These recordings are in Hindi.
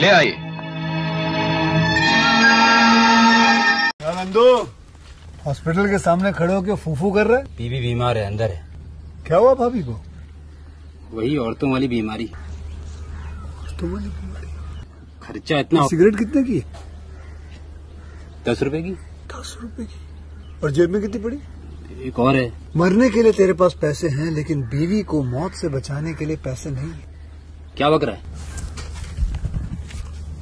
ले आइए हॉस्पिटल के सामने खड़े होकर फूफू कर रहे बीबी बीमार है अंदर है क्या हुआ भाभी को वही औरतों वाली बीमारी औरतों वाली बीमारी खर्चा इतना सिगरेट कितने की दस रुपए की दस रुपए की और जेब में कितनी पड़ी एक और है मरने के लिए तेरे पास पैसे हैं लेकिन बीवी को मौत से बचाने के लिए पैसे नहीं क्या बक रहा है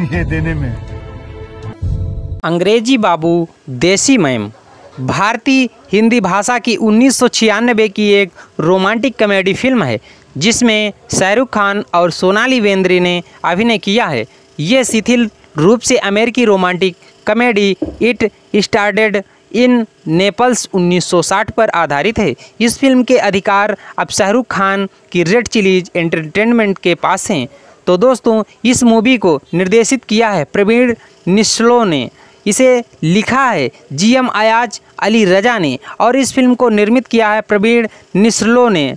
ये देने में अंग्रेजी बाबू देसी मैम भारतीय हिंदी भाषा की उन्नीस की एक रोमांटिक कॉमेडी फिल्म है जिसमें शाहरुख खान और सोनाली बेंद्री ने अभिनय किया है ये शिथिल रूप से अमेरिकी romantic comedy it started in Naples 1960 पर आधारित है इस फिल्म के अधिकार अब शाहरुख खान की रेड चिलीज एंटरटेनमेंट के पास हैं तो दोस्तों इस मूवी को निर्देशित किया है प्रवीण निश्लो ने इसे लिखा है जी एम अयाज अली रजा ने और इस फिल्म को निर्मित किया है प्रवीण निश्लो ने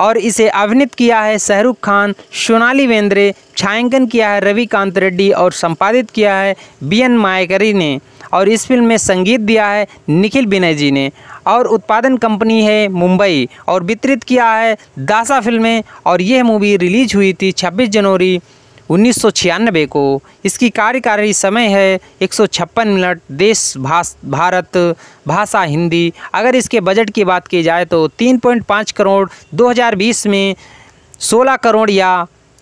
और इसे अभिनित किया है शाहरुख खान सोनाली वेंद्रे छायांकन किया है रविकांत रेड्डी और संपादित किया है बी एन मायकरी ने और इस फिल्म में संगीत दिया है निखिल विनय जी ने और उत्पादन कंपनी है मुंबई और वितरित किया है दासा फिल्में और यह मूवी रिलीज हुई थी 26 जनवरी उन्नीस को इसकी कार्यकारी समय है एक मिनट देश भाष भारत भाषा हिंदी अगर इसके बजट की बात की जाए तो 3.5 करोड़ 2020 में 16 करोड़ या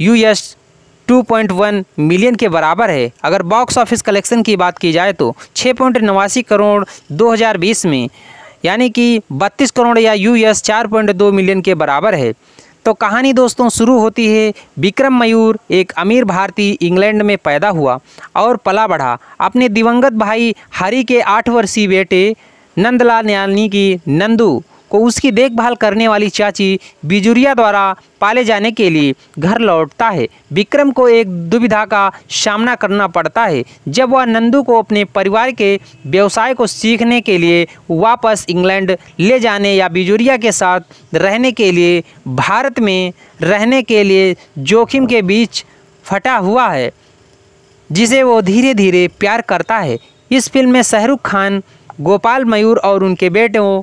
यूएस 2.1 मिलियन के बराबर है अगर बॉक्स ऑफिस कलेक्शन की बात की जाए तो छः पॉइंट नवासी करोड़ 2020 में यानी कि 32 करोड़ या यूएस 4.2 मिलियन के बराबर है तो कहानी दोस्तों शुरू होती है विक्रम मयूर एक अमीर भारतीय इंग्लैंड में पैदा हुआ और पला बढ़ा अपने दिवंगत भाई हरी के आठ वर्षीय बेटे नंदलाल यानी कि नंदू को उसकी देखभाल करने वाली चाची बिजुरिया द्वारा पाले जाने के लिए घर लौटता है विक्रम को एक दुविधा का सामना करना पड़ता है जब वह नंदू को अपने परिवार के व्यवसाय को सीखने के लिए वापस इंग्लैंड ले जाने या बिजुरिया के साथ रहने के लिए भारत में रहने के लिए जोखिम के बीच फटा हुआ है जिसे वो धीरे धीरे प्यार करता है इस फिल्म में शाहरुख खान गोपाल मयूर और उनके बेटों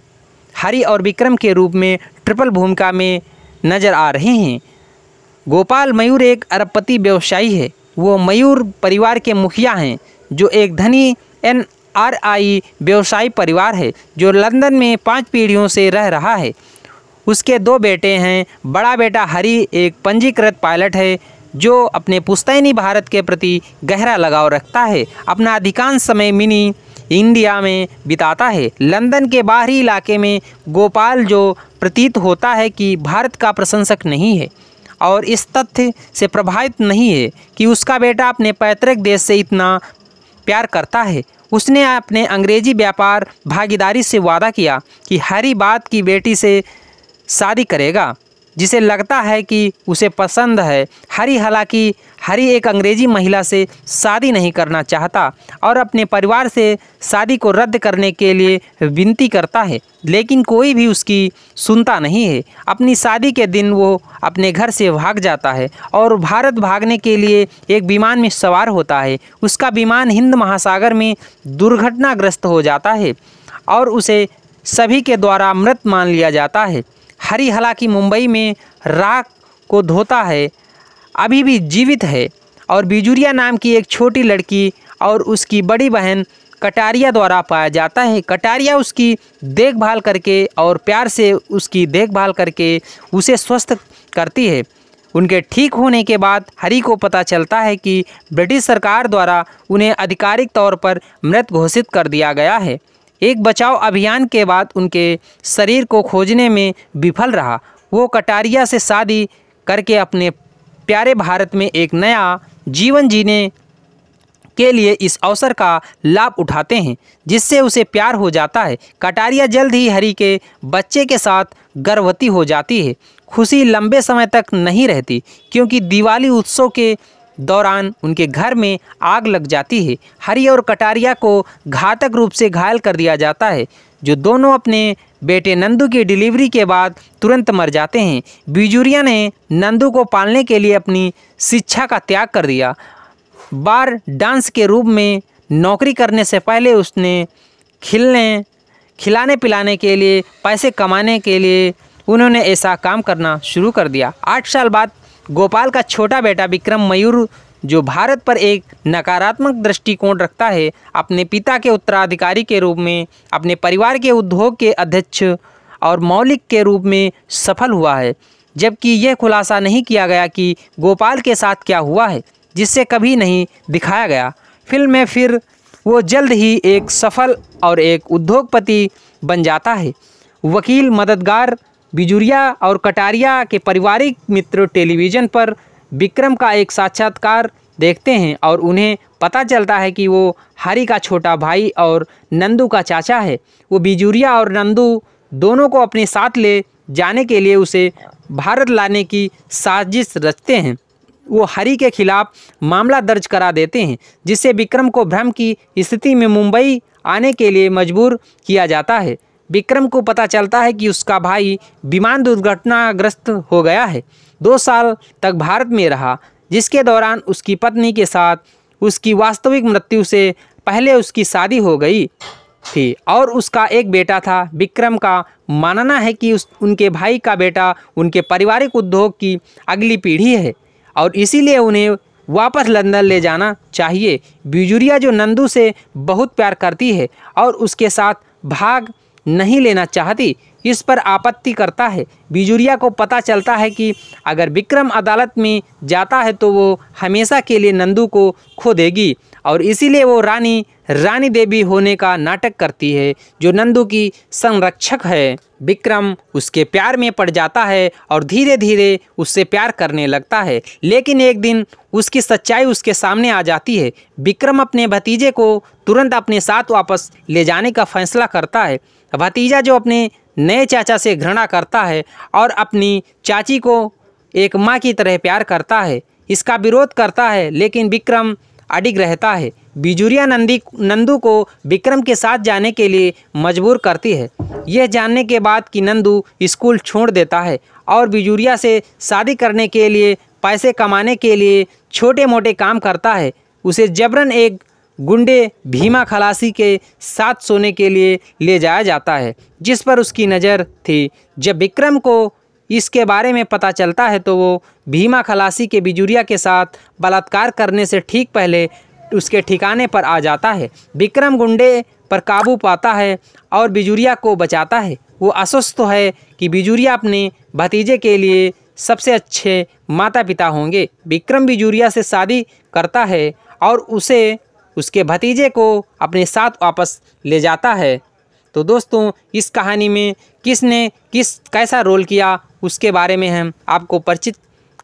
हरि और विक्रम के रूप में ट्रिपल भूमिका में नज़र आ रहे हैं गोपाल मयूर एक अरबपति व्यवसायी है वो मयूर परिवार के मुखिया हैं जो एक धनी एन आर आई व्यवसायी परिवार है जो लंदन में पाँच पीढ़ियों से रह रहा है उसके दो बेटे हैं बड़ा बेटा हरि एक पंजीकृत पायलट है जो अपने पुस्तैनी भारत के प्रति गहरा लगाव रखता है अपना अधिकांश समय मिनी इंडिया में बिताता है लंदन के बाहरी इलाके में गोपाल जो प्रतीत होता है कि भारत का प्रशंसक नहीं है और इस तथ्य से प्रभावित नहीं है कि उसका बेटा अपने पैतृक देश से इतना प्यार करता है उसने अपने अंग्रेजी व्यापार भागीदारी से वादा किया कि हरी बात की बेटी से शादी करेगा जिसे लगता है कि उसे पसंद है हरी हालांकि हरी एक अंग्रेजी महिला से शादी नहीं करना चाहता और अपने परिवार से शादी को रद्द करने के लिए विनती करता है लेकिन कोई भी उसकी सुनता नहीं है अपनी शादी के दिन वो अपने घर से भाग जाता है और भारत भागने के लिए एक विमान में सवार होता है उसका विमान हिंद महासागर में दुर्घटनाग्रस्त हो जाता है और उसे सभी के द्वारा मृत मान लिया जाता है हरी हालांकि मुंबई में राख को धोता है अभी भी जीवित है और बिजुरिया नाम की एक छोटी लड़की और उसकी बड़ी बहन कटारिया द्वारा पाया जाता है कटारिया उसकी देखभाल करके और प्यार से उसकी देखभाल करके उसे स्वस्थ करती है उनके ठीक होने के बाद हरी को पता चलता है कि ब्रिटिश सरकार द्वारा उन्हें आधिकारिक तौर पर मृत घोषित कर दिया गया है एक बचाव अभियान के बाद उनके शरीर को खोजने में विफल रहा वो कटारिया से शादी करके अपने प्यारे भारत में एक नया जीवन जीने के लिए इस अवसर का लाभ उठाते हैं जिससे उसे प्यार हो जाता है कटारिया जल्द ही हरी के बच्चे के साथ गर्भवती हो जाती है खुशी लंबे समय तक नहीं रहती क्योंकि दिवाली उत्सव के दौरान उनके घर में आग लग जाती है हरि और कटारिया को घातक रूप से घायल कर दिया जाता है जो दोनों अपने बेटे नंदू की डिलीवरी के बाद तुरंत मर जाते हैं बिजुरिया ने नंदू को पालने के लिए अपनी शिक्षा का त्याग कर दिया बार डांस के रूप में नौकरी करने से पहले उसने खिलने खिलाने पिलाने के लिए पैसे कमाने के लिए उन्होंने ऐसा काम करना शुरू कर दिया आठ साल बाद गोपाल का छोटा बेटा विक्रम मयूर जो भारत पर एक नकारात्मक दृष्टिकोण रखता है अपने पिता के उत्तराधिकारी के रूप में अपने परिवार के उद्योग के अध्यक्ष और मौलिक के रूप में सफल हुआ है जबकि यह खुलासा नहीं किया गया कि गोपाल के साथ क्या हुआ है जिससे कभी नहीं दिखाया गया फिल्म में फिर वो जल्द ही एक सफल और एक उद्योगपति बन जाता है वकील मददगार बिजुरिया और कटारिया के पारिवारिक मित्र टेलीविज़न पर विक्रम का एक साक्षात्कार देखते हैं और उन्हें पता चलता है कि वो हरि का छोटा भाई और नंदू का चाचा है वो बिजुरिया और नंदू दोनों को अपने साथ ले जाने के लिए उसे भारत लाने की साजिश रचते हैं वो हरि के खिलाफ मामला दर्ज करा देते हैं जिससे विक्रम को भ्रम की स्थिति में मुंबई आने के लिए मजबूर किया जाता है विक्रम को पता चलता है कि उसका भाई विमान दुर्घटनाग्रस्त हो गया है दो साल तक भारत में रहा जिसके दौरान उसकी पत्नी के साथ उसकी वास्तविक मृत्यु से पहले उसकी शादी हो गई थी और उसका एक बेटा था विक्रम का मानना है कि उस उनके भाई का बेटा उनके पारिवारिक उद्योग की अगली पीढ़ी है और इसीलिए उन्हें वापस लंदन ले जाना चाहिए बिजुरिया जो नंदू से बहुत प्यार करती है और उसके साथ भाग नहीं लेना चाहती इस पर आपत्ति करता है बिजुरिया को पता चलता है कि अगर विक्रम अदालत में जाता है तो वो हमेशा के लिए नंदू को खो देगी और इसीलिए वो रानी रानी देवी होने का नाटक करती है जो नंदू की संरक्षक है विक्रम उसके प्यार में पड़ जाता है और धीरे धीरे उससे प्यार करने लगता है लेकिन एक दिन उसकी सच्चाई उसके सामने आ जाती है विक्रम अपने भतीजे को तुरंत अपने साथ वापस ले जाने का फैसला करता है भतीजा जो अपने नए चाचा से घृणा करता है और अपनी चाची को एक माँ की तरह प्यार करता है इसका विरोध करता है लेकिन विक्रम अडिग रहता है बिजुरिया नंदी नंदू को विक्रम के साथ जाने के लिए मजबूर करती है यह जानने के बाद कि नंदू स्कूल छोड़ देता है और बिजुरिया से शादी करने के लिए पैसे कमाने के लिए छोटे मोटे काम करता है उसे जबरन एक गुंडे भीमा खलासी के साथ सोने के लिए ले जाया जाता है जिस पर उसकी नज़र थी जब विक्रम को इसके बारे में पता चलता है तो वो भीमा खलासी के बिजुरिया के साथ बलात्कार करने से ठीक पहले उसके ठिकाने पर आ जाता है विक्रम गुंडे पर काबू पाता है और बिजुरिया को बचाता है वो अस्वस्थ है कि बिजुरिया अपने भतीजे के लिए सबसे अच्छे माता पिता होंगे विक्रम बिजुरिया से शादी करता है और उसे उसके भतीजे को अपने साथ वापस ले जाता है तो दोस्तों इस कहानी में किसने किस कैसा रोल किया उसके बारे में हम आपको परिचित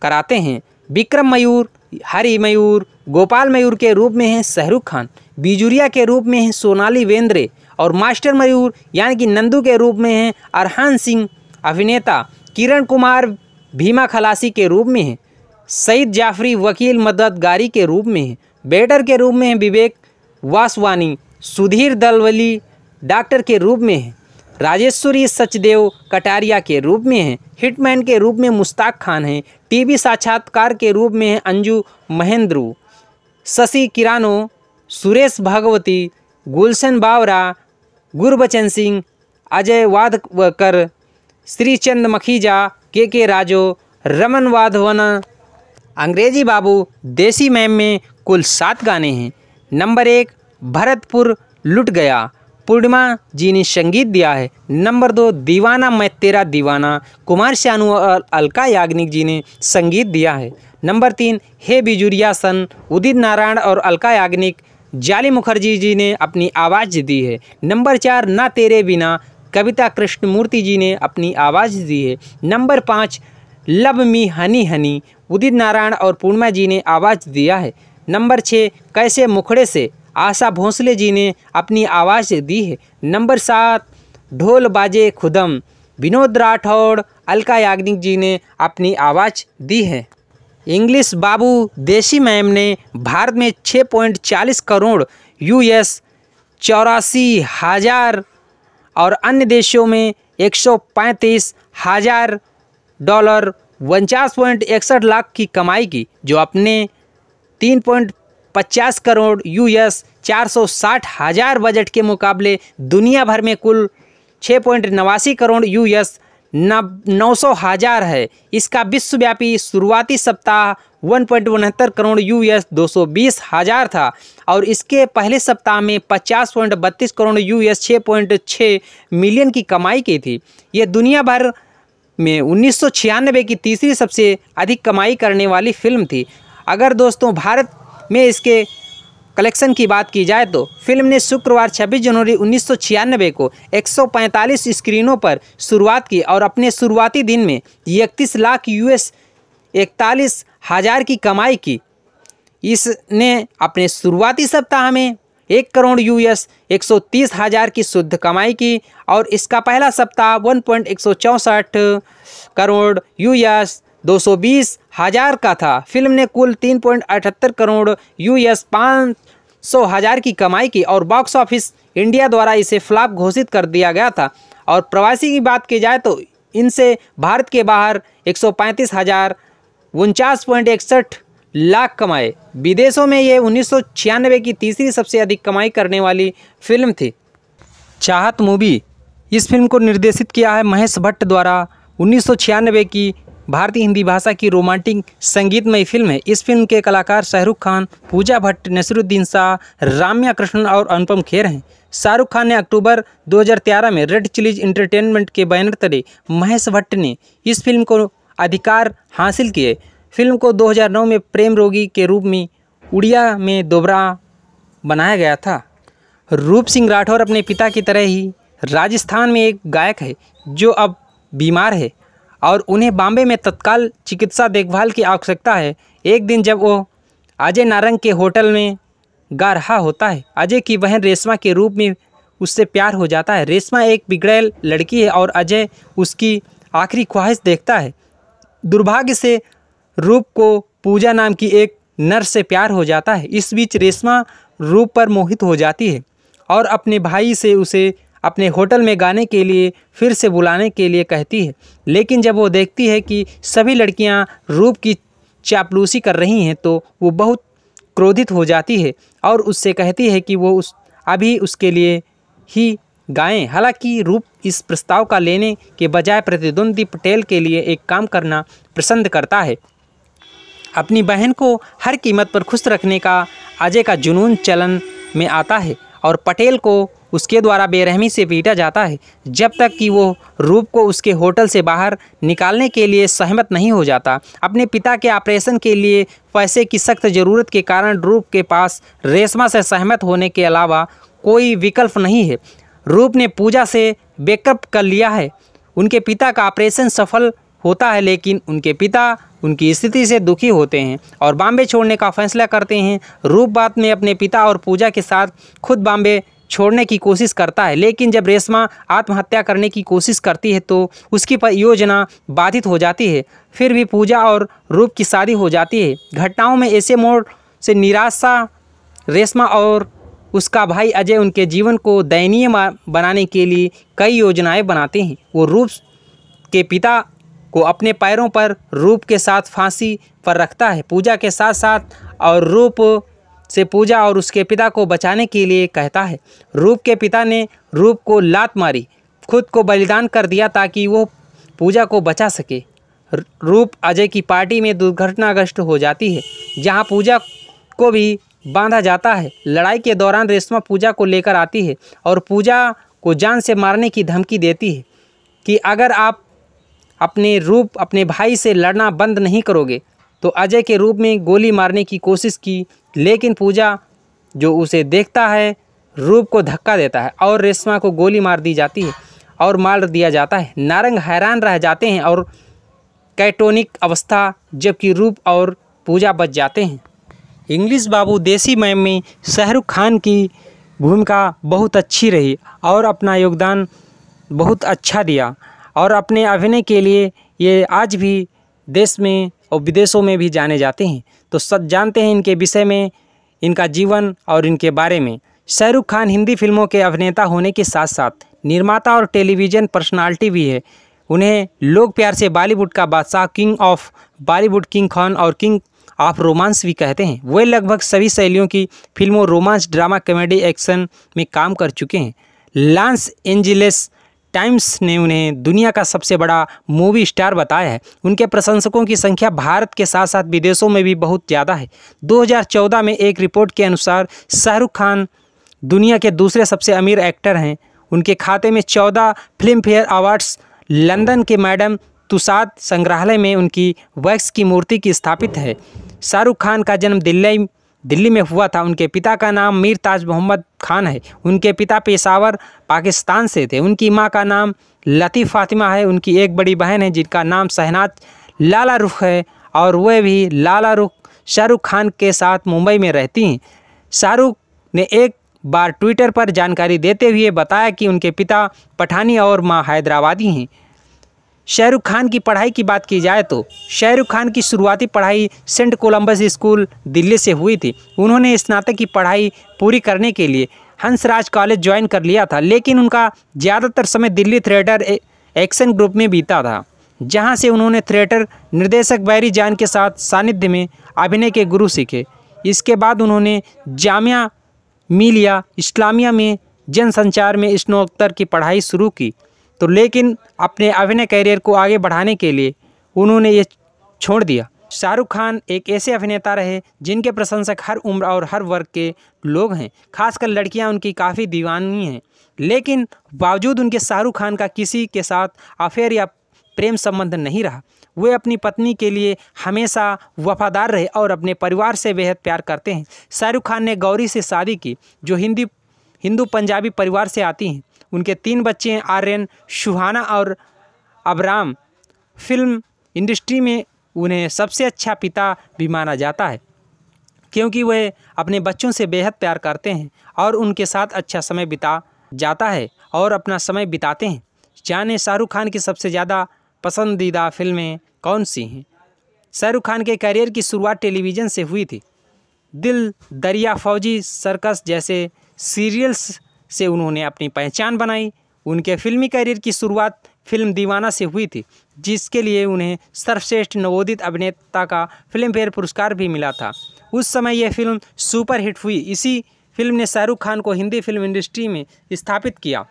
कराते हैं विक्रम मयूर हरी मयूर गोपाल मयूर के रूप में हैं शाहरुख खान बिजुरिया के रूप में हैं सोनाली वेंद्रे और मास्टर मयूर यानी कि नंदू के रूप में हैं अरहान सिंह अभिनेता किरण कुमार भीमा खलासी के रूप में हैं सईद जाफरी वकील मददगारी के रूप में हैं बैटर के रूप में हैं विवेक वासवानी सुधीर दलवली डॉक्टर के रूप में हैं राजेश्वरी सचदेव कटारिया के रूप में हैं हिटमैन के रूप में मुश्ताक खान हैं टीवी साक्षात्कार के रूप में हैं अंजू महेंद्रू शशि किरानो सुरेश भागवती गुलशन बावरा गुरबचन सिंह अजय वाधवकर श्रीचंद मखीजा के के राजो रमन वाधवन अंग्रेजी बाबू देसी मैम में कुल सात गाने हैं नंबर एक भरतपुर लुट गया पूर्णिमा जी ने संगीत दिया है नंबर दो दीवाना मैं तेरा दीवाना कुमार शानू और अलका याग्निक जी ने संगीत दिया है नंबर तीन हे बिजुरिया सन उदित नारायण और अलका याग्निक जाली मुखर्जी जी ने अपनी आवाज़ दी है नंबर चार ना तेरे बिना कविता कृष्णमूर्ति जी ने अपनी आवाज़ दी है नंबर पाँच love me honey honey Udit Narayan और पूर्णिमा जी ने आवाज़ दिया है नंबर छः कैसे मुखड़े से आशा भोसले जी ने अपनी आवाज़ दी है नंबर सात ढोल बाजे खुदम विनोद राठौड़ अलका याग्निक जी ने अपनी आवाज़ दी है इंग्लिश बाबू देसी मैम ने भारत में छः पॉइंट चालीस करोड़ यूएस चौरासी हज़ार और अन्य देशों में एक सौ पैंतीस हज़ार डॉलर उनचास पॉइंट इकसठ लाख की कमाई की जो अपने तीन पॉइंट पचास करोड़ यूएस चार सौ साठ हज़ार बजट के मुकाबले दुनिया भर में कुल छः पॉइंट नवासी करोड़ यूएस नौ सौ हज़ार है इसका विश्वव्यापी शुरुआती सप्ताह वन पॉइंट उनहत्तर करोड़ यूएस दो सौ बीस हज़ार था और इसके पहले सप्ताह में पचास पॉइंट बत्तीस करोड़ यूएस छः पॉइंट छः मिलियन की कमाई की थी ये दुनिया भर में उन्नीस की तीसरी सबसे अधिक कमाई करने वाली फिल्म थी अगर दोस्तों भारत में इसके कलेक्शन की बात की जाए तो फिल्म ने शुक्रवार 26 जनवरी 1996 को 145 स्क्रीनों पर शुरुआत की और अपने शुरुआती दिन में इकतीस लाख यूएस इकतालीस हज़ार की कमाई की इसने अपने शुरुआती सप्ताह में एक करोड़ यूएस एक सौ तीस हज़ार की शुद्ध कमाई की और इसका पहला सप्ताह वन पॉइंट एक सौ चौंसठ करोड़ यूएस दो सौ बीस हजार का था फिल्म ने कुल तीन पॉइंट अठहत्तर करोड़ यूएस पाँच सौ हजार की कमाई की और बॉक्स ऑफिस इंडिया द्वारा इसे फ्लॉप घोषित कर दिया गया था और प्रवासी की बात की जाए तो इनसे भारत के बाहर एक सौ पैंतीस हजार उनचास पॉइंट इकसठ लाख कमाए विदेशों में ये उन्नीस की तीसरी सबसे अधिक कमाई करने वाली फिल्म थी चाहत मूवी इस फिल्म को निर्देशित किया है महेश भट्ट द्वारा उन्नीस की भारतीय हिंदी भाषा की रोमांटिक संगीतमय फिल्म है इस फिल्म के कलाकार शाहरुख खान पूजा भट्ट नसरुद्दीन शाह राम्या कृष्णन और अनुपम खेर हैं शाहरुख खान ने अक्टूबर 2013 में रेड चिलीज इंटरटेनमेंट के बैनर तले महेश भट्ट ने इस फिल्म को अधिकार हासिल किए फिल्म को 2009 में प्रेम रोगी के रूप में उड़िया में दोबरा बनाया गया था रूप सिंह राठौर अपने पिता की तरह ही राजस्थान में एक गायक है जो अब बीमार है और उन्हें बॉम्बे में तत्काल चिकित्सा देखभाल की आवश्यकता है एक दिन जब वो अजय नारंग के होटल में गा रहा होता है अजय की बहन रेशमा के रूप में उससे प्यार हो जाता है रेशमा एक बिगड़ैल लड़की है और अजय उसकी आखिरी ख्वाहिश देखता है दुर्भाग्य से रूप को पूजा नाम की एक नर से प्यार हो जाता है इस बीच रेशमा रूप पर मोहित हो जाती है और अपने भाई से उसे अपने होटल में गाने के लिए फिर से बुलाने के लिए कहती है लेकिन जब वो देखती है कि सभी लड़कियां रूप की चापलूसी कर रही हैं तो वो बहुत क्रोधित हो जाती है और उससे कहती है कि वो उस अभी उसके लिए ही गाएं हालांकि रूप इस प्रस्ताव का लेने के बजाय प्रतिद्वंदी पटेल के लिए एक काम करना पसंद करता है अपनी बहन को हर कीमत पर खुश रखने का अजय का जुनून चलन में आता है और पटेल को उसके द्वारा बेरहमी से पीटा जाता है जब तक कि वो रूप को उसके होटल से बाहर निकालने के लिए सहमत नहीं हो जाता अपने पिता के ऑपरेशन के लिए पैसे की सख्त ज़रूरत के कारण रूप के पास रेशमा से सहमत होने के अलावा कोई विकल्प नहीं है रूप ने पूजा से बेकअप कर लिया है उनके पिता का ऑपरेशन सफल होता है लेकिन उनके पिता उनकी स्थिति से दुखी होते हैं और बॉम्बे छोड़ने का फैसला करते हैं रूप बात में अपने पिता और पूजा के साथ खुद बॉम्बे छोड़ने की कोशिश करता है लेकिन जब रेशमा आत्महत्या करने की कोशिश करती है तो उसकी योजना बाधित हो जाती है फिर भी पूजा और रूप की शादी हो जाती है घटनाओं में ऐसे मोड़ से निराशा रेशमा और उसका भाई अजय उनके जीवन को दयनीय बनाने के लिए कई योजनाएं बनाते हैं वो रूप के पिता को अपने पैरों पर रूप के साथ फांसी पर रखता है पूजा के साथ साथ और रूप से पूजा और उसके पिता को बचाने के लिए कहता है रूप के पिता ने रूप को लात मारी खुद को बलिदान कर दिया ताकि वो पूजा को बचा सके रूप अजय की पार्टी में दुर्घटनाग्रस्त हो जाती है जहाँ पूजा को भी बांधा जाता है लड़ाई के दौरान रेशमा पूजा को लेकर आती है और पूजा को जान से मारने की धमकी देती है कि अगर आप अपने रूप अपने भाई से लड़ना बंद नहीं करोगे तो अजय के रूप में गोली मारने की कोशिश की लेकिन पूजा जो उसे देखता है रूप को धक्का देता है और रेशमा को गोली मार दी जाती है और मार दिया जाता है नारंग हैरान रह जाते हैं और कैटोनिक अवस्था जबकि रूप और पूजा बच जाते हैं इंग्लिश बाबू देसी मैम में शाहरुख खान की भूमिका बहुत अच्छी रही और अपना योगदान बहुत अच्छा दिया और अपने अभिनय के लिए ये आज भी देश में और विदेशों में भी जाने जाते हैं तो सब जानते हैं इनके विषय में इनका जीवन और इनके बारे में शाहरुख खान हिंदी फिल्मों के अभिनेता होने के साथ साथ निर्माता और टेलीविज़न पर्सनालिटी भी है उन्हें लोग प्यार से बॉलीवुड का बादशाह king of Bollywood king Khan और किंग ऑफ रोमांस भी कहते हैं वे लगभग सभी शैलियों की फिल्मों रोमांस ड्रामा कॉमेडी एक्शन में काम कर चुके हैं लॉन्स एंजलिस टाइम्स ने उन्हें दुनिया का सबसे बड़ा मूवी स्टार बताया है उनके प्रशंसकों की संख्या भारत के साथ साथ विदेशों में भी बहुत ज़्यादा है 2014 में एक रिपोर्ट के अनुसार शाहरुख खान दुनिया के दूसरे सबसे अमीर एक्टर हैं उनके खाते में चौदह फिल्म फेयर अवार्ड्स लंदन के मैडम तुसाद संग्रहालय में उनकी वैक्स की मूर्ति की स्थापित है शाहरुख खान का जन्म दिल्ली दिल्ली में हुआ था उनके पिता का नाम मीर ताज मोहम्मद खान है उनके पिता पेशावर पाकिस्तान से थे उनकी माँ का नाम लतीफ़ फातिमा है उनकी एक बड़ी बहन है जिनका नाम शहनाज लाला रुख है और वह भी लाला रुख शाहरुख खान के साथ मुंबई में रहती हैं शाहरुख ने एक बार ट्विटर पर जानकारी देते हुए बताया कि उनके पिता पठानी और माँ हैदराबादी हैं शाहरुख खान की पढ़ाई की बात की जाए तो शाहरुख खान की शुरुआती पढ़ाई सेंट कोलंबस स्कूल दिल्ली से हुई थी उन्होंने स्नातक की पढ़ाई पूरी करने के लिए हंसराज कॉलेज ज्वाइन कर लिया था लेकिन उनका ज़्यादातर समय दिल्ली थिएटर एक्शन ग्रुप में बीता था जहां से उन्होंने थिएटर निर्देशक बैरी जान के साथ सानिध्य में अभिनय के गुरु सीखे इसके बाद उन्होंने जामिया मिलिया इस्लामिया में जनसंचार में स्नातकोत्तर की पढ़ाई शुरू की तो लेकिन अपने अभिनय करियर को आगे बढ़ाने के लिए उन्होंने ये छोड़ दिया शाहरुख खान एक ऐसे अभिनेता रहे जिनके प्रशंसक हर उम्र और हर वर्ग के लोग हैं खासकर लड़कियां उनकी काफ़ी दीवानी हैं लेकिन बावजूद उनके शाहरुख खान का किसी के साथ अफेयर या प्रेम संबंध नहीं रहा वे अपनी पत्नी के लिए हमेशा वफादार रहे और अपने परिवार से बेहद प्यार करते हैं शाहरुख खान ने गौरी से शादी की जो हिंदी हिंदू पंजाबी परिवार से आती हैं उनके तीन बच्चे हैं आर्यन शुहाना और अबराम फिल्म इंडस्ट्री में उन्हें सबसे अच्छा पिता भी माना जाता है क्योंकि वह अपने बच्चों से बेहद प्यार करते हैं और उनके साथ अच्छा समय बिता जाता है और अपना समय बिताते हैं जाने शाहरुख खान की सबसे ज़्यादा पसंदीदा फिल्में कौन सी हैं शाहरुख खान के करियर की शुरुआत टेलीविज़न से हुई थी दिल दरिया फौजी सर्कस जैसे सीरियल्स से उन्होंने अपनी पहचान बनाई उनके फिल्मी करियर की शुरुआत फिल्म दीवाना से हुई थी जिसके लिए उन्हें सर्वश्रेष्ठ नवोदित अभिनेता का फिल्मफेयर पुरस्कार भी मिला था उस समय यह फिल्म सुपरहिट हुई इसी फिल्म ने शाहरुख खान को हिंदी फिल्म इंडस्ट्री में स्थापित किया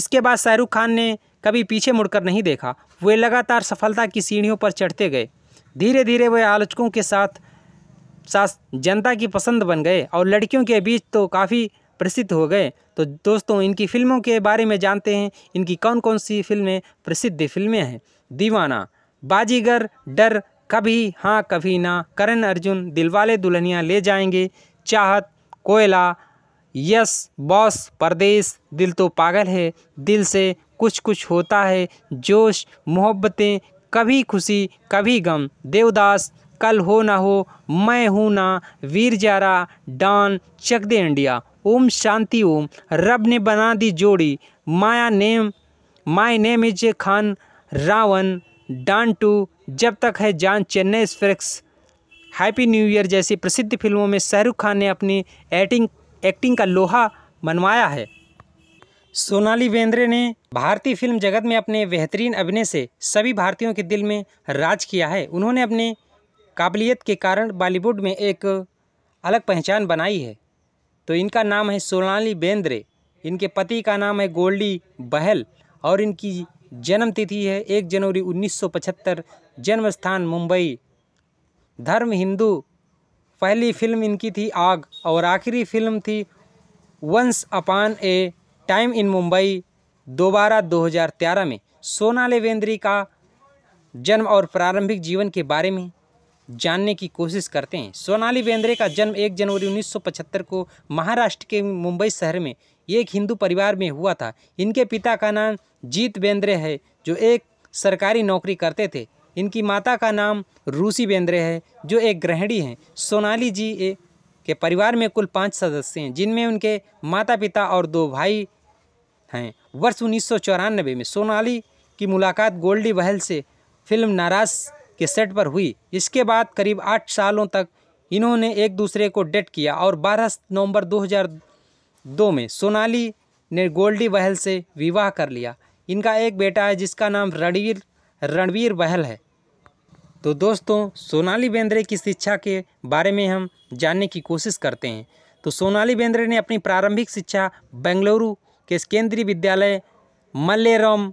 इसके बाद शाहरुख खान ने कभी पीछे मुड़कर नहीं देखा वे लगातार सफलता की सीढ़ियों पर चढ़ते गए धीरे धीरे वे आलोचकों के साथ साथ जनता की पसंद बन गए और लड़कियों के बीच तो काफ़ी प्रसिद्ध हो गए तो दोस्तों इनकी फ़िल्मों के बारे में जानते हैं इनकी कौन कौन सी फिल्में प्रसिद्ध फिल्में हैं दीवाना बाजीगर डर कभी हाँ कभी ना करण अर्जुन दिलवाले दुल्हनिया ले जाएंगे चाहत कोयला यस बॉस परदेश दिल तो पागल है दिल से कुछ कुछ होता है जोश मोहब्बतें कभी खुशी कभी गम देवदास कल हो ना हो मैं हूँ ना वीर जारा डॉन चक दे इंडिया ओम शांति ओम रब ने बना दी जोड़ी माया name my name is Khan Ravan Don two Jab Tak Hai Jaan Chennai express happy new year जैसी प्रसिद्ध फिल्मों में शाहरुख खान ने अपनी एक्टिंग एक्टिंग का लोहा मनवाया है सोनाली बेंद्रे ने भारतीय फिल्म जगत में अपने बेहतरीन अभिनय से सभी भारतीयों के दिल में राज किया है उन्होंने अपने काबिलियत के कारण बॉलीवुड में एक अलग पहचान बनाई है तो इनका नाम है सोनाली बेंद्रे इनके पति का नाम है गोल्डी बहल और इनकी जन्म तिथि है एक जनवरी 1975 जन्म स्थान मुंबई धर्म हिंदू पहली फिल्म इनकी थी आग और आखिरी फिल्म थी once upon a time in Mumbai Dobaara 2013 में सोनाली बेंद्री का जन्म और प्रारंभिक जीवन के बारे में जानने की कोशिश करते हैं सोनाली बेंद्रे का जन्म 1 जनवरी 1975 को महाराष्ट्र के मुंबई शहर में एक हिंदू परिवार में हुआ था इनके पिता का नाम जीत बेंद्रे है जो एक सरकारी नौकरी करते थे इनकी माता का नाम रूसी बेंद्रे है जो एक गृहिणी हैं सोनाली जी ए, के परिवार में कुल पाँच सदस्य हैं जिनमें उनके माता पिता और दो भाई हैं वर्ष उन्नीस में सोनाली की मुलाकात गोल्डी बहल से फिल्म नाराज के सेट पर हुई इसके बाद करीब आठ सालों तक इन्होंने एक दूसरे को डेट किया और 12 नवंबर 2002 में सोनाली ने गोल्डी बहल से विवाह कर लिया इनका एक बेटा है जिसका नाम रणवीर रणवीर बहल है तो दोस्तों सोनाली बेंद्रे की शिक्षा के बारे में हम जानने की कोशिश करते हैं तो सोनाली बेंद्रे ने अपनी प्रारंभिक शिक्षा बेंगलुरु के केंद्रीय विद्यालय मल्लेरम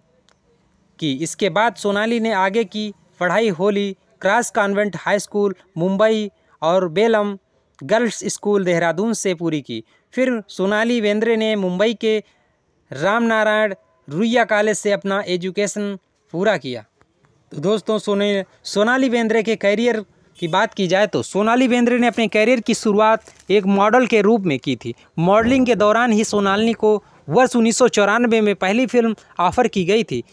की इसके बाद सोनाली ने आगे की पढ़ाई Holi cross convent high school Mumbai और बेलम गर्ल्स स्कूल देहरादून से पूरी की फिर सोनाली वेंद्रे ने मुंबई के रामनारायण रुइया कॉलेज से अपना एजुकेशन पूरा किया तो दोस्तों सोने सोनाली बेंद्रे के कैरियर की बात की जाए तो सोनाली बेंद्रे ने अपने कैरियर की शुरुआत एक मॉडल के रूप में की थी मॉडलिंग के दौरान ही सोनाली को वर्ष उन्नीस में पहली फिल्म ऑफर की गई थी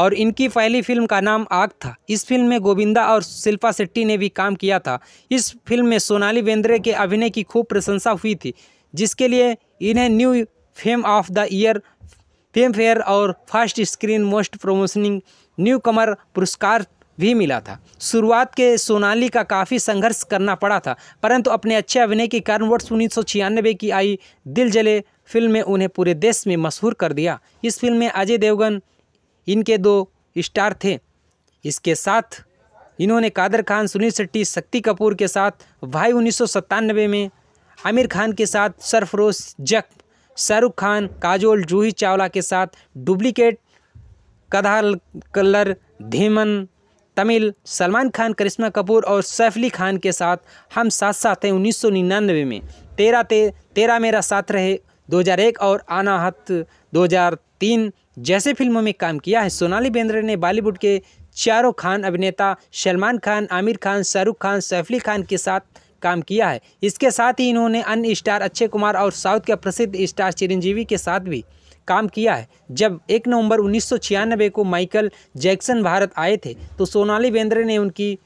और इनकी पहली फिल्म का नाम आग था इस फिल्म में गोविंदा और शिल्पा शेट्टी ने भी काम किया था इस फिल्म में सोनाली बेंद्रे के अभिनय की खूब प्रशंसा हुई थी जिसके लिए इन्हें new fame of the year fame fair और first screen most promising newcomer पुरस्कार भी मिला था शुरुआत के सोनाली का काफ़ी संघर्ष करना पड़ा था परंतु अपने अच्छे अभिनय के कारण वर्ष उन्नीस की आई दिल जले फिल्म में उन्हें पूरे देश में मशहूर कर दिया इस फिल्म में अजय देवगन इनके दो स्टार थे इसके साथ इन्होंने कादर खान सुनील शेट्टी शक्ति कपूर के साथ भाई उन्नीस में आमिर खान के साथ सरफरोश जक शाहरुख खान काजोल जूही चावला के साथ डुप्लीकेट कदाल कलर धीमन तमिल सलमान खान करिश्मा कपूर और सैफली खान के साथ हम साथ साथ हैं उन्नीस सौ में तेरह ते तेरह मेरा साथ रहे 2001 और आना हत 2003 जैसे फिल्मों में काम किया है सोनाली बेंद्रे ने बॉलीवुड के चारों खान अभिनेता सलमान खान आमिर खान शाहरुख खान सैफली खान के साथ काम किया है इसके साथ ही इन्होंने अन्य स्टार अक्षय कुमार और साउथ के प्रसिद्ध स्टार चिरंजीवी के साथ भी काम किया है जब एक नवंबर उन्नीस को माइकल जैक्सन भारत आए थे तो सोनाली बेंद्रे ने उनकी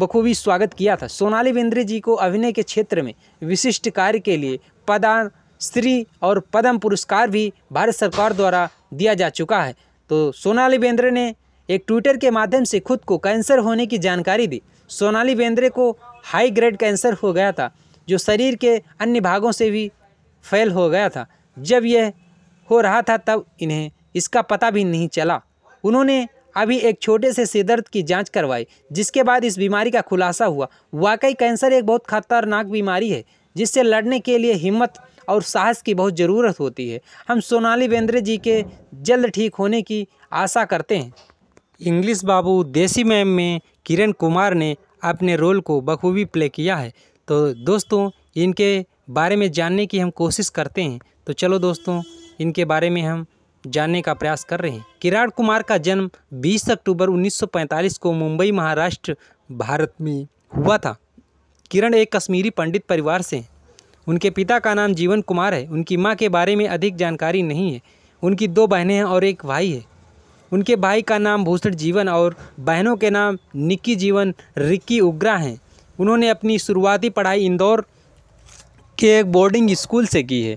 बखूबी स्वागत किया था सोनाली बेंद्रे जी को अभिनय के क्षेत्र में विशिष्ट कार्य के लिए पदा श्री और पद्म पुरस्कार भी भारत सरकार द्वारा दिया जा चुका है तो सोनाली बेंद्रे ने एक ट्विटर के माध्यम से खुद को कैंसर होने की जानकारी दी सोनाली बेंद्रे को हाई ग्रेड कैंसर हो गया था जो शरीर के अन्य भागों से भी फैल हो गया था जब यह हो रहा था तब इन्हें इसका पता भी नहीं चला उन्होंने अभी एक छोटे से सिरदर्द की जांच करवाई जिसके बाद इस बीमारी का खुलासा हुआ वाकई कैंसर एक बहुत खतरनाक बीमारी है जिससे लड़ने के लिए हिम्मत और साहस की बहुत ज़रूरत होती है हम सोनाली बेंद्रे जी के जल्द ठीक होने की आशा करते हैं इंग्लिश बाबू देसी मैम में किरण कुमार ने अपने रोल को बखूबी प्ले किया है तो दोस्तों इनके बारे में जानने की हम कोशिश करते हैं तो चलो दोस्तों इनके बारे में हम जानने का प्रयास कर रहे हैं किरण कुमार का जन्म 20 अक्टूबर 1945 को मुंबई महाराष्ट्र भारत में हुआ था किरण एक कश्मीरी पंडित परिवार से उनके पिता का नाम जीवन कुमार है उनकी माँ के बारे में अधिक जानकारी नहीं है उनकी दो बहनें हैं और एक भाई है उनके भाई का नाम भूषण जीवन और बहनों के नाम निक्की जीवन रिक्की उग्रा हैं उन्होंने अपनी शुरुआती पढ़ाई इंदौर के एक बोर्डिंग स्कूल से की है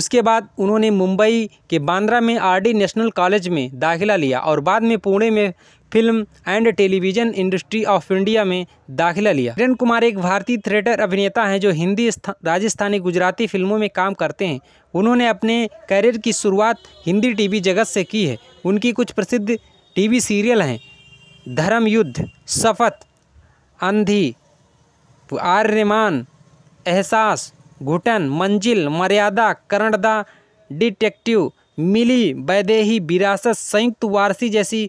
उसके बाद उन्होंने मुंबई के बांद्रा में आरडी नेशनल कॉलेज में दाखिला लिया और बाद में पुणे में film and television industry of India में दाखिला लिया किरण कुमार एक भारतीय थिएटर अभिनेता हैं जो हिंदी राजस्थानी गुजराती फिल्मों में काम करते हैं उन्होंने अपने करियर की शुरुआत हिंदी टीवी जगत से की है उनकी कुछ प्रसिद्ध टीवी सीरियल हैं धर्म युद्ध शपथ अंधी आर्यमान एहसास घुटन मंजिल मर्यादा करणदा डिटेक्टिव मिली वैदेही विरासत संयुक्त वारसी जैसी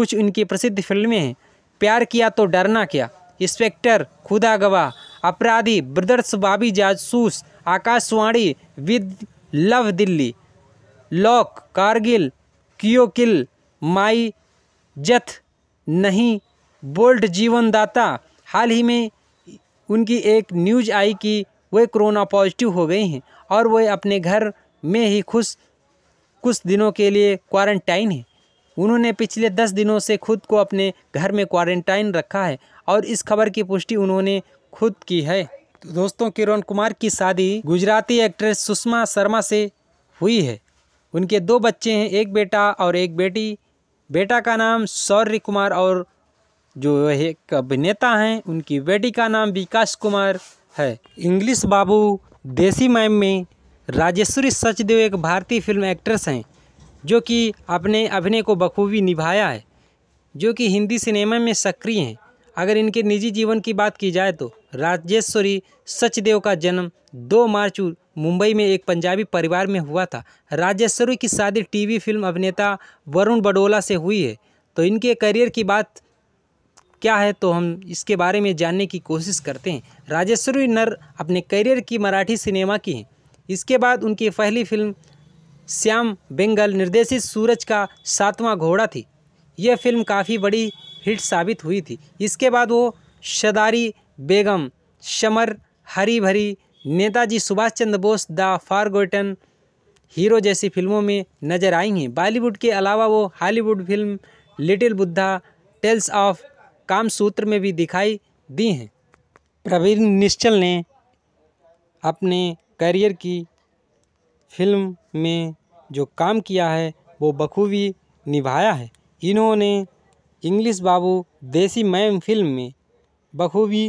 कुछ उनकी प्रसिद्ध फिल्में हैं प्यार किया तो डरना क्या इंस्पेक्टर खुदा गवाह अपराधी brothers Bobby Jasoos Aakashvani with love Delhi lock Kargil kill my जथ नहीं बोल्ट जीवनदाता हाल ही में उनकी एक न्यूज आई कि वे कोरोना पॉजिटिव हो गए हैं और वे अपने घर में ही खुश कुछ दिनों के लिए क्वारंटाइन हैं उन्होंने पिछले दस दिनों से खुद को अपने घर में क्वारंटाइन रखा है और इस खबर की पुष्टि उन्होंने खुद की है तो दोस्तों किरण कुमार की शादी गुजराती एक्ट्रेस सुषमा शर्मा से हुई है उनके दो बच्चे हैं एक बेटा और एक बेटी बेटा का नाम सौर्य कुमार और जो एक अभिनेता हैं उनकी बेटी का नाम विकास कुमार है इंग्लिश बाबू देसी मैम में राजेश्वरी सचदेव एक भारतीय फिल्म एक्ट्रेस हैं जो कि अपने अभिनय को बखूबी निभाया है जो कि हिंदी सिनेमा में सक्रिय हैं अगर इनके निजी जीवन की बात की जाए तो राजेश्वरी सचदेव का जन्म 2 मार्च मुंबई में एक पंजाबी परिवार में हुआ था राजेश्वरी की शादी टीवी फिल्म अभिनेता वरुण बडोला से हुई है तो इनके करियर की बात क्या है तो हम इसके बारे में जानने की कोशिश करते हैं राजेश्वरी नर अपने करियर की मराठी सिनेमा की हैं इसके बाद उनकी पहली फिल्म श्याम बेंगल निर्देशित सूरज का सातवां घोड़ा थी यह फिल्म काफ़ी बड़ी हिट साबित हुई थी इसके बाद वो शदारी बेगम शमर Hari Bhari Netaji Subhash Chandra Bose the forgotten hero जैसी फिल्मों में नजर आई हैं बॉलीवुड के अलावा वो Hollywood film little Buddha tales of Kamasutra में भी दिखाई दी हैं प्रवीण निश्चल ने अपने करियर की फिल्म में जो काम किया है वो बखूबी निभाया है इन्होंने इंग्लिश बाबू देसी मैम फिल्म में बखूबी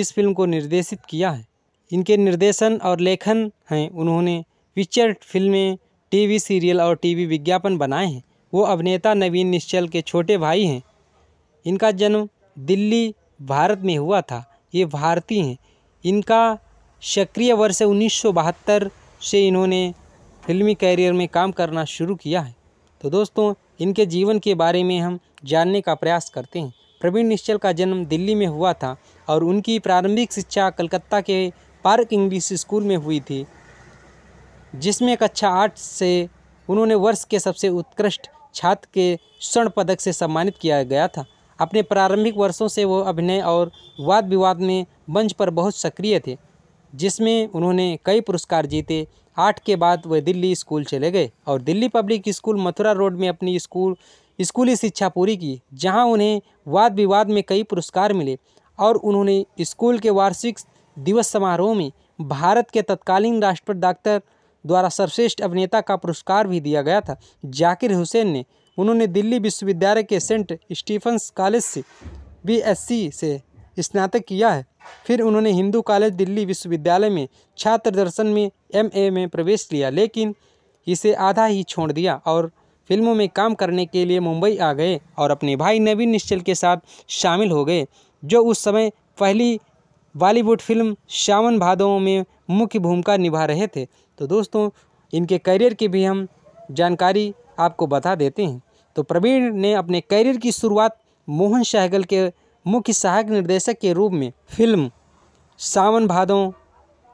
इस फिल्म को निर्देशित किया है इनके निर्देशन और लेखन हैं उन्होंने पिक्चर फिल्में टीवी सीरियल और टीवी विज्ञापन बनाए हैं वो अभिनेता नवीन निश्चल के छोटे भाई हैं इनका जन्म दिल्ली भारत में हुआ था ये भारतीय हैं इनका सक्रिय वर्ष उन्नीस से इन्होंने फिल्मी कैरियर में काम करना शुरू किया है तो दोस्तों इनके जीवन के बारे में हम जानने का प्रयास करते हैं प्रवीण निश्चल का जन्म दिल्ली में हुआ था और उनकी प्रारंभिक शिक्षा कलकत्ता के पार्क इंग्लिश स्कूल में हुई थी जिसमें कक्षा आठ से उन्होंने वर्ष के सबसे उत्कृष्ट छात्र के स्वर्ण पदक से सम्मानित किया गया था अपने प्रारंभिक वर्षों से वो अभिनय और वाद विवाद में मंच पर बहुत सक्रिय थे जिसमें उन्होंने कई पुरस्कार जीते आठ के बाद वह दिल्ली स्कूल चले गए और Delhi public school Mathura road में अपनी स्कूल स्कूली शिक्षा पूरी की जहां उन्हें वाद विवाद में कई पुरस्कार मिले और उन्होंने स्कूल के वार्षिक दिवस समारोह में भारत के तत्कालीन राष्ट्रपति डॉक्टर द्वारा सर्वश्रेष्ठ अभिनेता का पुरस्कार भी दिया गया था जाकिर हुसैन ने उन्होंने दिल्ली विश्वविद्यालय के सेंट स्टीफंस कॉलेज से बी से स्नातक किया है फिर उन्होंने हिंदू कॉलेज दिल्ली विश्वविद्यालय में छात्र दर्शन में एमए में प्रवेश लिया लेकिन इसे आधा ही छोड़ दिया और फिल्मों में काम करने के लिए मुंबई आ गए और अपने भाई नवीन निश्चल के साथ शामिल हो गए जो उस समय पहली बॉलीवुड फिल्म श्यावन भादों में मुख्य भूमिका निभा रहे थे तो दोस्तों इनके करियर की भी हम जानकारी आपको बता देते हैं तो प्रवीण ने अपने करियर की शुरुआत मोहन सहगल के मुख्य सहायक निर्देशक के रूप में फिल्म सावन भादों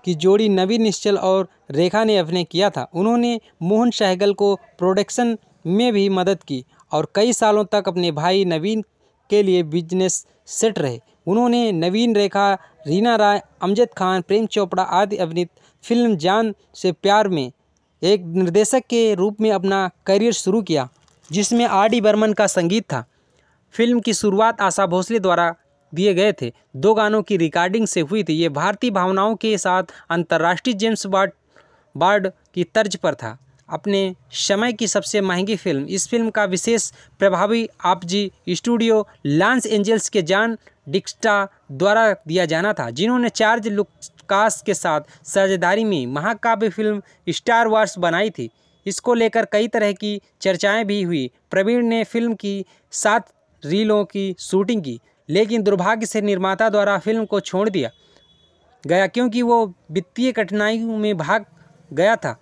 की जोड़ी नवीन निश्चल और रेखा ने अभिनय किया था उन्होंने मोहन सहगल को प्रोडक्शन में भी मदद की और कई सालों तक अपने भाई नवीन के लिए बिजनेस सेट रहे उन्होंने नवीन रेखा रीना राय अमजद खान प्रेम चोपड़ा आदि अभिनीत फिल्म जान से प्यार में एक निर्देशक के रूप में अपना करियर शुरू किया जिसमें आर डी बर्मन का संगीत था फिल्म की शुरुआत आशा भोसले द्वारा दिए गए थे दो गानों की रिकॉर्डिंग से हुई थी ये भारतीय भावनाओं के साथ अंतर्राष्ट्रीय जेम्स बार्ड बार्ड की तर्ज पर था अपने समय की सबसे महंगी फिल्म इस फिल्म का विशेष प्रभावी आप जी स्टूडियो लॉन्स एंजल्स के जॉन डिक्स्टा द्वारा दिया जाना था जिन्होंने चार्ज लुकास के साथ साझेदारी में महाकाव्य फिल्म स्टार वार्स बनाई थी इसको लेकर कई तरह की चर्चाएं भी हुई प्रवीण ने फिल्म की सात रीलों की शूटिंग की लेकिन दुर्भाग्य से निर्माता द्वारा फिल्म को छोड़ दिया गया क्योंकि वो वित्तीय कठिनाइयों में भाग गया था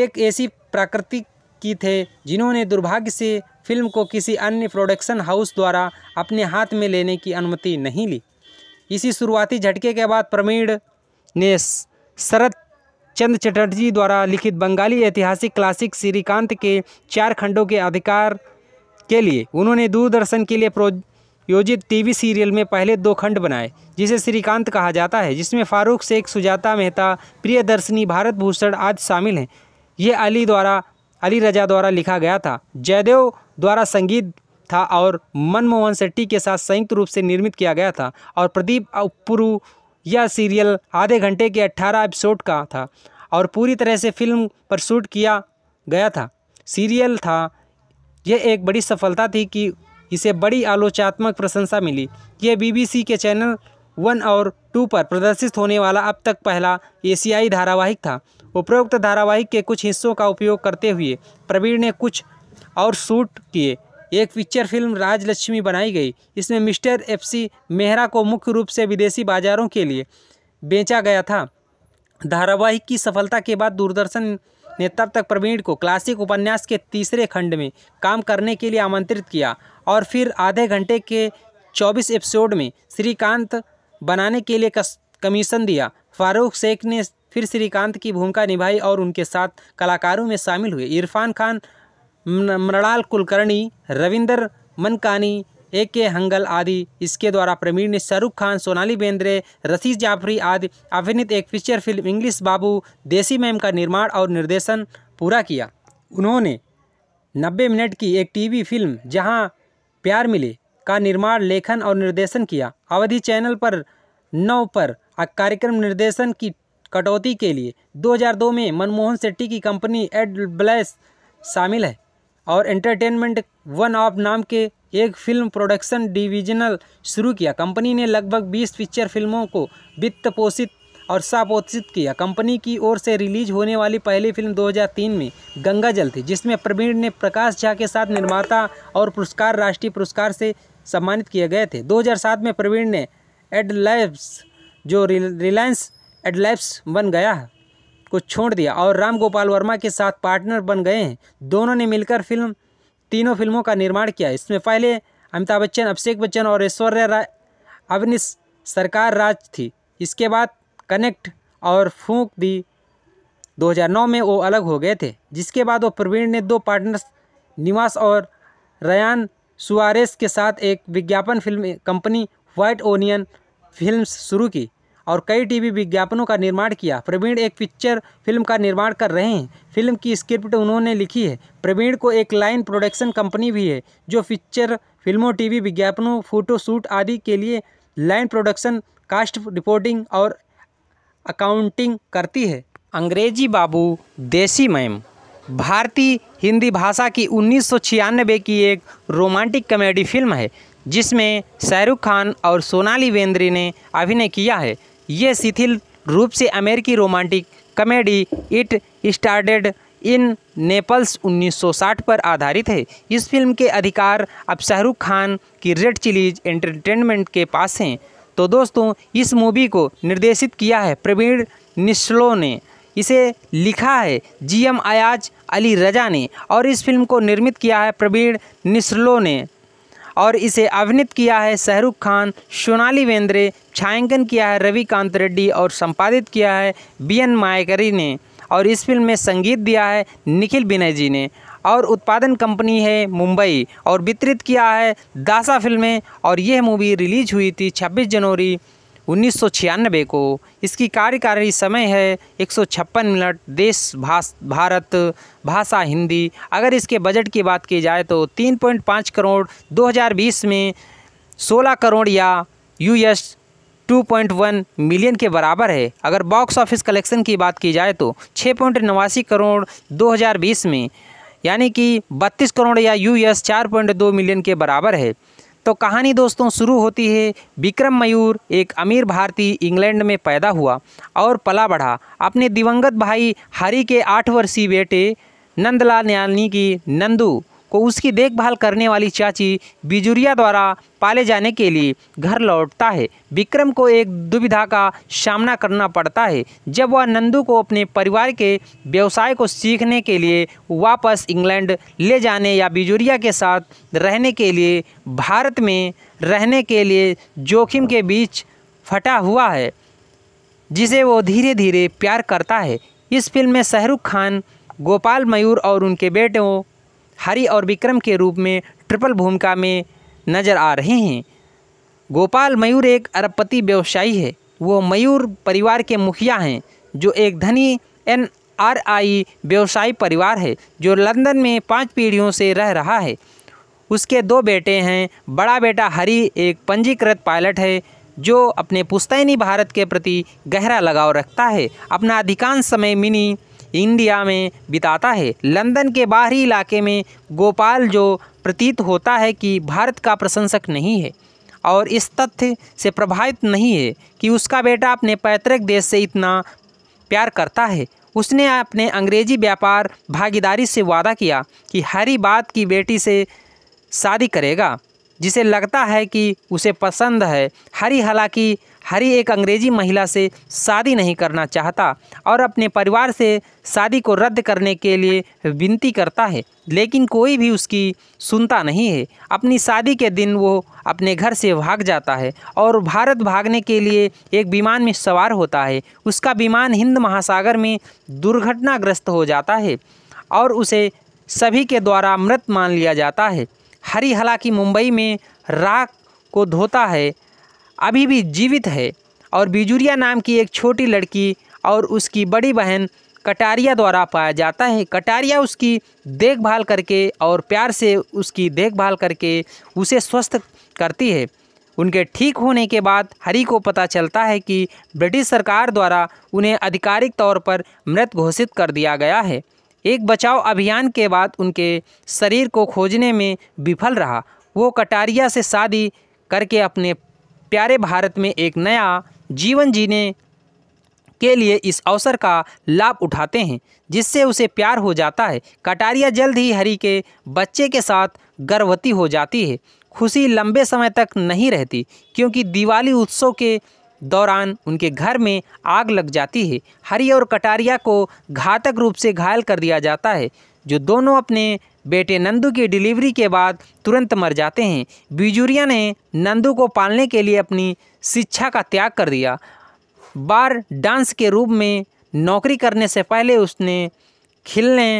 एक ऐसी प्राकृतिक की थे जिन्होंने दुर्भाग्य से फिल्म को किसी अन्य प्रोडक्शन हाउस द्वारा अपने हाथ में लेने की अनुमति नहीं ली इसी शुरुआती झटके के बाद प्रमीण ने शरद चंद चटर्जी द्वारा लिखित बंगाली ऐतिहासिक क्लासिक श्रीकांत के चार खंडों के अधिकार के लिए उन्होंने दूरदर्शन के लिए योजित टीवी सीरियल में पहले दो खंड बनाए जिसे श्रीकांत कहा जाता है जिसमें फारूक शेख सुजाता मेहता प्रियदर्शनी भारत भूषण आदि शामिल हैं ये अली द्वारा अली रजा द्वारा लिखा गया था जयदेव द्वारा संगीत था और मनमोहन शेट्टी के साथ संयुक्त रूप से निर्मित किया गया था और प्रदीप अपुरु यह सीरियल आधे घंटे के 18 एपिसोड का था और पूरी तरह से फिल्म पर शूट किया गया था सीरियल था यह एक बड़ी सफलता थी कि इसे बड़ी आलोचनात्मक प्रशंसा मिली यह बीबीसी के चैनल वन और टू पर प्रदर्शित होने वाला अब तक पहला एशियाई धारावाहिक था उपरोक्त धारावाहिक के कुछ हिस्सों का उपयोग करते हुए प्रवीण ने कुछ और शूट किए एक फीचर फिल्म राजलक्ष्मी बनाई गई इसमें मिस्टर एफसी मेहरा को मुख्य रूप से विदेशी बाजारों के लिए बेचा गया था धारावाहिक की सफलता के बाद दूरदर्शन ने तब तक प्रवीण को क्लासिक उपन्यास के तीसरे खंड में काम करने के लिए आमंत्रित किया और फिर आधे घंटे के चौबीस एपिसोड में श्रीकांत बनाने के लिए कमीशन दिया फारूक शेख ने फिर श्रीकांत की भूमिका निभाई और उनके साथ कलाकारों में शामिल हुए इरफान खान मृणाल कुलकर्णी रविंदर मनकानी ए के हंगल आदि इसके द्वारा प्रवीण ने शाहरुख खान सोनाली बेंद्रे रसी जाफरी आदि अभिनीत एक फीचर फिल्म इंग्लिश बाबू देसी मैम का निर्माण और निर्देशन पूरा किया उन्होंने 90 मिनट की एक टीवी फिल्म जहां प्यार मिले का निर्माण लेखन और निर्देशन किया अवधि चैनल पर नौ पर कार्यक्रम निर्देशन की कटौती के लिए 2002 में मनमोहन सेट्टी की कंपनी एड ब्लैस शामिल है और एंटरटेनमेंट वन ऑफ नाम के एक फिल्म प्रोडक्शन डिविजनल शुरू किया कंपनी ने लगभग 20 फीचर फिल्मों को वित्त पोषित और सापोषित किया कंपनी की ओर से रिलीज होने वाली पहली फिल्म 2003 में गंगा जल थी जिसमें प्रवीण ने प्रकाश झा के साथ निर्माता और पुरस्कार राष्ट्रीय पुरस्कार से सम्मानित किए गए थे 2007 में प्रवीण ने एडलाइव्स जो रिलायंस एडलाइव्स बन गया को छोड़ दिया और राम गोपाल वर्मा के साथ पार्टनर बन गए हैं दोनों ने मिलकर फिल्म तीनों फिल्मों का निर्माण किया इसमें पहले अमिताभ बच्चन अभिषेक बच्चन और ऐश्वर्या राय अवनी सरकार राज थी इसके बाद कनेक्ट और फूंक दी 2009 में वो अलग हो गए थे जिसके बाद वो प्रवीण ने दो पार्टनर्स निवास और रयान सुआरेस के साथ एक विज्ञापन film company white onion films शुरू की और कई टीवी विज्ञापनों का निर्माण किया प्रवीण एक पिक्चर फिल्म का निर्माण कर रहे हैं फिल्म की स्क्रिप्ट उन्होंने लिखी है प्रवीण को एक लाइन प्रोडक्शन कंपनी भी है जो पिक्चर फिल्मों टीवी विज्ञापनों फ़ोटोशूट आदि के लिए लाइन प्रोडक्शन कास्ट रिपोर्टिंग और अकाउंटिंग करती है अंग्रेजी बाबू देसी मैम भारतीय हिंदी भाषा की उन्नीस की एक रोमांटिक कॉमेडी फिल्म है जिसमें शाहरुख खान और सोनाली बेंद्री ने अभिनय किया है ये शिथिल रूप से अमेरिकी romantic comedy it started in Naples 1960 पर आधारित है इस फिल्म के अधिकार अब शाहरुख खान की रेड चिलीज एंटरटेनमेंट के पास हैं तो दोस्तों इस मूवी को निर्देशित किया है प्रवीण निश्लो ने इसे लिखा है जी एम अयाज अली रजा ने और इस फिल्म को निर्मित किया है प्रवीण निश्लो ने और इसे अभिनीत किया है शाहरुख खान सोनाली वेंद्रे छायांकन किया है रविकांत रेड्डी और संपादित किया है बी एन मायकरी ने और इस फिल्म में संगीत दिया है निखिल विनय जी ने और उत्पादन कंपनी है मुंबई और वितरित किया है दासा फिल्में और यह मूवी रिलीज हुई थी 26 जनवरी उन्नीस को इसकी कार्यकारी समय है 156 मिनट देश भाष भारत भाषा हिंदी अगर इसके बजट की बात की जाए तो 3.5 करोड़ 2020 में 16 करोड़ या यूएस 2.1 मिलियन के बराबर है अगर बॉक्स ऑफिस कलेक्शन की बात की जाए तो छः पॉइंट नवासी करोड़ 2020 में यानी कि 32 करोड़ या यूएस 4.2 मिलियन के बराबर है तो कहानी दोस्तों शुरू होती है विक्रम मयूर एक अमीर भारतीय इंग्लैंड में पैदा हुआ और पला बढ़ा अपने दिवंगत भाई हरि के आठ वर्षीय बेटे नंदलाल यानी कि नंदू को उसकी देखभाल करने वाली चाची बिजुरिया द्वारा पाले जाने के लिए घर लौटता है विक्रम को एक दुविधा का सामना करना पड़ता है जब वह नंदू को अपने परिवार के व्यवसाय को सीखने के लिए वापस इंग्लैंड ले जाने या बिजुरिया के साथ रहने के लिए भारत में रहने के लिए जोखिम के बीच फटा हुआ है जिसे वो धीरे धीरे प्यार करता है इस फिल्म में शाहरुख खान गोपाल मयूर और उनके बेटों हरि और विक्रम के रूप में ट्रिपल भूमिका में नज़र आ रहे हैं गोपाल मयूर एक अरबपति व्यवसायी है वो मयूर परिवार के मुखिया हैं जो एक धनी एन आर आई व्यवसायी परिवार है जो लंदन में पाँच पीढ़ियों से रह रहा है उसके दो बेटे हैं बड़ा बेटा हरि एक पंजीकृत पायलट है जो अपने पुस्तैनी भारत के प्रति गहरा लगाव रखता है अपना अधिकांश समय मिनी इंडिया में बिताता है लंदन के बाहरी इलाके में गोपाल जो प्रतीत होता है कि भारत का प्रशंसक नहीं है और इस तथ्य से प्रभावित नहीं है कि उसका बेटा अपने पैतृक देश से इतना प्यार करता है उसने अपने अंग्रेजी व्यापार भागीदारी से वादा किया कि हरी बात की बेटी से शादी करेगा जिसे लगता है कि उसे पसंद है हरी हालांकि हरी एक अंग्रेजी महिला से शादी नहीं करना चाहता और अपने परिवार से शादी को रद्द करने के लिए विनती करता है लेकिन कोई भी उसकी सुनता नहीं है अपनी शादी के दिन वो अपने घर से भाग जाता है और भारत भागने के लिए एक विमान में सवार होता है उसका विमान हिंद महासागर में दुर्घटनाग्रस्त हो जाता है और उसे सभी के द्वारा मृत मान लिया जाता है हरी हालांकि मुंबई में राख को धोता है अभी भी जीवित है और बिजुरिया नाम की एक छोटी लड़की और उसकी बड़ी बहन कटारिया द्वारा पाया जाता है कटारिया उसकी देखभाल करके और प्यार से उसकी देखभाल करके उसे स्वस्थ करती है उनके ठीक होने के बाद हरी को पता चलता है कि ब्रिटिश सरकार द्वारा उन्हें आधिकारिक तौर पर मृत घोषित कर दिया गया है एक बचाव अभियान के बाद उनके शरीर को खोजने में विफल रहा वो कटारिया से शादी करके अपने प्यारे भारत में एक नया जीवन जीने के लिए इस अवसर का लाभ उठाते हैं जिससे उसे प्यार हो जाता है कटारिया जल्द ही हरी के बच्चे के साथ गर्भवती हो जाती है खुशी लंबे समय तक नहीं रहती क्योंकि दिवाली उत्सव के दौरान उनके घर में आग लग जाती है हरी और कटारिया को घातक रूप से घायल कर दिया जाता है जो दोनों अपने बेटे नंदू की डिलीवरी के बाद तुरंत मर जाते हैं बिजुरिया ने नंदू को पालने के लिए अपनी शिक्षा का त्याग कर दिया बार डांस के रूप में नौकरी करने से पहले उसने खिलने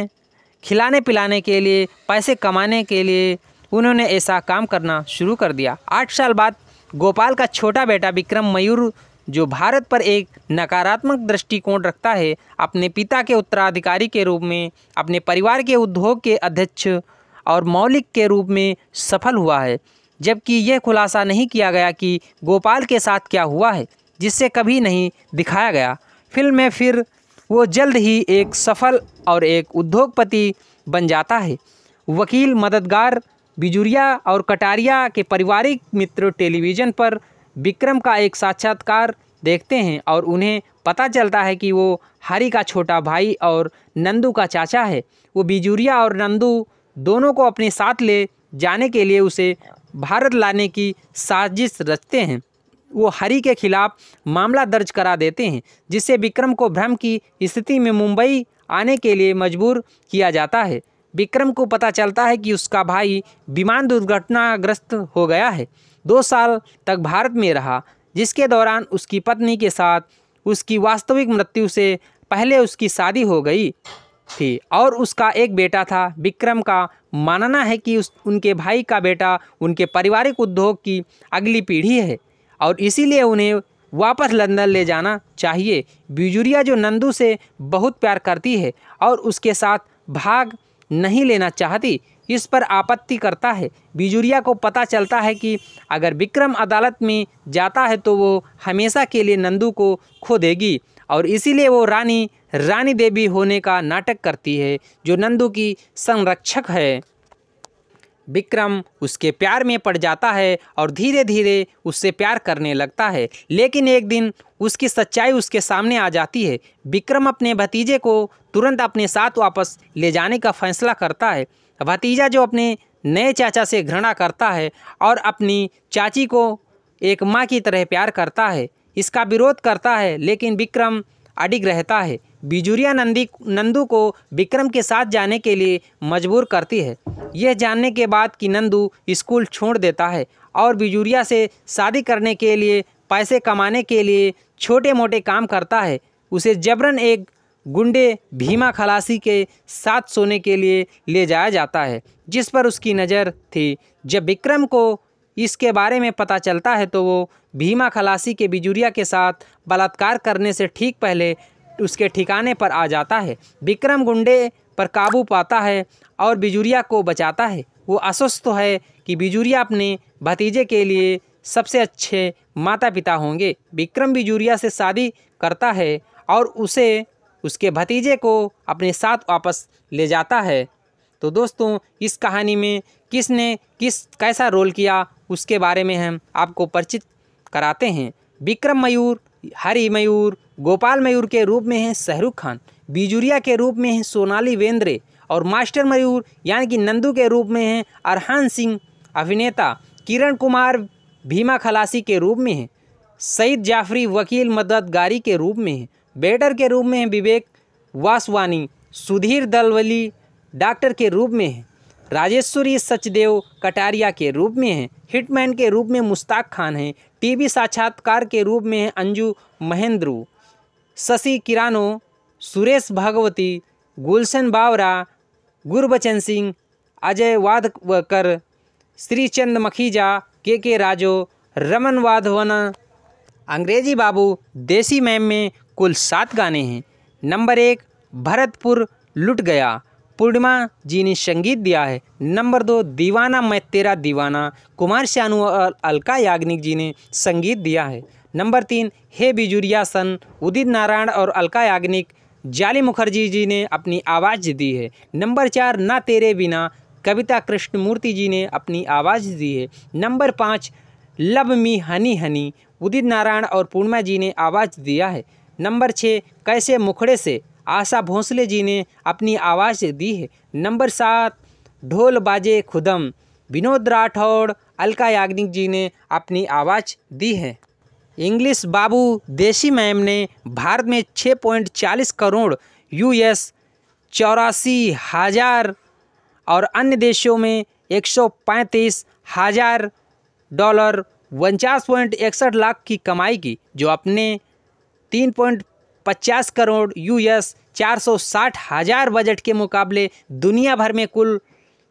खिलाने पिलाने के लिए पैसे कमाने के लिए उन्होंने ऐसा काम करना शुरू कर दिया आठ साल बाद गोपाल का छोटा बेटा विक्रम मयूर जो भारत पर एक नकारात्मक दृष्टिकोण रखता है अपने पिता के उत्तराधिकारी के रूप में अपने परिवार के उद्योग के अध्यक्ष और मौलिक के रूप में सफल हुआ है जबकि यह खुलासा नहीं किया गया कि गोपाल के साथ क्या हुआ है जिससे कभी नहीं दिखाया गया फिल्म में फिर वो जल्द ही एक सफल और एक उद्योगपति बन जाता है वकील मददगार बिजुरिया और कटारिया के पारिवारिक मित्र टेलीविज़न पर विक्रम का एक साक्षात्कार देखते हैं और उन्हें पता चलता है कि वो हरि का छोटा भाई और नंदू का चाचा है वो बिजूरिया और नंदू दोनों को अपने साथ ले जाने के लिए उसे भारत लाने की साजिश रचते हैं वो हरि के खिलाफ मामला दर्ज करा देते हैं जिससे विक्रम को भ्रम की स्थिति में मुंबई आने के लिए मजबूर किया जाता है विक्रम को पता चलता है कि उसका भाई विमान दुर्घटनाग्रस्त हो गया है दो साल तक भारत में रहा जिसके दौरान उसकी पत्नी के साथ उसकी वास्तविक मृत्यु से पहले उसकी शादी हो गई थी और उसका एक बेटा था विक्रम का मानना है कि उस उनके भाई का बेटा उनके पारिवारिक उद्योग की अगली पीढ़ी है और इसीलिए उन्हें वापस लंदन ले जाना चाहिए बिजुरिया जो नंदू से बहुत प्यार करती है और उसके साथ भाग नहीं लेना चाहती इस पर आपत्ति करता है बिजुरिया को पता चलता है कि अगर विक्रम अदालत में जाता है तो वो हमेशा के लिए नंदू को खो देगी और इसीलिए वो रानी रानी देवी होने का नाटक करती है जो नंदू की संरक्षक है विक्रम उसके प्यार में पड़ जाता है और धीरे धीरे उससे प्यार करने लगता है लेकिन एक दिन उसकी सच्चाई उसके सामने आ जाती है विक्रम अपने भतीजे को तुरंत अपने साथ वापस ले जाने का फैसला करता है भतीजा जो अपने नए चाचा से घृणा करता है और अपनी चाची को एक माँ की तरह प्यार करता है इसका विरोध करता है लेकिन विक्रम अडिग रहता है बिजुरिया नंदी नंदू को विक्रम के साथ जाने के लिए मजबूर करती है यह जानने के बाद कि नंदू स्कूल छोड़ देता है और बिजुरिया से शादी करने के लिए पैसे कमाने के लिए छोटे मोटे काम करता है उसे जबरन एक गुंडे भीमा खलासी के साथ सोने के लिए ले जाया जाता है जिस पर उसकी नज़र थी जब विक्रम को इसके बारे में पता चलता है तो वो भीमा खलासी के बिजुरिया के साथ बलात्कार करने से ठीक पहले उसके ठिकाने पर आ जाता है विक्रम गुंडे पर काबू पाता है और बिजुरिया को बचाता है वो अस्वस्थ तो है कि बिजुरिया अपने भतीजे के लिए सबसे अच्छे माता पिता होंगे विक्रम बिजुरिया से शादी करता है और उसे उसके भतीजे को अपने साथ वापस ले जाता है तो दोस्तों इस कहानी में किसने किस कैसा रोल किया उसके बारे में हम आपको परिचित कराते हैं विक्रम मयूर हरी मयूर गोपाल मयूर के रूप में हैं शाहरुख खान बिजुरिया के रूप में हैं सोनाली वेंद्रे और मास्टर मयूर यानी कि नंदू के रूप में हैं अरहान सिंह अभिनेता किरण कुमार भीमा खलासी के रूप में हैं सईद जाफरी वकील मददगारी के रूप में हैं बैटर के रूप में हैं विवेक वासवानी सुधीर दलवली डॉक्टर के रूप में हैं राजेश्वरी सचदेव कटारिया के रूप में हैं हिटमैन के रूप में मुश्ताक खान हैं टीवी साक्षात्कार के रूप में हैं अंजू महेंद्रू शशि किरानो सुरेश भागवती गुलशन बावरा गुरबचन सिंह अजय वाधकर श्रीचंद मखीजा के के राजो रमन वाधवन अंग्रेजी बाबू देसी मैम में कुल सात गाने हैं नंबर एक भरतपुर लुट गया पूर्णिमा जी ने संगीत दिया है नंबर दो दीवाना मैं तेरा दीवाना कुमार शानू और अलका याग्निक जी ने संगीत दिया है नंबर तीन हे बिजुरिया सन उदित नारायण और अलका याग्निक जाली मुखर्जी जी ने अपनी आवाज़ दी है नंबर चार ना तेरे बिना कविता कृष्णमूर्ति जी ने अपनी आवाज़ दी है नंबर पाँच love me honey honey Udit Narayan और पूर्णिमा जी ने आवाज़ दिया है नंबर छः कैसे मुखड़े से आशा भोसले जी ने अपनी आवाज़ दी है नंबर सात ढोल बाजे खुदम विनोद राठौड़ अलका याग्निक जी ने अपनी आवाज़ दी है इंग्लिश बाबू देसी मैम ने भारत में छः पॉइंट चालीस करोड़ यूएस चौरासी हज़ार और अन्य देशों में एक सौ पैंतीस हज़ार डॉलर उनचास पॉइंट इकसठ लाख की कमाई की जो अपने तीन पॉइंट पचास करोड़ यूएस चार सौ साठ हज़ार बजट के मुकाबले दुनिया भर में कुल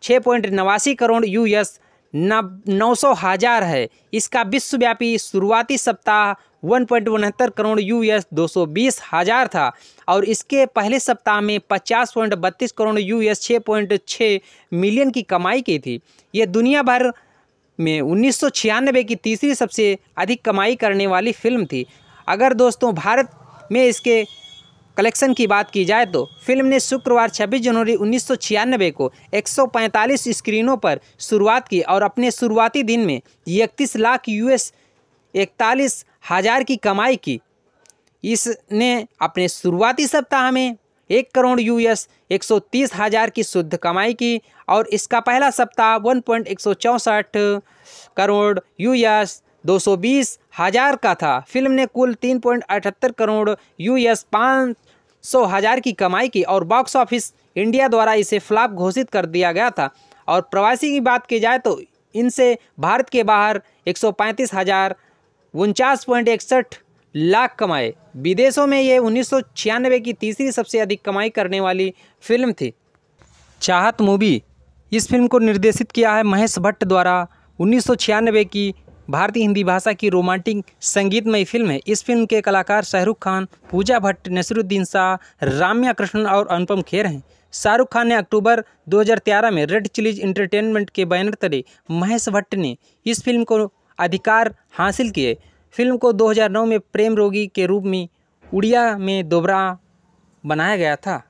छः पॉइंट नवासी करोड़ यूएस नौ सौ हज़ार है इसका विश्वव्यापी शुरुआती सप्ताह वन पॉइंट उनहत्तर करोड़ यूएस दो सौ बीस हज़ार था और इसके पहले सप्ताह में पचास पॉइंट बत्तीस करोड़ यूएस छः पॉइंट छः मिलियन की कमाई की थी ये दुनिया भर में उन्नीस की तीसरी सबसे अधिक कमाई करने वाली फिल्म थी अगर दोस्तों भारत में इसके कलेक्शन की बात की जाए तो फिल्म ने शुक्रवार 26 जनवरी उन्नीस को 145 स्क्रीनों पर शुरुआत की और अपने शुरुआती दिन में इकतीस लाख यूएस इकतालीस हज़ार की कमाई की इसने अपने शुरुआती सप्ताह में एक करोड़ यूएस एक सौ तीस हज़ार की शुद्ध कमाई की और इसका पहला सप्ताह वन पॉइंट एक सौ चौंसठ करोड़ यूएस दो सौ बीस हज़ार का था फिल्म ने कुल तीन पॉइंट अठहत्तर करोड़ यूएस पाँच सौ हज़ार की कमाई की और बॉक्स ऑफिस इंडिया द्वारा इसे फ्लॉप घोषित कर दिया गया था और प्रवासी की बात की जाए तो इनसे भारत के बाहर एक सौ पैंतीस हज़ार उनचास पॉइंट इकसठ लाख कमाए विदेशों में ये उन्नीस की तीसरी सबसे अधिक कमाई करने वाली फिल्म थी चाहत मूवी इस फिल्म को निर्देशित किया है महेश भट्ट द्वारा उन्नीस की भारतीय हिंदी भाषा की रोमांटिक संगीतमय फिल्म है इस फिल्म के कलाकार शाहरुख खान पूजा भट्ट नसरुद्दीन शाह राम्या कृष्णन और अनुपम खेर हैं शाहरुख खान ने अक्टूबर 2013 में रेड चिलीज इंटरटेनमेंट के बैनर तले महेश भट्ट ने इस फिल्म को अधिकार हासिल किए फिल्म को 2009 में प्रेम रोगी के रूप में उड़िया में दोबरा बनाया गया था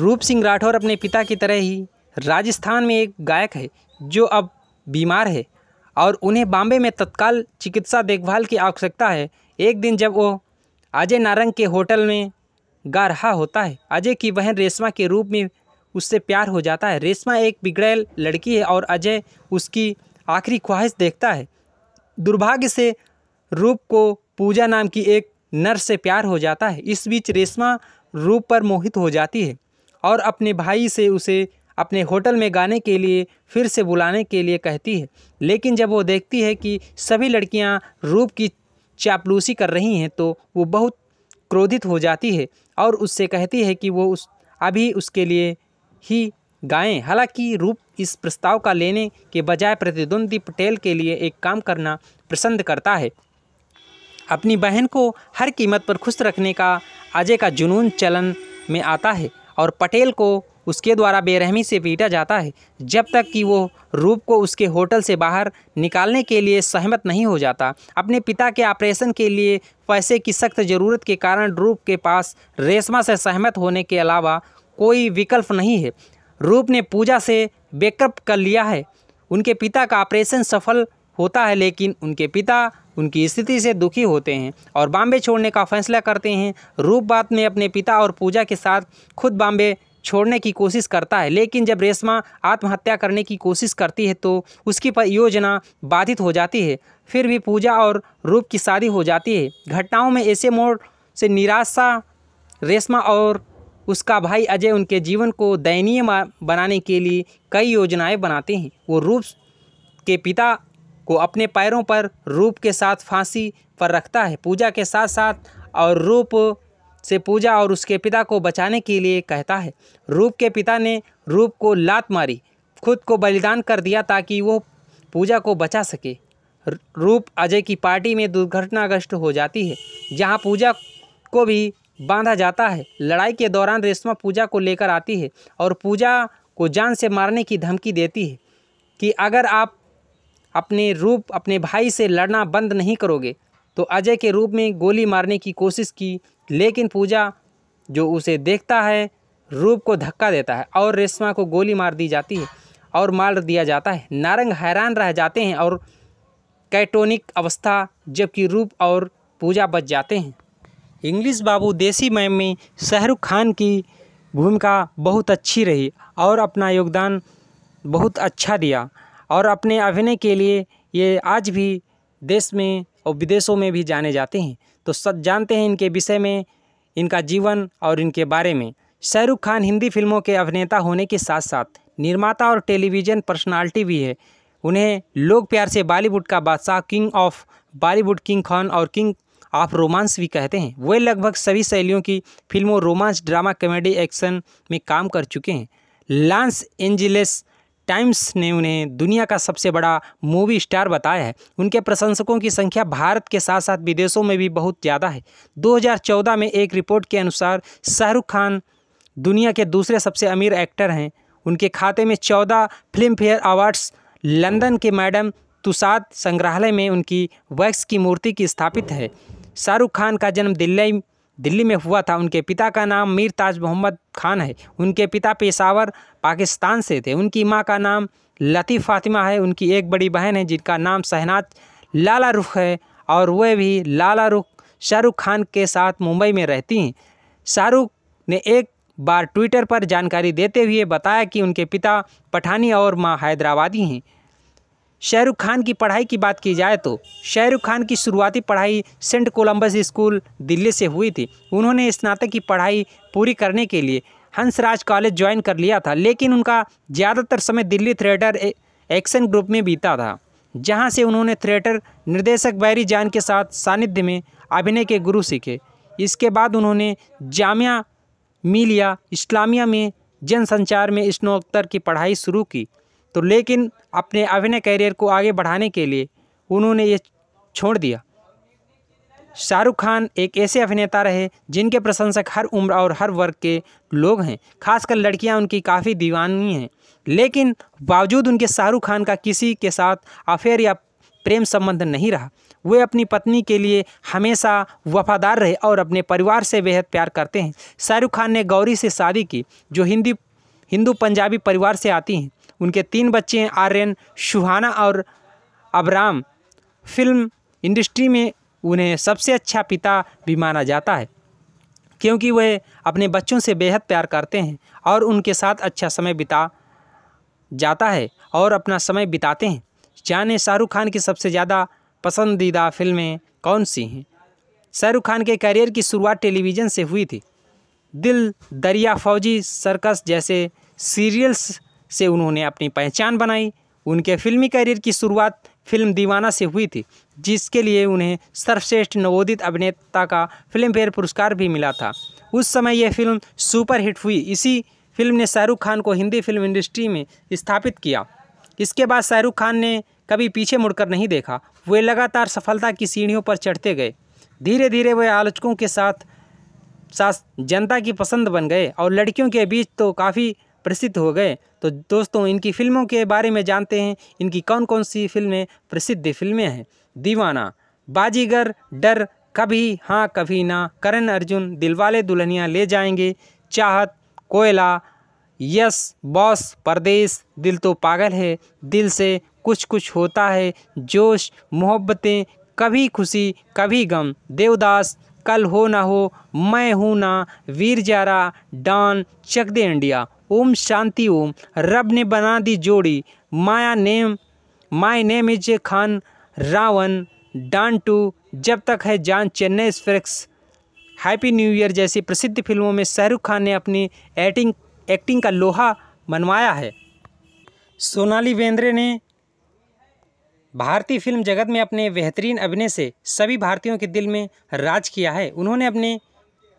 रूप सिंह राठौर अपने पिता की तरह ही राजस्थान में एक गायक है जो अब बीमार है और उन्हें बॉम्बे में तत्काल चिकित्सा देखभाल की आवश्यकता है एक दिन जब वो अजय नारंग के होटल में गा रहा होता है अजय की बहन रेशमा के रूप में उससे प्यार हो जाता है रेशमा एक बिगड़ैल लड़की है और अजय उसकी आखिरी ख्वाहिश देखता है दुर्भाग्य से रूप को पूजा नाम की एक नर से प्यार हो जाता है इस बीच रेशमा रूप पर मोहित हो जाती है और अपने भाई से उसे अपने होटल में गाने के लिए फिर से बुलाने के लिए कहती है लेकिन जब वो देखती है कि सभी लड़कियां रूप की चापलूसी कर रही हैं तो वो बहुत क्रोधित हो जाती है और उससे कहती है कि वो उस अभी उसके लिए ही गाएं हालांकि रूप इस प्रस्ताव का लेने के बजाय प्रतिद्वंदी पटेल के लिए एक काम करना पसंद करता है अपनी बहन को हर कीमत पर खुश रखने का अजय का जुनून चलन में आता है और पटेल को उसके द्वारा बेरहमी से पीटा जाता है जब तक कि वो रूप को उसके होटल से बाहर निकालने के लिए सहमत नहीं हो जाता अपने पिता के ऑपरेशन के लिए पैसे की सख्त ज़रूरत के कारण रूप के पास रेशमा से सहमत होने के अलावा कोई विकल्प नहीं है रूप ने पूजा से बेकअप कर लिया है उनके पिता का ऑपरेशन सफल होता है लेकिन उनके पिता उनकी स्थिति से दुखी होते हैं और बॉम्बे छोड़ने का फैसला करते हैं रूप बात में अपने पिता और पूजा के साथ खुद बॉम्बे छोड़ने की कोशिश करता है लेकिन जब रेशमा आत्महत्या करने की कोशिश करती है तो उसकी योजना बाधित हो जाती है फिर भी पूजा और रूप की शादी हो जाती है घटनाओं में ऐसे मोड़ से निराशा रेशमा और उसका भाई अजय उनके जीवन को दयनीय बनाने के लिए कई योजनाएं बनाते हैं वो रूप के पिता को अपने पैरों पर रूप के साथ फांसी पर रखता है पूजा के साथ साथ और रूप से पूजा और उसके पिता को बचाने के लिए कहता है रूप के पिता ने रूप को लात मारी खुद को बलिदान कर दिया ताकि वो पूजा को बचा सके रूप अजय की पार्टी में दुर्घटनाग्रस्त हो जाती है जहाँ पूजा को भी बांधा जाता है लड़ाई के दौरान रेशमा पूजा को लेकर आती है और पूजा को जान से मारने की धमकी देती है कि अगर आप अपने रूप अपने भाई से लड़ना बंद नहीं करोगे तो अजय के रूप में गोली मारने की कोशिश की लेकिन पूजा जो उसे देखता है रूप को धक्का देता है और रेशमा को गोली मार दी जाती है और मार दिया जाता है नारंग हैरान रह जाते हैं और कैटोनिक अवस्था जबकि रूप और पूजा बच जाते हैं इंग्लिश बाबू देसी मैम में शाहरुख खान की भूमिका बहुत अच्छी रही और अपना योगदान बहुत अच्छा दिया और अपने अभिनय के लिए ये आज भी देश में और विदेशों में भी जाने जाते हैं तो सब जानते हैं इनके विषय में इनका जीवन और इनके बारे में शाहरुख खान हिंदी फिल्मों के अभिनेता होने के साथ साथ निर्माता और टेलीविज़न पर्सनालिटी भी है उन्हें लोग प्यार से बॉलीवुड का बादशाह king of Bollywood king Khan और किंग ऑफ रोमांस भी कहते हैं वे लगभग सभी शैलियों की फिल्मों रोमांस ड्रामा कॉमेडी एक्शन में काम कर चुके हैं लांस एंजिलस टाइम्स ने उन्हें दुनिया का सबसे बड़ा मूवी स्टार बताया है उनके प्रशंसकों की संख्या भारत के साथ साथ विदेशों में भी बहुत ज़्यादा है 2014 में एक रिपोर्ट के अनुसार शाहरुख खान दुनिया के दूसरे सबसे अमीर एक्टर हैं उनके खाते में 14 फिल्म फेयर अवार्ड्स लंदन के मैडम तुसाद संग्रहालय में उनकी वैक्स की मूर्ति की स्थापित है शाहरुख खान का जन्म दिल्ली दिल्ली में हुआ था उनके पिता का नाम मीर ताज मोहम्मद खान है उनके पिता पेशावर पाकिस्तान से थे उनकी माँ का नाम लतीफ़ फातिमा है उनकी एक बड़ी बहन है जिनका नाम शहनाज लाला रुख है और वह भी लाला रुख शाहरुख खान के साथ मुंबई में रहती हैं शाहरुख ने एक बार ट्विटर पर जानकारी देते हुए बताया कि उनके पिता पठानी और माँ हैदराबादी हैं शाहरुख खान की पढ़ाई की बात की जाए तो शाहरुख खान की शुरुआती पढ़ाई सेंट कोलंबस स्कूल दिल्ली से हुई थी उन्होंने स्नातक की पढ़ाई पूरी करने के लिए हंसराज कॉलेज ज्वाइन कर लिया था लेकिन उनका ज़्यादातर समय दिल्ली थिएटर एक्शन ग्रुप में बीता था जहां से उन्होंने थिएटर निर्देशक बैरी जान के साथ सानिध्य में अभिनय के गुरु सीखे इसके बाद उन्होंने जामिया मिलिया इस्लामिया में जनसंचार में स्नातक की पढ़ाई शुरू की तो लेकिन अपने अभिनय कैरियर को आगे बढ़ाने के लिए उन्होंने ये छोड़ दिया शाहरुख खान एक ऐसे अभिनेता रहे जिनके प्रशंसक हर उम्र और हर वर्ग के लोग हैं खासकर लड़कियां उनकी काफ़ी दीवानी हैं लेकिन बावजूद उनके शाहरुख खान का किसी के साथ अफेयर या प्रेम संबंध नहीं रहा वे अपनी पत्नी के लिए हमेशा वफादार रहे और अपने परिवार से बेहद प्यार करते हैं शाहरुख खान ने गौरी से शादी की जो हिंदी हिंदू पंजाबी परिवार से आती हैं उनके तीन बच्चे हैं आर्यन शुहाना और अबराम फिल्म इंडस्ट्री में उन्हें सबसे अच्छा पिता भी माना जाता है क्योंकि वह अपने बच्चों से बेहद प्यार करते हैं और उनके साथ अच्छा समय बिता जाता है और अपना समय बिताते हैं जाने शाहरुख खान की सबसे ज़्यादा पसंदीदा फिल्में कौन सी हैं शाहरुख खान के करियर की शुरुआत टेलीविज़न से हुई थी दिल दरिया फौजी सर्कस जैसे सीरियल्स से उन्होंने अपनी पहचान बनाई उनके फिल्मी करियर की शुरुआत फिल्म दीवाना से हुई थी जिसके लिए उन्हें सर्वश्रेष्ठ नवोदित अभिनेता का फिल्मफेयर पुरस्कार भी मिला था उस समय यह फिल्म सुपरहिट हुई इसी फिल्म ने शाहरुख खान को हिंदी फिल्म इंडस्ट्री में स्थापित किया इसके बाद शाहरुख खान ने कभी पीछे मुड़कर नहीं देखा वे लगातार सफलता की सीढ़ियों पर चढ़ते गए धीरे धीरे वे आलोचकों के साथ साथ जनता की पसंद बन गए और लड़कियों के बीच तो काफ़ी प्रसिद्ध हो गए तो दोस्तों इनकी फ़िल्मों के बारे में जानते हैं इनकी कौन कौन सी फिल्में प्रसिद्ध फिल्में हैं दीवाना बाजीगर डर कभी हाँ कभी ना करण अर्जुन दिलवाले दुल्हनिया ले जाएंगे चाहत कोयला यस बॉस परदेश दिल तो पागल है दिल से कुछ कुछ होता है जोश मोहब्बतें कभी खुशी कभी गम देवदास कल हो ना हो मैं हूँ ना वीर जारा डॉन चक दे इंडिया ओम शांति ओम रब ने बना दी जोड़ी माया name my name is Khan Ravan Don two Jab Tak Hai Jaan Chennai express happy new year जैसी प्रसिद्ध फिल्मों में शाहरुख खान ने अपनी एक्टिंग एक्टिंग का लोहा मनवाया है सोनाली बेंद्रे ने भारतीय फिल्म जगत में अपने बेहतरीन अभिनय से सभी भारतीयों के दिल में राज किया है उन्होंने अपने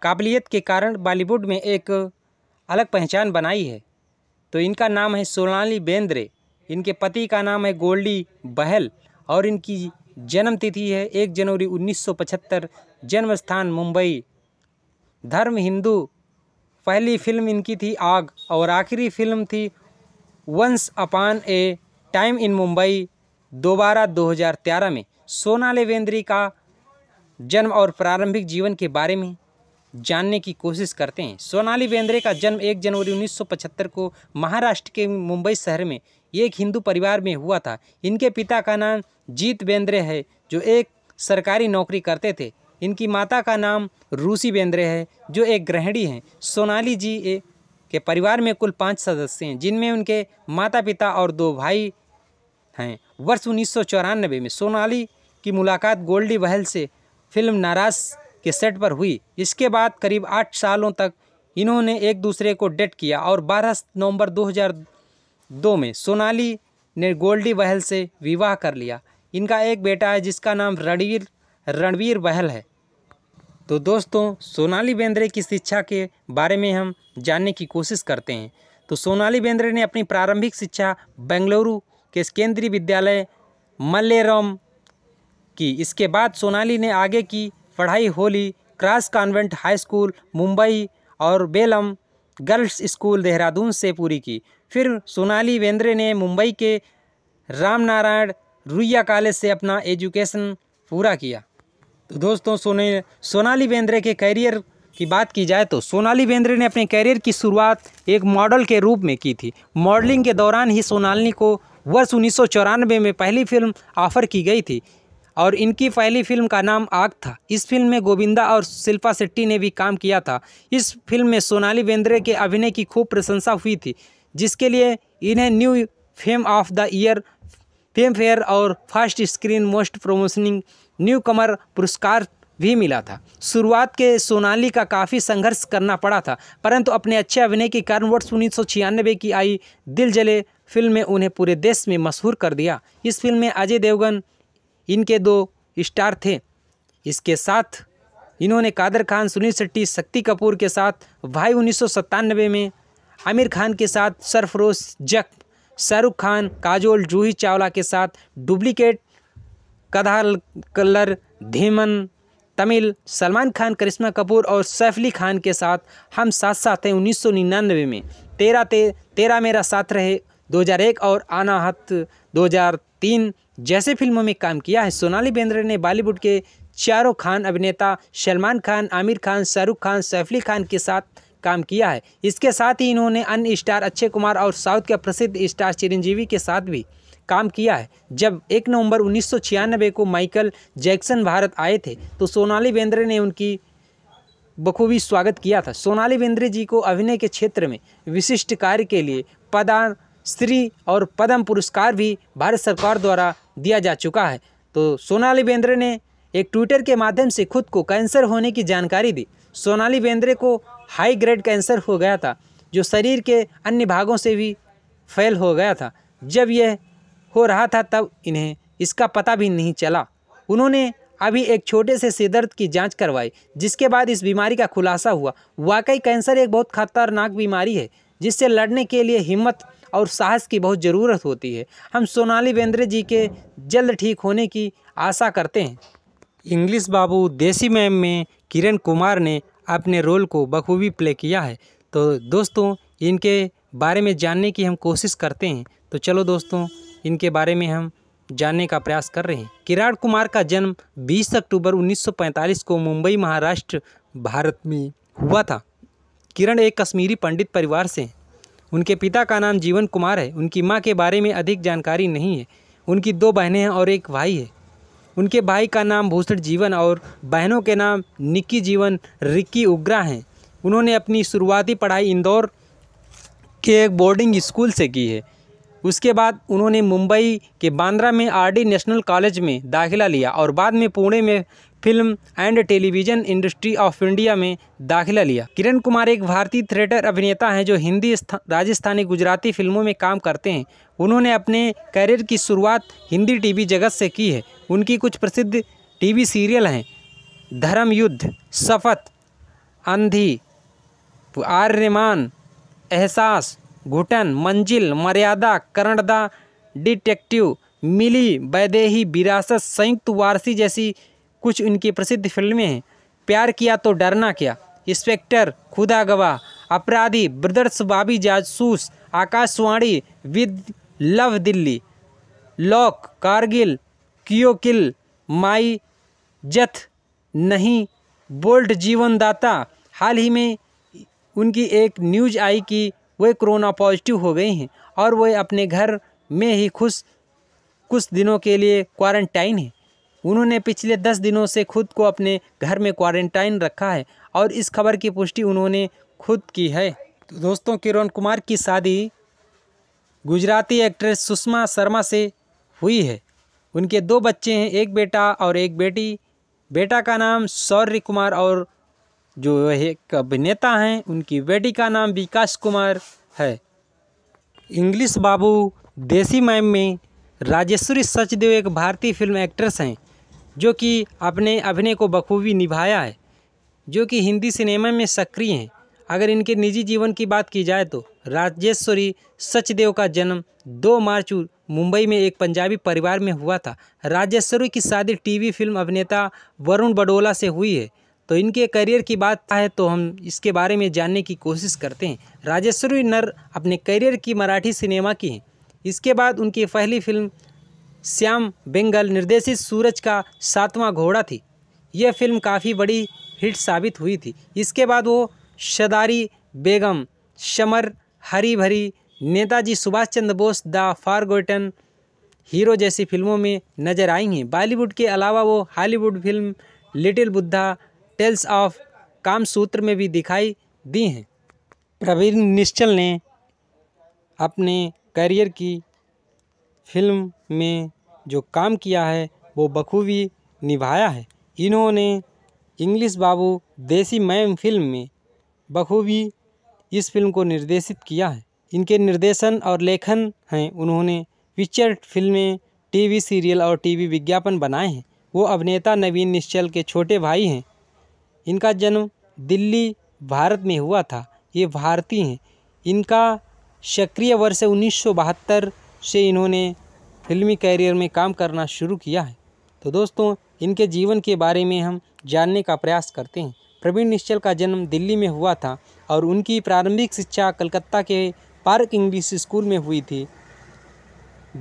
काबिलियत के कारण बॉलीवुड में एक अलग पहचान बनाई है तो इनका नाम है सोनाली बेंद्रे इनके पति का नाम है गोल्डी बहल और इनकी जन्म तिथि है एक जनवरी 1975 जन्म स्थान मुंबई धर्म हिंदू पहली फिल्म इनकी थी आग और आखिरी फिल्म थी once upon a time in Mumbai Dobaara 2013 में सोनाली बेंद्री का जन्म और प्रारंभिक जीवन के बारे में जानने की कोशिश करते हैं सोनाली बेंद्रे का जन्म 1 जनवरी 1975 को महाराष्ट्र के मुंबई शहर में एक हिंदू परिवार में हुआ था इनके पिता का नाम जीत बेंद्रे है जो एक सरकारी नौकरी करते थे इनकी माता का नाम रूसी बेंद्रे है जो एक गृहिणी हैं सोनाली जी ए के परिवार में कुल पाँच सदस्य हैं जिनमें उनके माता पिता और दो भाई हैं वर्ष उन्नीस में सोनाली की मुलाकात गोल्डी बहल से फिल्म नाराज के सेट पर हुई इसके बाद करीब आठ सालों तक इन्होंने एक दूसरे को डेट किया और 12 नवंबर 2002 में सोनाली ने गोल्डी बहल से विवाह कर लिया इनका एक बेटा है जिसका नाम रणवीर रणवीर बहल है तो दोस्तों सोनाली बेंद्रे की शिक्षा के बारे में हम जानने की कोशिश करते हैं तो सोनाली बेंद्रे ने अपनी प्रारंभिक शिक्षा बेंगलुरु के केंद्रीय विद्यालय मल्लेरम की इसके बाद सोनाली ने आगे की पढ़ाई Holi cross convent high school Mumbai और बेलम गर्ल्स स्कूल देहरादून से पूरी की फिर सोनाली वेंद्रे ने मुंबई के रामनारायण रुइया कॉलेज से अपना एजुकेशन पूरा किया तो दोस्तों सोने सोनाली बेंद्रे के कैरियर की बात की जाए तो सोनाली बेंद्रे ने अपने कैरियर की शुरुआत एक मॉडल के रूप में की थी मॉडलिंग के दौरान ही सोनाली को वर्ष उन्नीस में पहली फिल्म ऑफर की गई थी और इनकी पहली फिल्म का नाम आग था इस फिल्म में गोविंदा और शिल्पा शेट्टी ने भी काम किया था इस फिल्म में सोनाली बेंद्रे के अभिनय की खूब प्रशंसा हुई थी जिसके लिए इन्हें new fame of the year fame fair और first screen most promising newcomer पुरस्कार भी मिला था शुरुआत के सोनाली का काफ़ी संघर्ष करना पड़ा था परंतु अपने अच्छे अभिनय के कारण वर्ष उन्नीस की आई दिल जले फिल्म में उन्हें पूरे देश में मशहूर कर दिया इस फिल्म में अजय देवगन इनके दो स्टार थे इसके साथ इन्होंने कादर खान सुनील शेट्टी शक्ति कपूर के साथ भाई उन्नीस में आमिर खान के साथ सरफरोश जक शाहरुख खान काजोल जूही चावला के साथ डुप्लीकेट कदाल कलर धीमन तमिल सलमान खान करिश्मा कपूर और सैफली खान के साथ हम साथ साथ हैं उन्नीस में तेरह ते तेरह मेरा साथ रहे 2001 और आना हत 2003 जैसे फिल्मों में काम किया है सोनाली बेंद्रे ने बॉलीवुड के चारों खान अभिनेता सलमान खान आमिर खान शाहरुख खान सैफली खान के साथ काम किया है इसके साथ ही इन्होंने अन्य स्टार अक्षय कुमार और साउथ के प्रसिद्ध स्टार चिरंजीवी के साथ भी काम किया है जब एक नवंबर उन्नीस को माइकल जैक्सन भारत आए थे तो सोनाली बेंद्रे ने उनकी बखूबी स्वागत किया था सोनाली बेंद्रे जी को अभिनय के क्षेत्र में विशिष्ट कार्य के लिए पदा श्री और पद्म पुरस्कार भी भारत सरकार द्वारा दिया जा चुका है तो सोनाली बेंद्रे ने एक ट्विटर के माध्यम से खुद को कैंसर होने की जानकारी दी सोनाली बेंद्रे को हाई ग्रेड कैंसर हो गया था जो शरीर के अन्य भागों से भी फैल हो गया था जब यह हो रहा था तब इन्हें इसका पता भी नहीं चला उन्होंने अभी एक छोटे से सिरदर्द की जांच करवाई जिसके बाद इस बीमारी का खुलासा हुआ वाकई कैंसर एक बहुत खतरनाक बीमारी है जिससे लड़ने के लिए हिम्मत और साहस की बहुत ज़रूरत होती है हम सोनाली बेंद्रे जी के जल्द ठीक होने की आशा करते हैं इंग्लिश बाबू देसी मैम में किरण कुमार ने अपने रोल को बखूबी प्ले किया है तो दोस्तों इनके बारे में जानने की हम कोशिश करते हैं तो चलो दोस्तों इनके बारे में हम जानने का प्रयास कर रहे हैं किरण कुमार का जन्म 20 अक्टूबर 1945 को मुंबई महाराष्ट्र भारत में हुआ था किरण एक कश्मीरी पंडित परिवार से उनके पिता का नाम जीवन कुमार है उनकी माँ के बारे में अधिक जानकारी नहीं है उनकी दो बहनें हैं और एक भाई है उनके भाई का नाम भूषण जीवन और बहनों के नाम निक्की जीवन रिक्की उग्रा हैं उन्होंने अपनी शुरुआती पढ़ाई इंदौर के एक बोर्डिंग स्कूल से की है उसके बाद उन्होंने मुंबई के बांद्रा में आरडी नेशनल कॉलेज में दाखिला लिया और बाद में पुणे में film and television industry of India में दाखिला लिया किरण कुमार एक भारतीय थिएटर अभिनेता हैं जो हिंदी राजस्थानी गुजराती फिल्मों में काम करते हैं उन्होंने अपने करियर की शुरुआत हिंदी टीवी जगत से की है उनकी कुछ प्रसिद्ध टीवी सीरियल हैं धर्म युद्ध शपथ अंधी आर्यमान एहसास घुटन मंजिल मर्यादा करणदा डिटेक्टिव मिली वैदेही विरासत संयुक्त वारसी जैसी कुछ उनकी प्रसिद्ध फिल्में हैं प्यार किया तो डरना क्या इंस्पेक्टर खुदा गवाह अपराधी brothers Bobby Jasoos Aakashvani with love Delhi lock Kargil क्यो किल माई जथ नहीं बोल्ट जीवनदाता हाल ही में उनकी एक न्यूज आई कि वे कोरोना पॉजिटिव हो गए हैं और वे अपने घर में ही खुश कुछ दिनों के लिए क्वारंटाइन हैं उन्होंने पिछले दस दिनों से खुद को अपने घर में क्वारंटाइन रखा है और इस खबर की पुष्टि उन्होंने खुद की है तो दोस्तों किरण कुमार की शादी गुजराती एक्ट्रेस सुषमा शर्मा से हुई है उनके दो बच्चे हैं एक बेटा और एक बेटी बेटा का नाम सौर्य कुमार और जो एक अभिनेता हैं उनकी बेटी का नाम विकास कुमार है इंग्लिश बाबू देसी मैम में राजेश्वरी सचदेव एक भारतीय फिल्म एक्ट्रेस हैं जो कि अपने अभिनय को बखूबी निभाया है जो कि हिंदी सिनेमा में सक्रिय हैं अगर इनके निजी जीवन की बात की जाए तो राजेश्वरी सचदेव का जन्म 2 मार्च मुंबई में एक पंजाबी परिवार में हुआ था राजेश्वरी की शादी टीवी फिल्म अभिनेता वरुण बडोला से हुई है तो इनके करियर की बात है तो हम इसके बारे में जानने की कोशिश करते हैं राजेश्वरी नर अपने करियर की मराठी सिनेमा की हैं इसके बाद उनकी पहली फिल्म श्याम बेंगल निर्देशित सूरज का सातवां घोड़ा थी यह फिल्म काफ़ी बड़ी हिट साबित हुई थी इसके बाद वो शदारी बेगम शमर Hari Bhari Netaji Subhash Chandra Bose the forgotten hero जैसी फिल्मों में नजर आई हैं बॉलीवुड के अलावा वो Hollywood film little Buddha tales of Kamasutra में भी दिखाई दी हैं प्रवीण निश्चल ने अपने करियर की फिल्म में जो काम किया है वो बखूबी निभाया है इन्होंने इंग्लिश बाबू देसी मैम फिल्म में बखूबी इस फिल्म को निर्देशित किया है इनके निर्देशन और लेखन हैं उन्होंने पिक्चर फिल्में टीवी सीरियल और टीवी विज्ञापन बनाए हैं वो अभिनेता नवीन निश्चल के छोटे भाई हैं इनका जन्म दिल्ली भारत में हुआ था ये भारतीय हैं इनका सक्रिय वर्ष उन्नीस से इन्होंने फिल्मी कैरियर में काम करना शुरू किया है तो दोस्तों इनके जीवन के बारे में हम जानने का प्रयास करते हैं प्रवीण निश्चल का जन्म दिल्ली में हुआ था और उनकी प्रारंभिक शिक्षा कलकत्ता के पार्क इंग्लिश स्कूल में हुई थी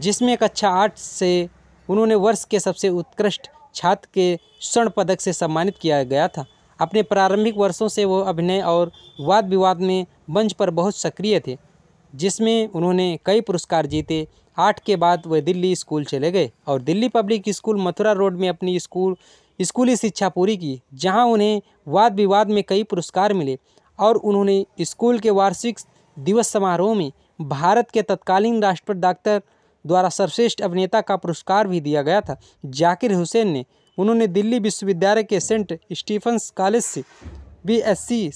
जिसमें कक्षा आठ से उन्होंने वर्ष के सबसे उत्कृष्ट छात्र के स्वर्ण पदक से सम्मानित किया गया था अपने प्रारंभिक वर्षों से वो अभिनय और वाद विवाद में मंच पर बहुत सक्रिय थे जिसमें उन्होंने कई पुरस्कार जीते आठ के बाद वह दिल्ली स्कूल चले गए और Delhi public school Mathura road में अपनी स्कूल स्कूली शिक्षा पूरी की जहां उन्हें वाद विवाद में कई पुरस्कार मिले और उन्होंने स्कूल के वार्षिक दिवस समारोह में भारत के तत्कालीन राष्ट्रपति डॉक्टर द्वारा सर्वश्रेष्ठ अभिनेता का पुरस्कार भी दिया गया था जाकिर हुसैन ने उन्होंने दिल्ली विश्वविद्यालय के सेंट स्टीफंस कॉलेज से बी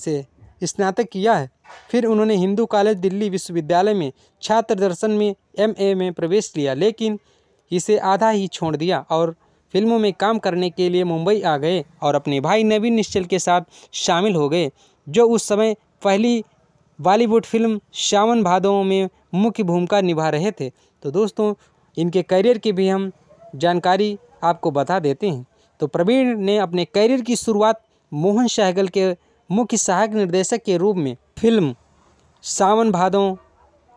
से स्नातक किया है फिर उन्होंने हिंदू कॉलेज दिल्ली विश्वविद्यालय में छात्र दर्शन में एमए में प्रवेश लिया लेकिन इसे आधा ही छोड़ दिया और फिल्मों में काम करने के लिए मुंबई आ गए और अपने भाई नवीन निश्चल के साथ शामिल हो गए जो उस समय पहली बॉलीवुड फिल्म श्यावन भादों में मुख्य भूमिका निभा रहे थे तो दोस्तों इनके करियर की भी हम जानकारी आपको बता देते हैं तो प्रवीण ने अपने करियर की शुरुआत मोहन सहगल के मुख्य सहायक निर्देशक के रूप में फिल्म सावन भादों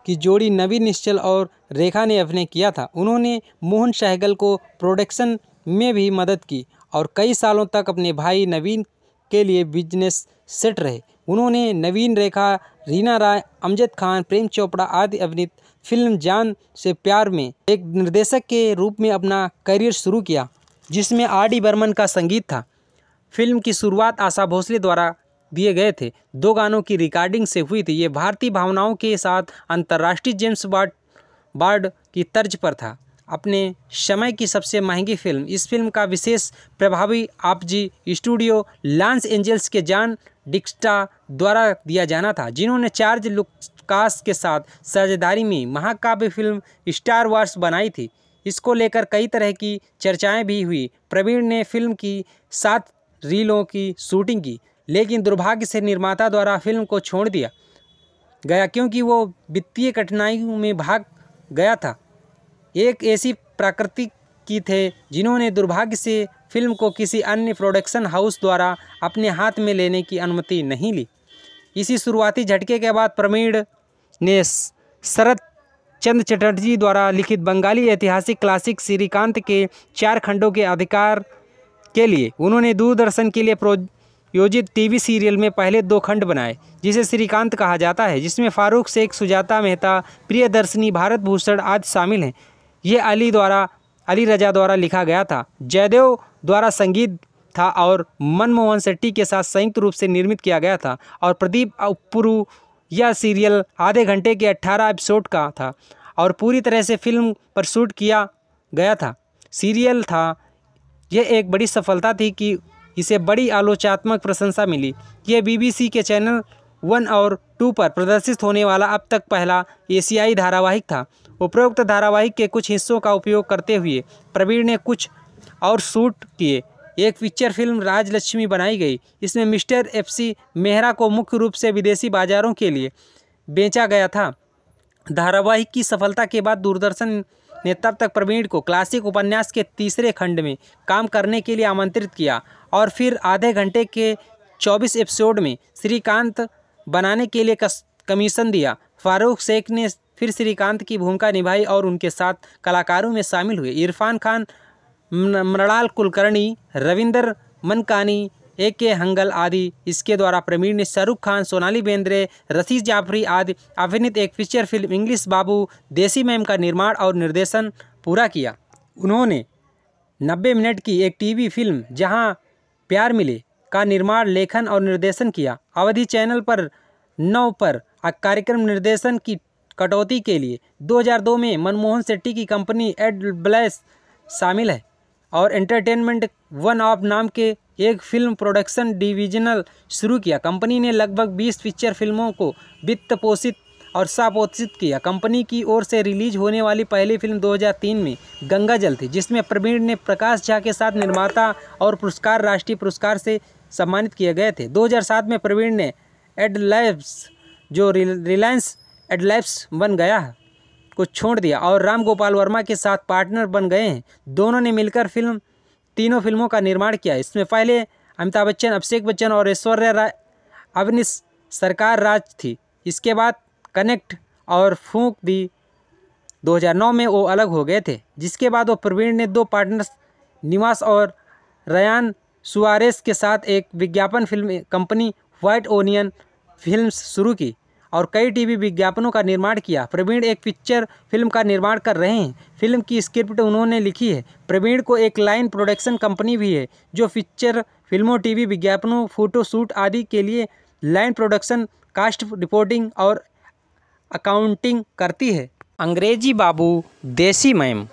की जोड़ी नवीन निश्चल और रेखा ने अभिनय किया था उन्होंने मोहन सहगल को प्रोडक्शन में भी मदद की और कई सालों तक अपने भाई नवीन के लिए बिजनेस सेट रहे उन्होंने नवीन रेखा रीना राय अमजद खान प्रेम चोपड़ा आदि अभिनीत फिल्म जान से प्यार में एक निर्देशक के रूप में अपना करियर शुरू किया जिसमें आर डी बर्मन का संगीत था फिल्म की शुरुआत आशा भोसले द्वारा दिए गए थे दो गानों की रिकॉर्डिंग से हुई थी ये भारतीय भावनाओं के साथ अंतर्राष्ट्रीय जेम्स बार्ड बार्ड की तर्ज पर था अपने समय की सबसे महंगी फिल्म इस फिल्म का विशेष प्रभावी आप जी स्टूडियो लॉन्स एंजल्स के जान डिक्स्टा द्वारा दिया जाना था जिन्होंने चार्ज लुकास के साथ साझेदारी में महाकाव्य फिल्म स्टार वार्स बनाई थी इसको लेकर कई तरह की चर्चाएं भी हुई प्रवीण ने फिल्म की सात रीलों की शूटिंग की लेकिन दुर्भाग्य से निर्माता द्वारा फिल्म को छोड़ दिया गया क्योंकि वो वित्तीय कठिनाइयों में भाग गया था एक ऐसी प्राकृतिक की थे जिन्होंने दुर्भाग्य से फिल्म को किसी अन्य प्रोडक्शन हाउस द्वारा अपने हाथ में लेने की अनुमति नहीं ली इसी शुरुआती झटके के बाद प्रमीण ने शरद चंद चटर्जी द्वारा लिखित बंगाली ऐतिहासिक क्लासिक श्रीकांत के चार खंडों के अधिकार के लिए उन्होंने दूरदर्शन के लिए प्रो योजित टीवी सीरियल में पहले दो खंड बनाए जिसे श्रीकांत कहा जाता है जिसमें फारूक शेख सुजाता मेहता प्रियदर्शनी भारत भूषण आदि शामिल हैं ये अली द्वारा अली रजा द्वारा लिखा गया था जयदेव द्वारा संगीत था और मनमोहन शेट्टी के साथ संयुक्त रूप से निर्मित किया गया था और प्रदीप अपुरु यह सीरियल आधे घंटे के अट्ठारह एपिसोड का था और पूरी तरह से फिल्म पर शूट किया गया था सीरियल था यह एक बड़ी सफलता थी कि इसे बड़ी आलोचनात्मक प्रशंसा मिली यह बीबीसी के चैनल वन और टू पर प्रदर्शित होने वाला अब तक पहला एशियाई धारावाहिक था उपरोक्त धारावाहिक के कुछ हिस्सों का उपयोग करते हुए प्रवीण ने कुछ और शूट किए एक पिक्चर फिल्म राजलक्ष्मी बनाई गई इसमें मिस्टर एफसी मेहरा को मुख्य रूप से विदेशी बाजारों के लिए बेचा गया था धारावाहिक की सफलता के बाद दूरदर्शन ने तब तक प्रवीण को क्लासिक उपन्यास के तीसरे खंड में काम करने के लिए आमंत्रित किया और फिर आधे घंटे के चौबीस एपिसोड में श्रीकांत बनाने के लिए कमीशन दिया फारूक शेख ने फिर श्रीकांत की भूमिका निभाई और उनके साथ कलाकारों में शामिल हुए इरफान खान मृणाल कुलकर्णी रविंदर मनकानी ए के हंगल आदि इसके द्वारा प्रवीण ने शाहरुख खान सोनाली बेंद्रे रसीद जाफरी आदि अभिनीत एक फीचर फिल्म इंग्लिश बाबू देसी मैम का निर्माण और निर्देशन पूरा किया उन्होंने 90 मिनट की एक टीवी फिल्म जहां प्यार मिले का निर्माण लेखन और निर्देशन किया अवधि चैनल पर नौ पर कार्यक्रम निर्देशन की कटौती के लिए 2002 में मनमोहन सेट्टी की कंपनी एड ब्लैस शामिल है और एंटरटेनमेंट वन ऑफ नाम के एक फिल्म प्रोडक्शन डिविजनल शुरू किया कंपनी ने लगभग 20 फीचर फिल्मों को वित्त पोषित और सापोत्सित किया कंपनी की ओर से रिलीज होने वाली पहली फिल्म 2003 में गंगा जल थी जिसमें प्रवीण ने प्रकाश झा के साथ निर्माता और पुरस्कार राष्ट्रीय पुरस्कार से सम्मानित किए गए थे 2007 में प्रवीण ने एडलाइव्स जो रिलायंस एडलाइव्स बन गया को छोड़ दिया और राम गोपाल वर्मा के साथ पार्टनर बन गए हैं दोनों ने मिलकर फिल्म तीनों फिल्मों का निर्माण किया इसमें पहले अमिताभ बच्चन अभिषेक बच्चन और ऐश्वर्या राय अवनी सरकार राज थी इसके बाद कनेक्ट और फूंक दी 2009 में वो अलग हो गए थे जिसके बाद वो प्रवीण ने दो पार्टनर्स निवास और रयान सुआरेस के साथ एक विज्ञापन film company white onion films शुरू की और कई टीवी विज्ञापनों का निर्माण किया प्रवीण एक पिक्चर फिल्म का निर्माण कर रहे हैं फिल्म की स्क्रिप्ट उन्होंने लिखी है प्रवीण को एक लाइन प्रोडक्शन कंपनी भी है जो पिक्चर फिल्मों टीवी विज्ञापनों फ़ोटोशूट आदि के लिए लाइन प्रोडक्शन कास्ट रिपोर्टिंग और अकाउंटिंग करती है अंग्रेजी बाबू देसी मैम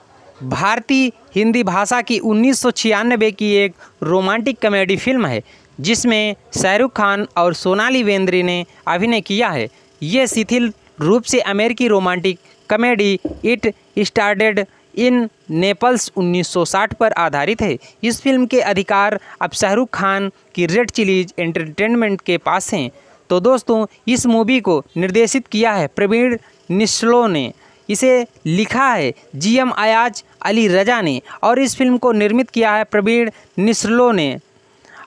भारतीय हिंदी भाषा की उन्नीस की एक रोमांटिक कॉमेडी फिल्म है जिसमें शाहरुख खान और सोनाली बेंद्री ने अभिनय किया है ये शिथिल रूप से अमेरिकी romantic comedy it started in Naples 1960 पर आधारित है इस फिल्म के अधिकार अब शाहरुख खान की रेड चिलीज एंटरटेनमेंट के पास हैं तो दोस्तों इस मूवी को निर्देशित किया है प्रवीण निश्लो ने इसे लिखा है जी एम अयाज अली रजा ने और इस फिल्म को निर्मित किया है प्रवीण निश्लो ने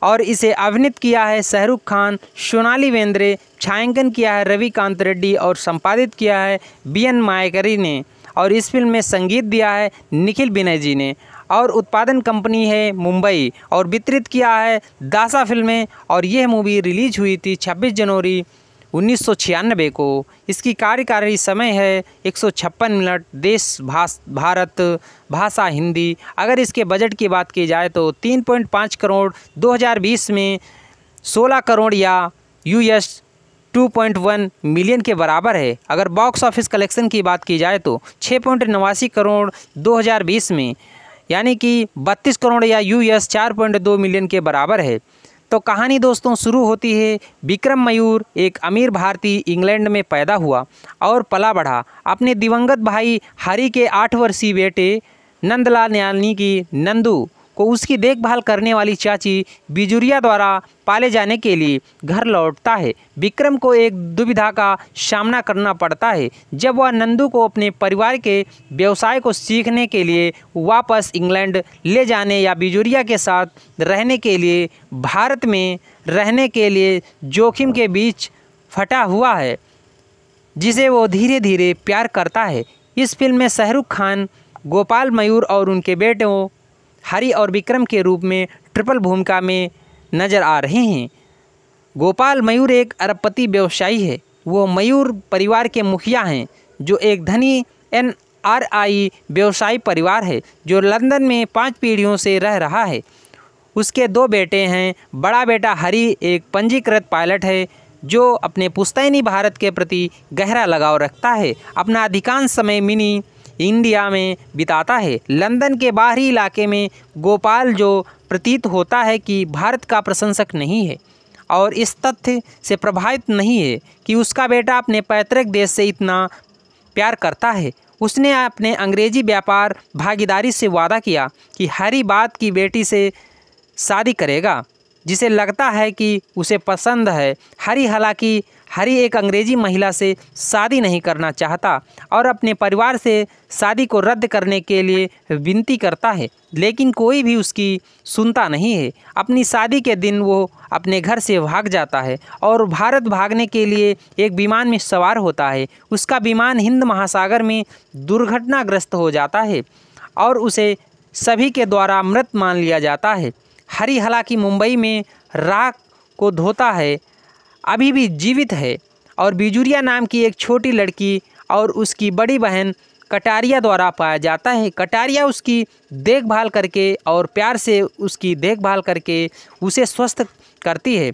और इसे अभिनित किया है शाहरुख खान सोनाली वेंद्रे छायांकन किया है रविकांत रेड्डी और संपादित किया है बी एन मायकरी ने और इस फिल्म में संगीत दिया है निखिल विनय जी ने और उत्पादन कंपनी है मुंबई और वितरित किया है दासा फिल्में और यह मूवी रिलीज हुई थी 26 जनवरी उन्नीस को इसकी कार्यकारी समय है एक मिनट देश भाष भारत भाषा हिंदी अगर इसके बजट की बात की जाए तो 3.5 करोड़ 2020 में 16 करोड़ या यूएस 2.1 मिलियन के बराबर है अगर बॉक्स ऑफिस कलेक्शन की बात की जाए तो छः पॉइंट नवासी करोड़ 2020 में यानी कि बत्तीस करोड़ या यूएस एस मिलियन के बराबर है तो कहानी दोस्तों शुरू होती है विक्रम मयूर एक अमीर भारतीय इंग्लैंड में पैदा हुआ और पला बढ़ा अपने दिवंगत भाई हरि के आठ वर्षीय बेटे नंदलाल न्यालनी की नंदू को उसकी देखभाल करने वाली चाची बिजुरिया द्वारा पाले जाने के लिए घर लौटता है विक्रम को एक दुविधा का सामना करना पड़ता है जब वह नंदू को अपने परिवार के व्यवसाय को सीखने के लिए वापस इंग्लैंड ले जाने या बिजुरिया के साथ रहने के लिए भारत में रहने के लिए जोखिम के बीच फटा हुआ है जिसे वो धीरे धीरे प्यार करता है इस फिल्म में शाहरुख खान गोपाल मयूर और उनके बेटों हरि और विक्रम के रूप में ट्रिपल भूमिका में नज़र आ रहे हैं गोपाल मयूर एक अरबपति व्यवसायी है वो मयूर परिवार के मुखिया हैं जो एक धनी एन आर आई व्यवसायी परिवार है जो लंदन में पाँच पीढ़ियों से रह रहा है उसके दो बेटे हैं बड़ा बेटा हरी एक पंजीकृत पायलट है जो अपने पुस्तैनी भारत के प्रति गहरा लगाव रखता है अपना अधिकांश समय मिनी इंडिया में बिताता है लंदन के बाहरी इलाके में गोपाल जो प्रतीत होता है कि भारत का प्रशंसक नहीं है और इस तथ्य से प्रभावित नहीं है कि उसका बेटा अपने पैतृक देश से इतना प्यार करता है उसने अपने अंग्रेजी व्यापार भागीदारी से वादा किया कि हरी बात की बेटी से शादी करेगा जिसे लगता है कि उसे पसंद है हरी हालांकि हरी एक अंग्रेजी महिला से शादी नहीं करना चाहता और अपने परिवार से शादी को रद्द करने के लिए विनती करता है लेकिन कोई भी उसकी सुनता नहीं है अपनी शादी के दिन वो अपने घर से भाग जाता है और भारत भागने के लिए एक विमान में सवार होता है उसका विमान हिंद महासागर में दुर्घटनाग्रस्त हो जाता है और उसे सभी के द्वारा मृत मान लिया जाता है हरी हालांकि मुंबई में राख को धोता है अभी भी जीवित है और बिजुरिया नाम की एक छोटी लड़की और उसकी बड़ी बहन कटारिया द्वारा पाया जाता है कटारिया उसकी देखभाल करके और प्यार से उसकी देखभाल करके उसे स्वस्थ करती है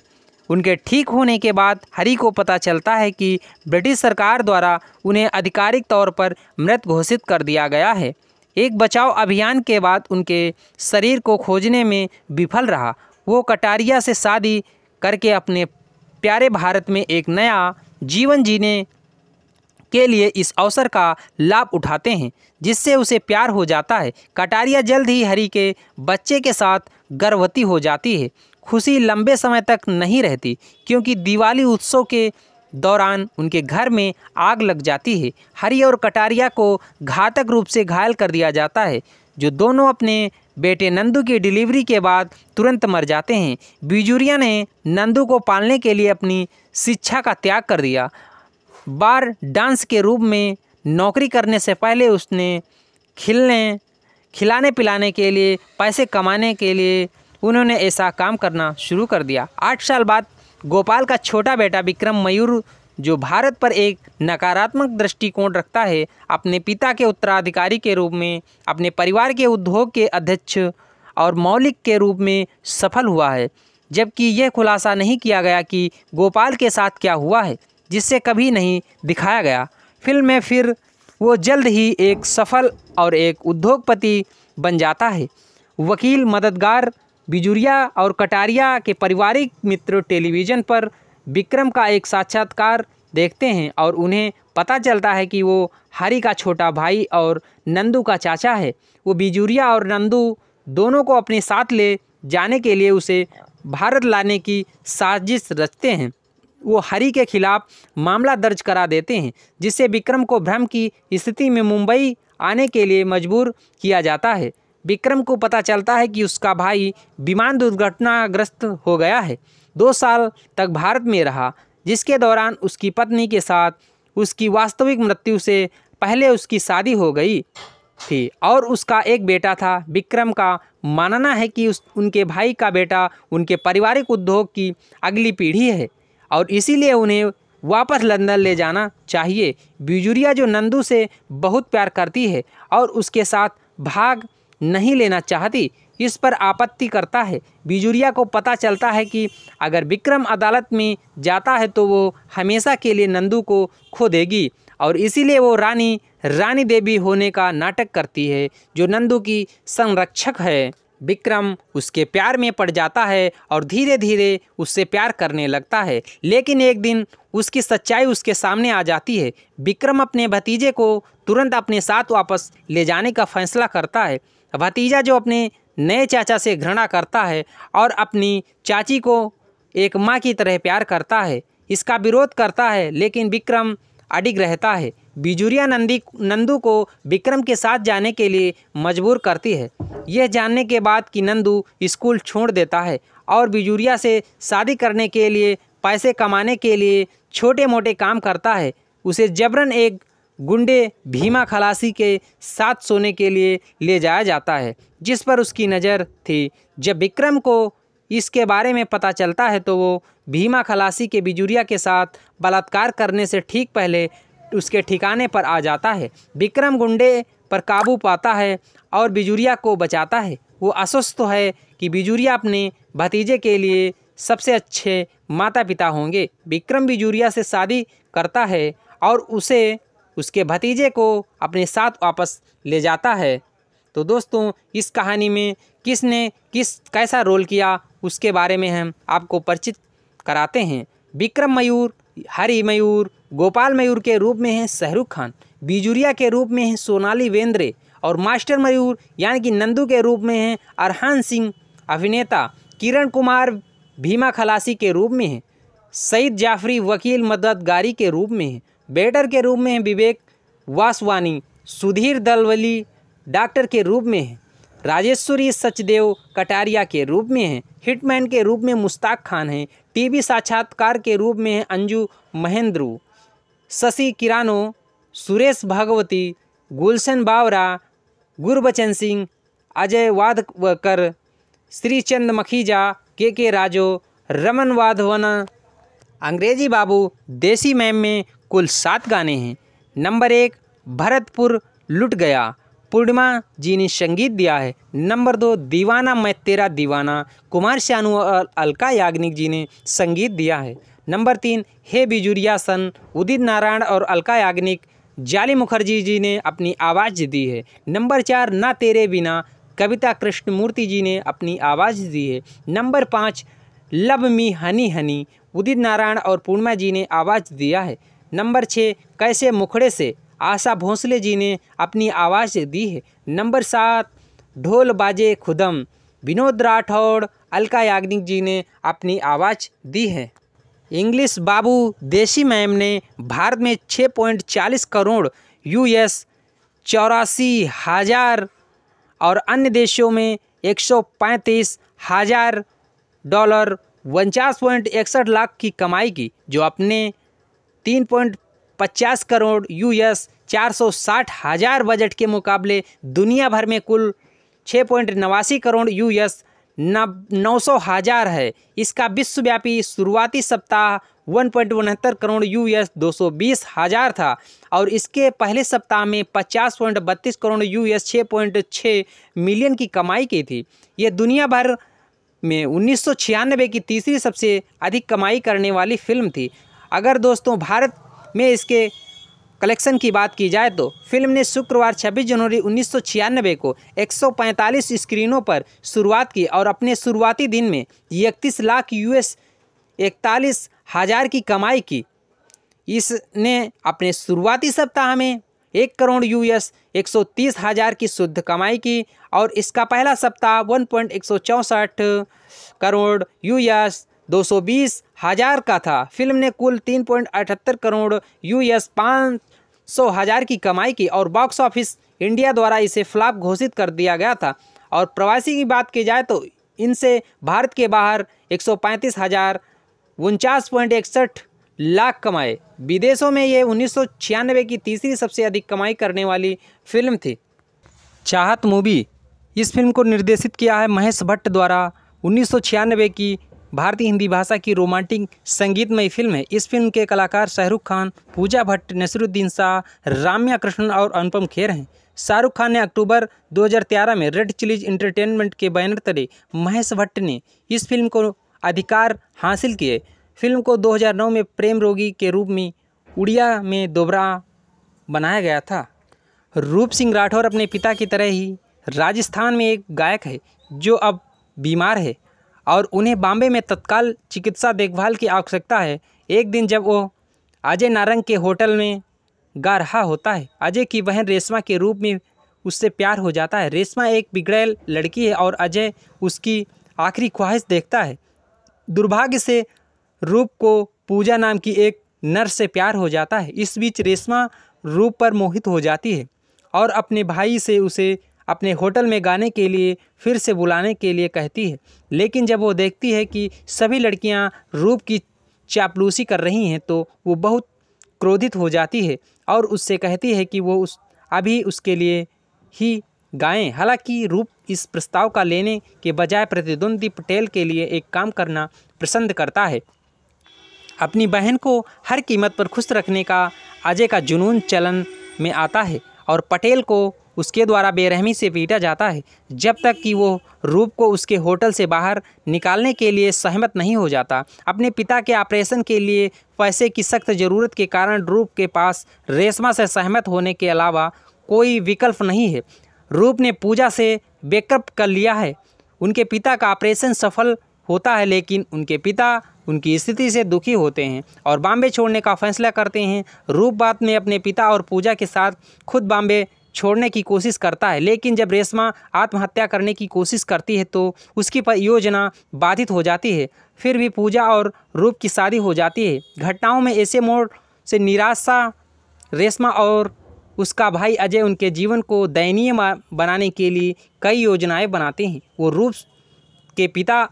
उनके ठीक होने के बाद हरी को पता चलता है कि ब्रिटिश सरकार द्वारा उन्हें आधिकारिक तौर पर मृत घोषित कर दिया गया है एक बचाव अभियान के बाद उनके शरीर को खोजने में विफल रहा वो कटारिया से शादी करके अपने प्यारे भारत में एक नया जीवन जीने के लिए इस अवसर का लाभ उठाते हैं जिससे उसे प्यार हो जाता है कटारिया जल्द ही हरी के बच्चे के साथ गर्भवती हो जाती है खुशी लंबे समय तक नहीं रहती क्योंकि दिवाली उत्सव के दौरान उनके घर में आग लग जाती है हरी और कटारिया को घातक रूप से घायल कर दिया जाता है जो दोनों अपने बेटे नंदू की डिलीवरी के बाद तुरंत मर जाते हैं बिजुरिया ने नंदू को पालने के लिए अपनी शिक्षा का त्याग कर दिया बार डांस के रूप में नौकरी करने से पहले उसने खिलने खिलाने पिलाने के लिए पैसे कमाने के लिए उन्होंने ऐसा काम करना शुरू कर दिया आठ साल बाद गोपाल का छोटा बेटा विक्रम मयूर जो भारत पर एक नकारात्मक दृष्टिकोण रखता है अपने पिता के उत्तराधिकारी के रूप में अपने परिवार के उद्योग के अध्यक्ष और मौलिक के रूप में सफल हुआ है जबकि यह खुलासा नहीं किया गया कि गोपाल के साथ क्या हुआ है जिससे कभी नहीं दिखाया गया फिल्म में फिर वो जल्द ही एक सफल और एक उद्योगपति बन जाता है वकील मददगार बिजुरिया और कटारिया के पारिवारिक मित्र टेलीविज़न पर विक्रम का एक साक्षात्कार देखते हैं और उन्हें पता चलता है कि वो हरि का छोटा भाई और नंदू का चाचा है वो बिजूरिया और नंदू दोनों को अपने साथ ले जाने के लिए उसे भारत लाने की साजिश रचते हैं वो हरि के खिलाफ मामला दर्ज करा देते हैं जिससे विक्रम को भ्रम की स्थिति में मुंबई आने के लिए मजबूर किया जाता है विक्रम को पता चलता है कि उसका भाई विमान दुर्घटनाग्रस्त हो गया है दो साल तक भारत में रहा जिसके दौरान उसकी पत्नी के साथ उसकी वास्तविक मृत्यु से पहले उसकी शादी हो गई थी और उसका एक बेटा था विक्रम का मानना है कि उस उनके भाई का बेटा उनके पारिवारिक उद्योग की अगली पीढ़ी है और इसीलिए उन्हें वापस लंदन ले जाना चाहिए बिजुरिया जो नंदू से बहुत प्यार करती है और उसके साथ भाग नहीं लेना चाहती इस पर आपत्ति करता है बिजुरिया को पता चलता है कि अगर विक्रम अदालत में जाता है तो वो हमेशा के लिए नंदू को खो देगी और इसीलिए वो रानी रानी देवी होने का नाटक करती है जो नंदू की संरक्षक है विक्रम उसके प्यार में पड़ जाता है और धीरे धीरे उससे प्यार करने लगता है लेकिन एक दिन उसकी सच्चाई उसके सामने आ जाती है विक्रम अपने भतीजे को तुरंत अपने साथ वापस ले जाने का फैसला करता है भतीजा जो अपने नए चाचा से घृणा करता है और अपनी चाची को एक माँ की तरह प्यार करता है इसका विरोध करता है लेकिन विक्रम अडिग रहता है बिजुरिया नंदी नंदू को विक्रम के साथ जाने के लिए मजबूर करती है यह जानने के बाद कि नंदू स्कूल छोड़ देता है और बिजुरिया से शादी करने के लिए पैसे कमाने के लिए छोटे मोटे काम करता है उसे जबरन एक गुंडे भीमा खलासी के साथ सोने के लिए ले जाया जाता है जिस पर उसकी नज़र थी जब विक्रम को इसके बारे में पता चलता है तो वो भीमा खलासी के बिजुरिया के साथ बलात्कार करने से ठीक पहले उसके ठिकाने पर आ जाता है विक्रम गुंडे पर काबू पाता है और बिजुरिया को बचाता है वो अस्वस्थ है कि बिजुरिया अपने भतीजे के लिए सबसे अच्छे माता पिता होंगे विक्रम बिजुरिया से शादी करता है और उसे उसके भतीजे को अपने साथ वापस ले जाता है तो दोस्तों इस कहानी में किसने किस कैसा रोल किया उसके बारे में हम आपको परिचित कराते हैं विक्रम मयूर हरी मयूर गोपाल मयूर के रूप में हैं शाहरुख खान बिजुरिया के रूप में हैं सोनाली वेंद्रे और मास्टर मयूर यानी कि नंदू के रूप में हैं अरहान सिंह अभिनेता किरण कुमार भीमा खलासी के रूप में हैं सईद जाफरी वकील मददगारी के रूप में हैं बैटर के रूप में हैं विवेक वासवानी सुधीर दलवली डॉक्टर के रूप में हैं राजेश्वरी सचदेव कटारिया के रूप में हैं हिटमैन के रूप में मुश्ताक खान हैं टीवी साक्षात्कार के रूप में हैं अंजू महेंद्रू शशि किरानो सुरेश भागवती गुलशन बावरा गुरबचन सिंह अजय वाधकर श्रीचंद मखीजा के के राजो रमन वाधवना अंग्रेजी बाबू देसी मैम में कुल सात गाने हैं नंबर एक भरतपुर लुट गया पूर्णिमा जी ने संगीत दिया है नंबर दो दीवाना मैं तेरा दीवाना कुमार श्यानु और अलका याग्निक जी ने संगीत दिया है नंबर तीन हे बिजुरिया सन उदित नारायण और अलका याग्निक जाली मुखर्जी जी ने अपनी आवाज़ दी है नंबर चार ना तेरे बिना कविता कृष्णमूर्ति जी ने अपनी आवाज़ दी है नंबर पाँच love me honey honey Udit Narayan और पूर्णिमा जी ने आवाज़ दिया है नंबर छः कैसे मुखड़े से आशा भोंसले जी ने अपनी आवाज़ दी है नंबर सात ढोल बाजे खुदम विनोद राठौड़ अलका याग्निक जी ने अपनी आवाज़ दी है इंग्लिश बाबू देशी मैम ने भारत में छः पॉइंट चालीस करोड़ यूएस चौरासी हज़ार और अन्य देशों में एक सौ पैंतीस हज़ार डॉलर उनचास पॉइंट इकसठ लाख की कमाई की जो अपने तीन पॉइंट पचास करोड़ यूएस चार सौ साठ हज़ार बजट के मुकाबले दुनिया भर में कुल छः पॉइंट नवासी करोड़ यूएस नौ सौ हज़ार है इसका विश्वव्यापी शुरुआती सप्ताह वन पॉइंट उनहत्तर करोड़ यूएस दो सौ बीस हज़ार था और इसके पहले सप्ताह में पचास पॉइंट बत्तीस करोड़ यूएस छः पॉइंट छः मिलियन की कमाई की थी ये दुनिया भर में उन्नीस की तीसरी सबसे अधिक कमाई करने वाली फिल्म थी अगर दोस्तों भारत में इसके कलेक्शन की बात की जाए तो फिल्म ने शुक्रवार 26 जनवरी उन्नीस को 145 स्क्रीनों पर शुरुआत की और अपने शुरुआती दिन में इकतीस लाख यूएस इकतालीस हज़ार की कमाई की इसने अपने शुरुआती सप्ताह में एक करोड़ यूएस एक सौ तीस हज़ार की शुद्ध कमाई की और इसका पहला सप्ताह वन पॉइंट एक सौ चौंसठ करोड़ यूएस दो सौ बीस हज़ार का था फिल्म ने कुल तीन पॉइंट अठहत्तर करोड़ यूएस पाँच सौ हज़ार की कमाई की और बॉक्स ऑफिस इंडिया द्वारा इसे फ्लॉप घोषित कर दिया गया था और प्रवासी की बात की जाए तो इनसे भारत के बाहर एक सौ पैंतीस हज़ार उनचास पॉइंट इकसठ लाख कमाए विदेशों में ये उन्नीस की तीसरी सबसे अधिक कमाई करने वाली फिल्म थी चाहत मूवी इस फिल्म को निर्देशित किया है महेश भट्ट द्वारा उन्नीस की भारतीय हिंदी भाषा की रोमांटिक संगीतमय फिल्म है इस फिल्म के कलाकार शाहरुख खान पूजा भट्ट नसरुद्दीन शाह राम्या कृष्णन और अनुपम खेर हैं शाहरुख खान ने अक्टूबर 2013 में रेड चिलीज इंटरटेनमेंट के बैनर तले महेश भट्ट ने इस फिल्म को अधिकार हासिल किए फिल्म को 2009 में प्रेम रोगी के रूप में उड़िया में दोबरा बनाया गया था रूप सिंह राठौर अपने पिता की तरह ही राजस्थान में एक गायक है जो अब बीमार है और उन्हें बॉम्बे में तत्काल चिकित्सा देखभाल की आवश्यकता है एक दिन जब वो अजय नारंग के होटल में गा रहा होता है अजय की बहन रेशमा के रूप में उससे प्यार हो जाता है रेशमा एक बिगड़ैल लड़की है और अजय उसकी आखिरी ख्वाहिश देखता है दुर्भाग्य से रूप को पूजा नाम की एक नर से प्यार हो जाता है इस बीच रेशमा रूप पर मोहित हो जाती है और अपने भाई से उसे अपने होटल में गाने के लिए फिर से बुलाने के लिए कहती है लेकिन जब वो देखती है कि सभी लड़कियां रूप की चापलूसी कर रही हैं तो वो बहुत क्रोधित हो जाती है और उससे कहती है कि वो उस अभी उसके लिए ही गाएं हालांकि रूप इस प्रस्ताव का लेने के बजाय प्रतिद्वंदी पटेल के लिए एक काम करना पसंद करता है अपनी बहन को हर कीमत पर खुश रखने का अजय का जुनून चलन में आता है और पटेल को उसके द्वारा बेरहमी से पीटा जाता है जब तक कि वो रूप को उसके होटल से बाहर निकालने के लिए सहमत नहीं हो जाता अपने पिता के ऑपरेशन के लिए पैसे की सख्त ज़रूरत के कारण रूप के पास रेशमा से सहमत होने के अलावा कोई विकल्प नहीं है रूप ने पूजा से बेकअप कर लिया है उनके पिता का ऑपरेशन सफल होता है लेकिन उनके पिता उनकी स्थिति से दुखी होते हैं और बॉम्बे छोड़ने का फैसला करते हैं रूप बात में अपने पिता और पूजा के साथ खुद बॉम्बे छोड़ने की कोशिश करता है लेकिन जब रेशमा आत्महत्या करने की कोशिश करती है तो उसकी योजना बाधित हो जाती है फिर भी पूजा और रूप की शादी हो जाती है घटनाओं में ऐसे मोड़ से निराशा रेशमा और उसका भाई अजय उनके जीवन को दयनीय बनाने के लिए कई योजनाएं बनाते हैं वो रूप के पिता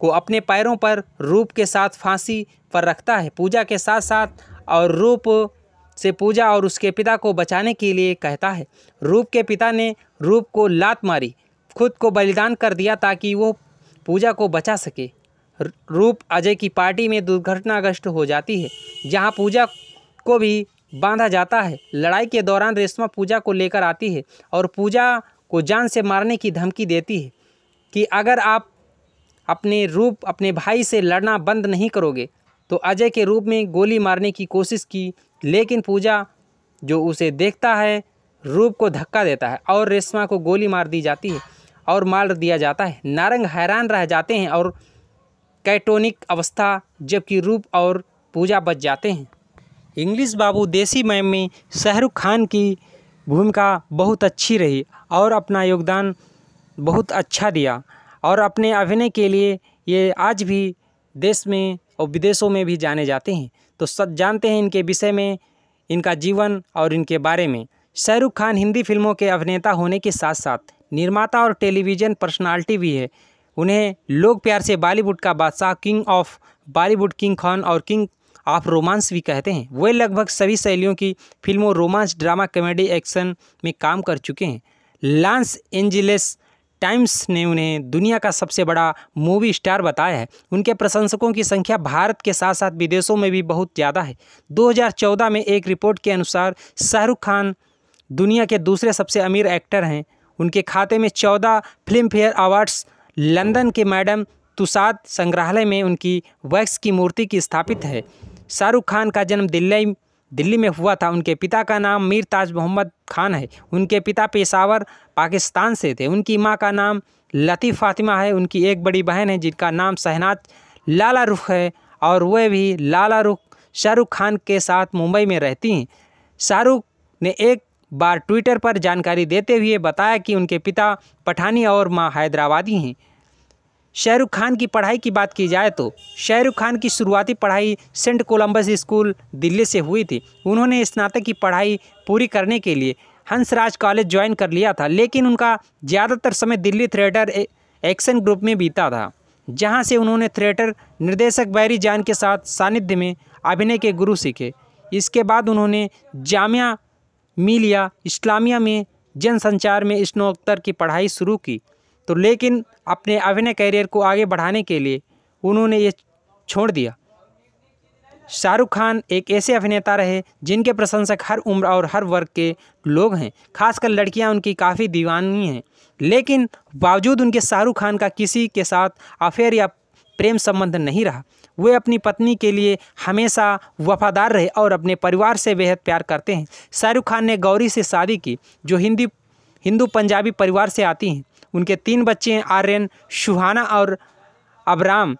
को अपने पैरों पर रूप के साथ फांसी पर रखता है पूजा के साथ साथ और रूप से पूजा और उसके पिता को बचाने के लिए कहता है रूप के पिता ने रूप को लात मारी खुद को बलिदान कर दिया ताकि वो पूजा को बचा सके रूप अजय की पार्टी में दुर्घटनाग्रस्त हो जाती है जहाँ पूजा को भी बांधा जाता है लड़ाई के दौरान रेशमा पूजा को लेकर आती है और पूजा को जान से मारने की धमकी देती है कि अगर आप अपने रूप अपने भाई से लड़ना बंद नहीं करोगे तो अजय के रूप में गोली मारने की कोशिश की लेकिन पूजा जो उसे देखता है रूप को धक्का देता है और रेशमा को गोली मार दी जाती है और मार दिया जाता है नारंग हैरान रह जाते हैं और कैटोनिक अवस्था जबकि रूप और पूजा बच जाते हैं इंग्लिश बाबू देसी मैम में शाहरुख खान की भूमिका बहुत अच्छी रही और अपना योगदान बहुत अच्छा दिया और अपने अभिनय के लिए ये आज भी देश में और विदेशों में भी जाने जाते हैं तो सच जानते हैं इनके विषय में इनका जीवन और इनके बारे में शाहरुख खान हिंदी फिल्मों के अभिनेता होने के साथ साथ निर्माता और टेलीविज़न पर्सनालिटी भी है उन्हें लोग प्यार से बॉलीवुड का बादशाह king of Bollywood king Khan और किंग ऑफ रोमांस भी कहते हैं वे लगभग सभी शैलियों की फिल्मों रोमांस ड्रामा कॉमेडी एक्शन में काम कर चुके हैं लांस एंजलिस टाइम्स ने उन्हें दुनिया का सबसे बड़ा मूवी स्टार बताया है उनके प्रशंसकों की संख्या भारत के साथ साथ विदेशों में भी बहुत ज़्यादा है 2014 में एक रिपोर्ट के अनुसार शाहरुख खान दुनिया के दूसरे सबसे अमीर एक्टर हैं उनके खाते में चौदह फिल्म फेयर अवार्ड्स लंदन के मैडम तुसाद संग्रहालय में उनकी वैक्स की मूर्ति की स्थापित है शाहरुख खान का जन्म दिल्ली दिल्ली में हुआ था उनके पिता का नाम मीर ताज मोहम्मद खान है उनके पिता पेशावर पाकिस्तान से थे उनकी माँ का नाम लतीफ़ फातिमा है उनकी एक बड़ी बहन है जिनका नाम शहनाज लाला रुख है और वह भी लाला रुख शाहरुख खान के साथ मुंबई में रहती हैं शाहरुख ने एक बार ट्विटर पर जानकारी देते हुए बताया कि उनके पिता पठानी और माँ हैदराबादी हैं शाहरुख खान की पढ़ाई की बात की जाए तो शाहरुख खान की शुरुआती पढ़ाई सेंट कोलंबस स्कूल दिल्ली से हुई थी उन्होंने स्नातक की पढ़ाई पूरी करने के लिए हंसराज कॉलेज ज्वाइन कर लिया था लेकिन उनका ज़्यादातर समय दिल्ली थिएटर एक्शन ग्रुप में बीता था जहां से उन्होंने थिएटर निर्देशक बैरी जान के साथ सानिध्य में अभिनय के गुरु सीखे इसके बाद उन्होंने जामिया मिलिया इस्लामिया में जनसंचार में स्नातक की पढ़ाई शुरू की तो लेकिन अपने अभिनय करियर को आगे बढ़ाने के लिए उन्होंने ये छोड़ दिया शाहरुख खान एक ऐसे अभिनेता रहे जिनके प्रशंसक हर उम्र और हर वर्ग के लोग हैं खासकर लड़कियां उनकी काफ़ी दीवानी हैं लेकिन बावजूद उनके शाहरुख खान का किसी के साथ अफेयर या प्रेम संबंध नहीं रहा वे अपनी पत्नी के लिए हमेशा वफादार रहे और अपने परिवार से बेहद प्यार करते हैं शाहरुख खान ने गौरी से शादी की जो हिंदी हिंदू पंजाबी परिवार से आती हैं उनके तीन बच्चे हैं आर्यन शुहाना और अबराम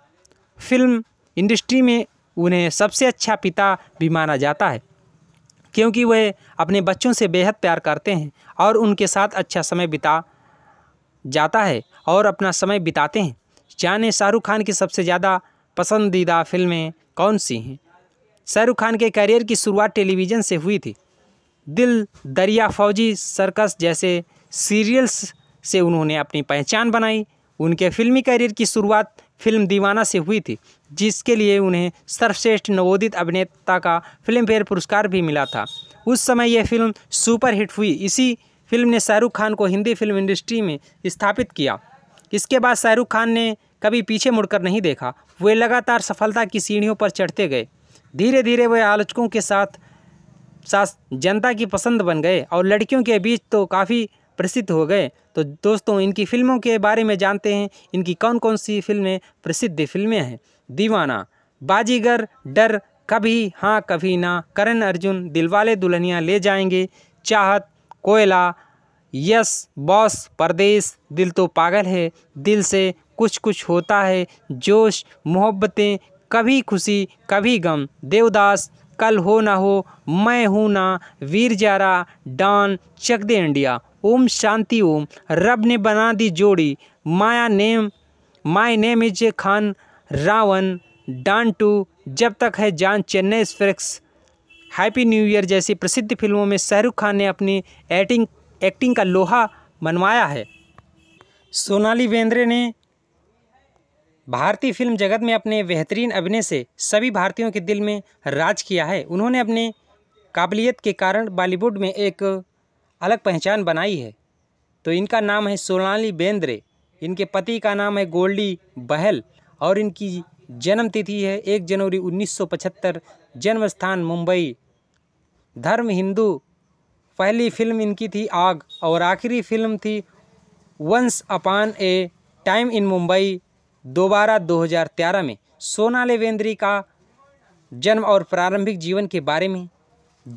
फिल्म इंडस्ट्री में उन्हें सबसे अच्छा पिता भी माना जाता है क्योंकि वह अपने बच्चों से बेहद प्यार करते हैं और उनके साथ अच्छा समय बिता जाता है और अपना समय बिताते हैं जाने शाहरुख खान की सबसे ज़्यादा पसंदीदा फिल्में कौन सी हैं शाहरुख खान के करियर की शुरुआत टेलीविज़न से हुई थी दिल दरिया फौजी सर्कस जैसे सीरियल्स से उन्होंने अपनी पहचान बनाई उनके फिल्मी करियर की शुरुआत फिल्म दीवाना से हुई थी जिसके लिए उन्हें सर्वश्रेष्ठ नवोदित अभिनेता का फिल्मफेयर पुरस्कार भी मिला था उस समय यह फिल्म सुपरहिट हुई इसी फिल्म ने शाहरुख खान को हिंदी फिल्म इंडस्ट्री में स्थापित किया इसके बाद शाहरुख खान ने कभी पीछे मुड़कर नहीं देखा वे लगातार सफलता की सीढ़ियों पर चढ़ते गए धीरे धीरे वे आलोचकों के साथ साथ जनता की पसंद बन गए और लड़कियों के बीच तो काफ़ी प्रसिद्ध हो गए तो दोस्तों इनकी फ़िल्मों के बारे में जानते हैं इनकी कौन कौन सी फिल्में प्रसिद्ध फिल्में हैं दीवाना बाजीगर डर कभी हाँ कभी ना करण अर्जुन दिलवाले दुल्हनिया ले जाएंगे चाहत कोयला यस बॉस परदेश दिल तो पागल है दिल से कुछ कुछ होता है जोश मोहब्बतें कभी खुशी कभी गम देवदास कल हो ना हो मैं हूँ ना वीर जारा डॉन चक दे इंडिया ओम शांति ओम रब ने बना दी जोड़ी माया name my name is Khan रावण Don two Jab Tak Hai Jaan Chennai express happy new year जैसी प्रसिद्ध फिल्मों में शाहरुख खान ने अपनी एक्टिंग एक्टिंग का लोहा मनवाया है सोनाली बेंद्रे ने भारतीय फिल्म जगत में अपने बेहतरीन अभिनय से सभी भारतीयों के दिल में राज किया है उन्होंने अपने काबिलियत के कारण बॉलीवुड में एक अलग पहचान बनाई है तो इनका नाम है सोनाली बेंद्रे इनके पति का नाम है गोल्डी बहल और इनकी जन्म तिथि है एक जनवरी 1975 जन्म स्थान मुंबई धर्म हिंदू पहली फिल्म इनकी थी आग और आखिरी फिल्म थी once upon a time in Mumbai Dobaara 2013 में सोना लेवेंद्री का जन्म और प्रारंभिक जीवन के बारे में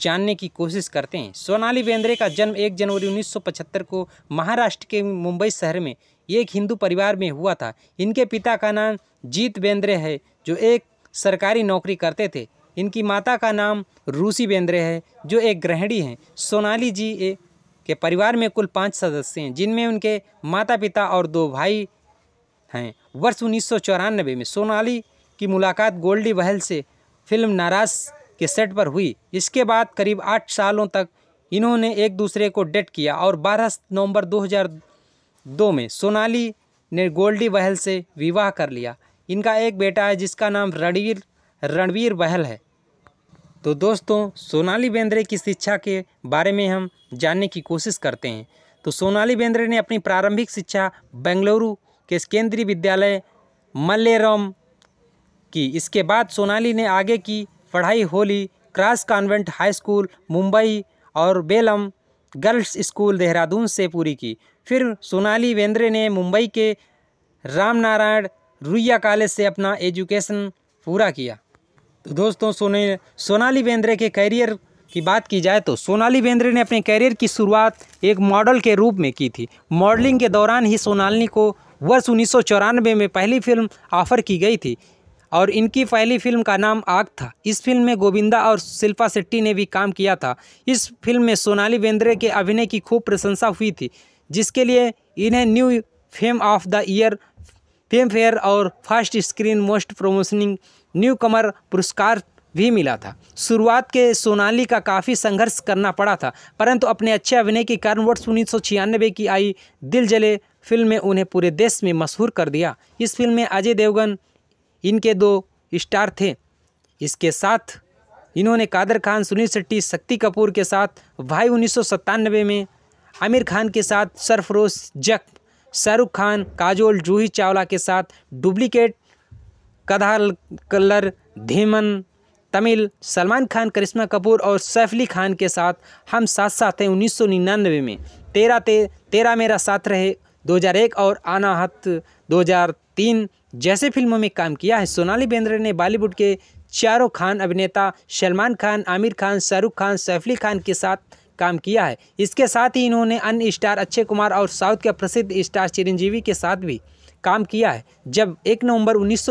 जानने की कोशिश करते हैं सोनाली बेंद्रे का जन्म 1 जनवरी 1975 को महाराष्ट्र के मुंबई शहर में एक हिंदू परिवार में हुआ था इनके पिता का नाम जीत बेंद्रे है जो एक सरकारी नौकरी करते थे इनकी माता का नाम रूसी बेंद्रे है जो एक गृहिणी हैं सोनाली जी के परिवार में कुल पाँच सदस्य हैं जिनमें उनके माता पिता और दो भाई हैं वर्ष उन्नीस में सोनाली की मुलाकात गोल्डी बहल से फिल्म नाराज के सेट पर हुई इसके बाद करीब आठ सालों तक इन्होंने एक दूसरे को डेट किया और 12 नवंबर 2002 में सोनाली ने गोल्डी बहल से विवाह कर लिया इनका एक बेटा है जिसका नाम रणवीर रणवीर बहल है तो दोस्तों सोनाली बेंद्रे की शिक्षा के बारे में हम जानने की कोशिश करते हैं तो सोनाली बेंद्रे ने अपनी प्रारंभिक शिक्षा बेंगलुरु के केंद्रीय विद्यालय मल्लेरम की इसके बाद सोनाली ने आगे की पढ़ाई Holi cross convent high school Mumbai और बेलम गर्ल्स स्कूल देहरादून से पूरी की फिर सोनाली वेंद्रे ने मुंबई के रामनारायण रुइया कॉलेज से अपना एजुकेशन पूरा किया तो दोस्तों सोने सोनाली बेंद्रे के करियर की बात की जाए तो सोनाली बेंद्रे ने अपने करियर की शुरुआत एक मॉडल के रूप में की थी मॉडलिंग के दौरान ही सोनाली को वर्ष उन्नीस में पहली फिल्म ऑफर की गई थी और इनकी पहली फिल्म का नाम आग था इस फिल्म में गोविंदा और शिल्पा शेट्टी ने भी काम किया था इस फिल्म में सोनाली बेंद्रे के अभिनय की खूब प्रशंसा हुई थी जिसके लिए इन्हें new fame of the year fame fair और first screen most promising newcomer पुरस्कार भी मिला था शुरुआत के सोनाली का काफ़ी संघर्ष करना पड़ा था परंतु अपने अच्छे अभिनय के कारण वर्ष उन्नीस की आई दिल जले फिल्म में उन्हें पूरे देश में मशहूर कर दिया इस फिल्म में अजय देवगन इनके दो स्टार थे इसके साथ इन्होंने कादर खान सुनील शेट्टी शक्ति कपूर के साथ भाई उन्नीस में आमिर खान के साथ सरफरोश जक शाहरुख खान काजोल जूही चावला के साथ डुप्लीकेट कदाल कलर धीमन तमिल सलमान खान करिश्मा कपूर और सैफली खान के साथ हम साथ साथ हैं उन्नीस में तेरा ते तेरा मेरा साथ रहे 2001 और हत 2003 जैसे फिल्मों में काम किया है सोनाली बेंद्रे ने बॉलीवुड के चारों खान अभिनेता सलमान खान आमिर खान शाहरुख खान सैफली खान के साथ काम किया है इसके साथ ही इन्होंने अन्य स्टार अक्षय कुमार और साउथ के प्रसिद्ध स्टार चिरंजीवी के साथ भी काम किया है जब 1 नवंबर उन्नीस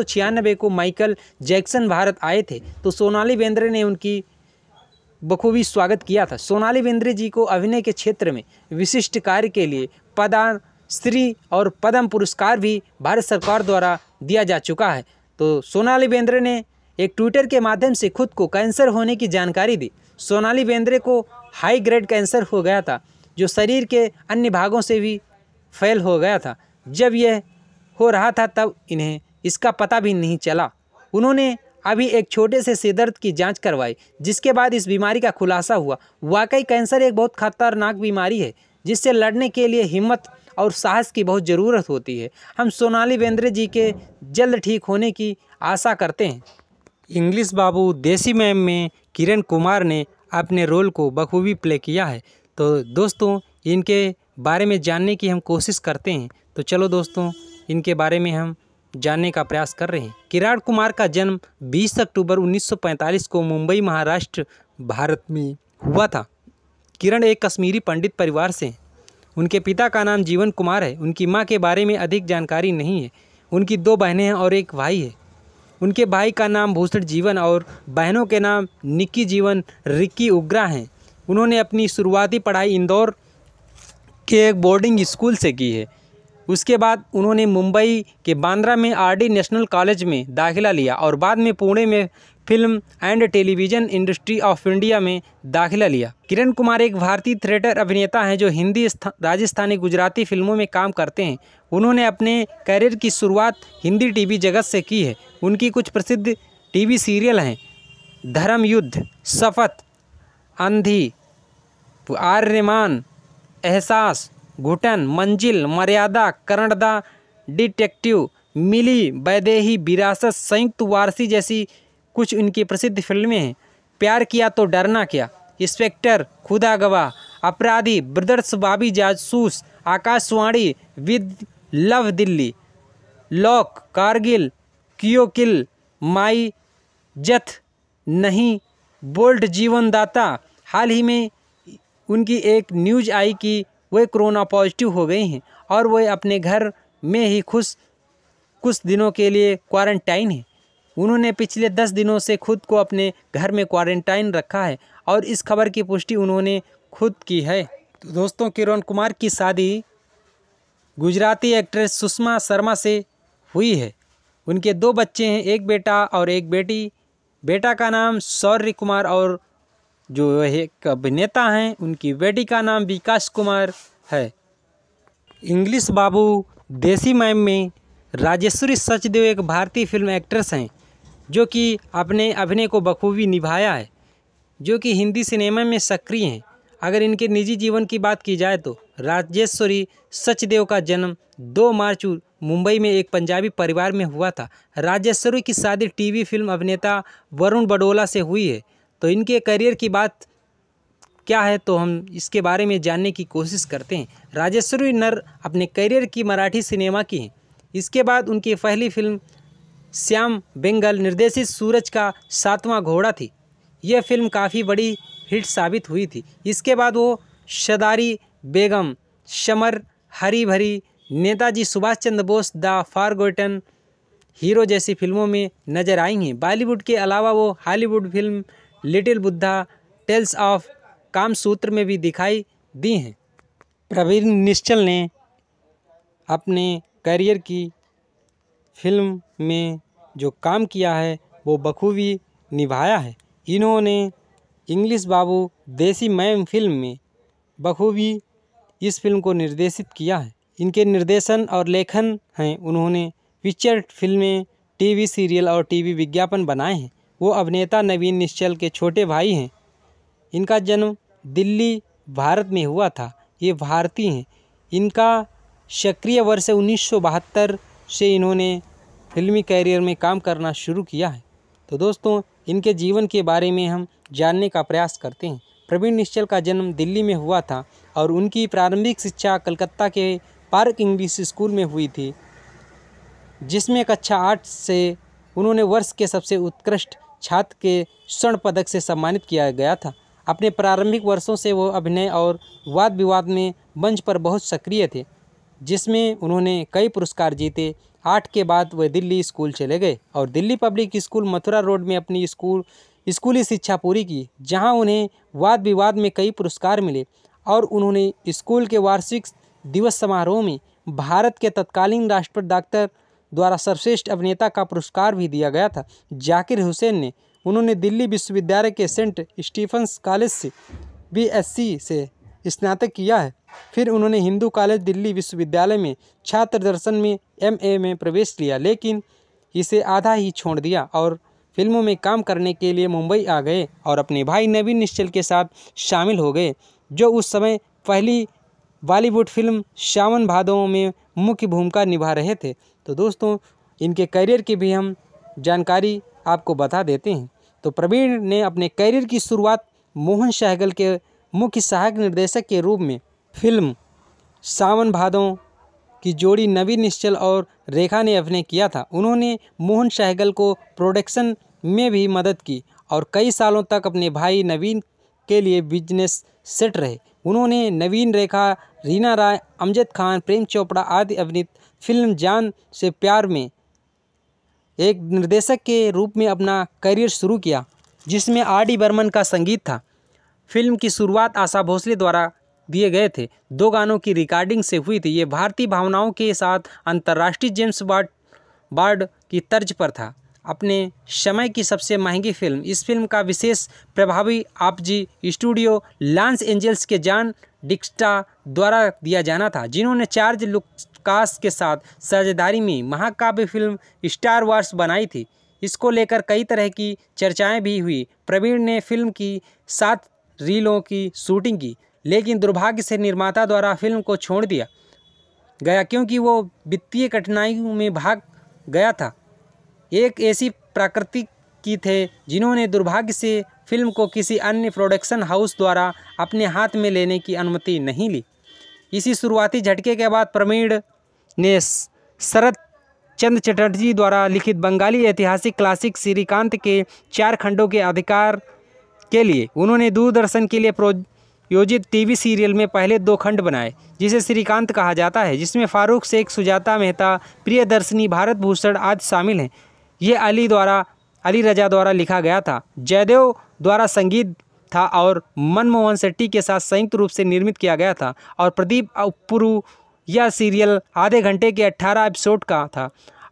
को माइकल जैक्सन भारत आए थे तो सोनाली बेंद्रे ने उनकी बखूबी स्वागत किया था सोनाली बेंद्रे जी को अभिनय के क्षेत्र में विशिष्ट कार्य के लिए पदार श्री और पद्म पुरस्कार भी भारत सरकार द्वारा दिया जा चुका है तो सोनाली बेंद्रे ने एक ट्विटर के माध्यम से खुद को कैंसर होने की जानकारी दी सोनाली बेंद्रे को हाई ग्रेड कैंसर हो गया था जो शरीर के अन्य भागों से भी फैल हो गया था जब यह हो रहा था तब इन्हें इसका पता भी नहीं चला उन्होंने अभी एक छोटे से सिरदर्द की जांच करवाई जिसके बाद इस बीमारी का खुलासा हुआ वाकई कैंसर एक बहुत खतरनाक बीमारी है जिससे लड़ने के लिए हिम्मत और साहस की बहुत ज़रूरत होती है हम सोनाली बेंद्रे जी के जल्द ठीक होने की आशा करते हैं इंग्लिश बाबू देसी मैम में किरण कुमार ने अपने रोल को बखूबी प्ले किया है तो दोस्तों इनके बारे में जानने की हम कोशिश करते हैं तो चलो दोस्तों इनके बारे में हम जानने का प्रयास कर रहे हैं किरण कुमार का जन्म 20 अक्टूबर 1945 को मुंबई महाराष्ट्र भारत में हुआ था किरण एक कश्मीरी पंडित परिवार से उनके पिता का नाम जीवन कुमार है उनकी माँ के बारे में अधिक जानकारी नहीं है उनकी दो बहनें हैं और एक भाई है उनके भाई का नाम भूषण जीवन और बहनों के नाम निक्की जीवन रिक्की उग्रा हैं उन्होंने अपनी शुरुआती पढ़ाई इंदौर के एक बोर्डिंग स्कूल से की है उसके बाद उन्होंने मुंबई के बांद्रा में आरडी नेशनल कॉलेज में दाखिला लिया और बाद में पुणे में film and television industry of India में दाखिला लिया किरण कुमार एक भारतीय थिएटर अभिनेता हैं जो हिंदी राजस्थानी गुजराती फिल्मों में काम करते हैं उन्होंने अपने करियर की शुरुआत हिंदी टीवी जगत से की है उनकी कुछ प्रसिद्ध टीवी सीरियल हैं धर्म युद्ध शपथ अंधी आर्यमान एहसास घुटन मंजिल मर्यादा करणदा डिटेक्टिव मिली वैदेही विरासत संयुक्त वारसी जैसी कुछ उनकी प्रसिद्ध फिल्में हैं प्यार किया तो डरना क्या इंस्पेक्टर खुदा गवाह अपराधी brothers Bobby Jasoos Aakashvani with love Delhi lock Kargil kill my जथ नहीं बोल्ट जीवनदाता हाल ही में उनकी एक न्यूज आई कि वे कोरोना पॉजिटिव हो गई हैं और वे अपने घर में ही खुश कुछ दिनों के लिए क्वारंटाइन हैं उन्होंने पिछले दस दिनों से खुद को अपने घर में क्वारंटाइन रखा है और इस खबर की पुष्टि उन्होंने खुद की है तो दोस्तों किरण कुमार की शादी गुजराती एक्ट्रेस सुषमा शर्मा से हुई है उनके दो बच्चे हैं एक बेटा और एक बेटी बेटा का नाम सौर्य कुमार और जो एक अभिनेता हैं उनकी बेटी का नाम विकास कुमार है इंग्लिश बाबू देसी मैम में राजेश्वरी सचदेव एक भारतीय फिल्म एक्ट्रेस हैं जो कि अपने अभिनय को बखूबी निभाया है जो कि हिंदी सिनेमा में सक्रिय हैं अगर इनके निजी जीवन की बात की जाए तो राजेश्वरी सचदेव का जन्म 2 मार्च मुंबई में एक पंजाबी परिवार में हुआ था राजेश्वरी की शादी टीवी फिल्म अभिनेता वरुण बडोला से हुई है तो इनके करियर की बात क्या है तो हम इसके बारे में जानने की कोशिश करते हैं राजेश्वरी नर अपने करियर की मराठी सिनेमा की हैं इसके बाद उनकी पहली फिल्म श्याम बेंगल निर्देशित सूरज का सातवां घोड़ा थी यह फिल्म काफ़ी बड़ी हिट साबित हुई थी इसके बाद वो शदारी बेगम शमर Hari Bhari Netaji Subhash Chandra Bose the forgotten hero जैसी फिल्मों में नजर आई हैं बॉलीवुड के अलावा वो Hollywood film little Buddha tales of Kamasutra में भी दिखाई दी हैं प्रवीण निश्चल ने अपने करियर की फिल्म में जो काम किया है वो बखूबी निभाया है इन्होंने इंग्लिश बाबू देसी मैम फिल्म में बखूबी इस फिल्म को निर्देशित किया है इनके निर्देशन और लेखन हैं उन्होंने पिक्चर फिल्में टीवी सीरियल और टीवी विज्ञापन बनाए हैं वो अभिनेता नवीन निश्चल के छोटे भाई हैं इनका जन्म दिल्ली भारत में हुआ था ये भारतीय हैं इनका सक्रिय वर्ष उन्नीस से इन्होंने फिल्मी कैरियर में काम करना शुरू किया है तो दोस्तों इनके जीवन के बारे में हम जानने का प्रयास करते हैं प्रवीण निश्चल का जन्म दिल्ली में हुआ था और उनकी प्रारंभिक शिक्षा कलकत्ता के पार्क इंग्लिश स्कूल में हुई थी जिसमें कक्षा आठ से उन्होंने वर्ष के सबसे उत्कृष्ट छात्र के स्वर्ण पदक से सम्मानित किया गया था अपने प्रारंभिक वर्षों से वो अभिनय और वाद विवाद में मंच पर बहुत सक्रिय थे जिसमें उन्होंने कई पुरस्कार जीते आठ के बाद वे दिल्ली स्कूल चले गए और Delhi public school Mathura road में अपनी स्कूल स्कूली शिक्षा पूरी की जहां उन्हें वाद विवाद में कई पुरस्कार मिले और उन्होंने स्कूल के वार्षिक दिवस समारोह में भारत के तत्कालीन राष्ट्रपति डॉक्टर द्वारा सर्वश्रेष्ठ अभिनेता का पुरस्कार भी दिया गया था जाकिर हुसैन ने उन्होंने दिल्ली विश्वविद्यालय के सेंट स्टीफंस कॉलेज से बी से स्नातक किया है फिर उन्होंने हिंदू कॉलेज दिल्ली विश्वविद्यालय में छात्र दर्शन में एमए में प्रवेश लिया लेकिन इसे आधा ही छोड़ दिया और फिल्मों में काम करने के लिए मुंबई आ गए और अपने भाई नवीन निश्चल के साथ शामिल हो गए जो उस समय पहली बॉलीवुड फिल्म श्यावन भादों में मुख्य भूमिका निभा रहे थे तो दोस्तों इनके करियर की भी हम जानकारी आपको बता देते हैं तो प्रवीण ने अपने करियर की शुरुआत मोहन सहगल के मुख्य सहायक निर्देशक के रूप में फिल्म सावन भादों की जोड़ी नवीन निश्चल और रेखा ने अभिनय किया था उन्होंने मोहन सहगल को प्रोडक्शन में भी मदद की और कई सालों तक अपने भाई नवीन के लिए बिजनेस सेट रहे उन्होंने नवीन रेखा रीना राय अमजद खान प्रेम चोपड़ा आदि अभिनीत फिल्म जान से प्यार में एक निर्देशक के रूप में अपना करियर शुरू किया जिसमें आर डी बर्मन का संगीत था फिल्म की शुरुआत आशा भोसले द्वारा दिए गए थे दो गानों की रिकॉर्डिंग से हुई थी ये भारतीय भावनाओं के साथ अंतर्राष्ट्रीय जेम्स बार्ड बार्ड की तर्ज पर था अपने समय की सबसे महंगी फिल्म इस फिल्म का विशेष प्रभावी आपजी स्टूडियो लॉन्स एंजल्स के जान डिक्स्टा द्वारा दिया जाना था जिन्होंने चार्ज लुकास के साथ साझेदारी में महाकाव्य फिल्म स्टार वार्स बनाई थी इसको लेकर कई तरह की चर्चाएं भी हुई प्रवीण ने फिल्म की सात रीलों की शूटिंग की लेकिन दुर्भाग्य से निर्माता द्वारा फिल्म को छोड़ दिया गया क्योंकि वो वित्तीय कठिनाइयों में भाग गया था एक ऐसी प्राकृतिक की थे जिन्होंने दुर्भाग्य से फिल्म को किसी अन्य प्रोडक्शन हाउस द्वारा अपने हाथ में लेने की अनुमति नहीं ली इसी शुरुआती झटके के बाद प्रमीण ने शरद चंद चटर्जी द्वारा लिखित बंगाली ऐतिहासिक क्लासिक श्रीकांत के चार खंडों के अधिकार के लिए उन्होंने दूरदर्शन के लिए प्रो योजित टीवी सीरियल में पहले दो खंड बनाए जिसे श्रीकांत कहा जाता है जिसमें फारूक शेख सुजाता मेहता प्रियदर्शनी भारत भूषण आदि शामिल हैं ये अली द्वारा अली रजा द्वारा लिखा गया था जयदेव द्वारा संगीत था और मनमोहन शेट्टी के साथ संयुक्त रूप से निर्मित किया गया था और प्रदीप अपुरु यह सीरियल आधे घंटे के अट्ठारह एपिसोड का था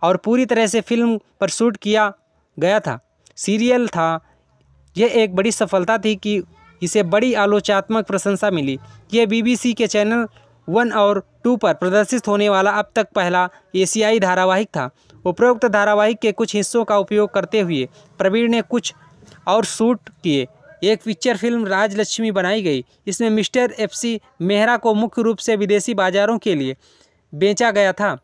और पूरी तरह से फिल्म पर शूट किया गया था सीरियल था यह एक बड़ी सफलता थी कि इसे बड़ी आलोचनात्मक प्रशंसा मिली यह बीबीसी के चैनल वन और टू पर प्रदर्शित होने वाला अब तक पहला एशियाई धारावाहिक था उपरोक्त धारावाहिक के कुछ हिस्सों का उपयोग करते हुए प्रवीण ने कुछ और शूट किए एक पिक्चर फिल्म राजलक्ष्मी बनाई गई इसमें मिस्टर एफसी मेहरा को मुख्य रूप से विदेशी बाजारों के लिए बेचा गया था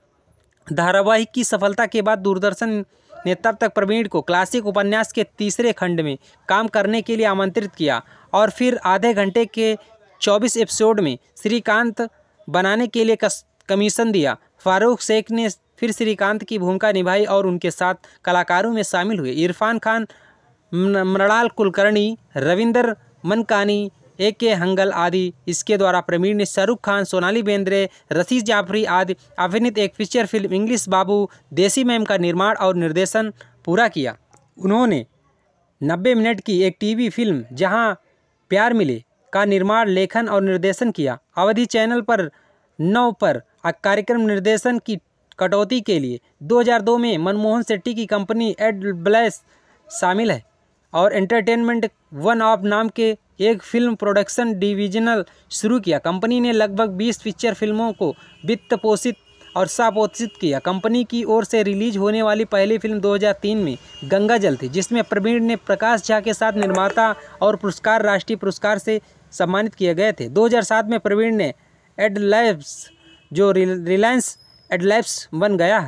धारावाहिक की सफलता के बाद दूरदर्शन ने तब तक प्रवीण को क्लासिक उपन्यास के तीसरे खंड में काम करने के लिए आमंत्रित किया और फिर आधे घंटे के चौबीस एपिसोड में श्रीकांत बनाने के लिए कमीशन दिया फारूक शेख ने फिर श्रीकांत की भूमिका निभाई और उनके साथ कलाकारों में शामिल हुए इरफान खान मृणाल कुलकर्णी रविंदर मनकानी ए के हंगल आदि इसके द्वारा प्रवीण ने शाहरुख खान सोनाली बेंद्रे रसी जाफरी आदि अभिनीत एक फीचर फिल्म इंग्लिश बाबू देसी मैम का निर्माण और निर्देशन पूरा किया उन्होंने 90 मिनट की एक टीवी फिल्म जहां प्यार मिले का निर्माण लेखन और निर्देशन किया अवधि चैनल पर नौ पर कार्यक्रम निर्देशन की कटौती के लिए 2002 में मनमोहन सेट्टी की कंपनी एड ब्लैस शामिल है और एंटरटेनमेंट वन ऑफ नाम के एक फिल्म प्रोडक्शन डिविजनल शुरू किया कंपनी ने लगभग 20 फीचर फिल्मों को वित्त पोषित और सापोत्सित किया कंपनी की ओर से रिलीज होने वाली पहली फिल्म 2003 में गंगा जल थी जिसमें प्रवीण ने प्रकाश झा के साथ निर्माता और पुरस्कार राष्ट्रीय पुरस्कार से सम्मानित किए गए थे 2007 में प्रवीण ने एडलाइव्स जो रिलायंस एडलाइव्स बन गया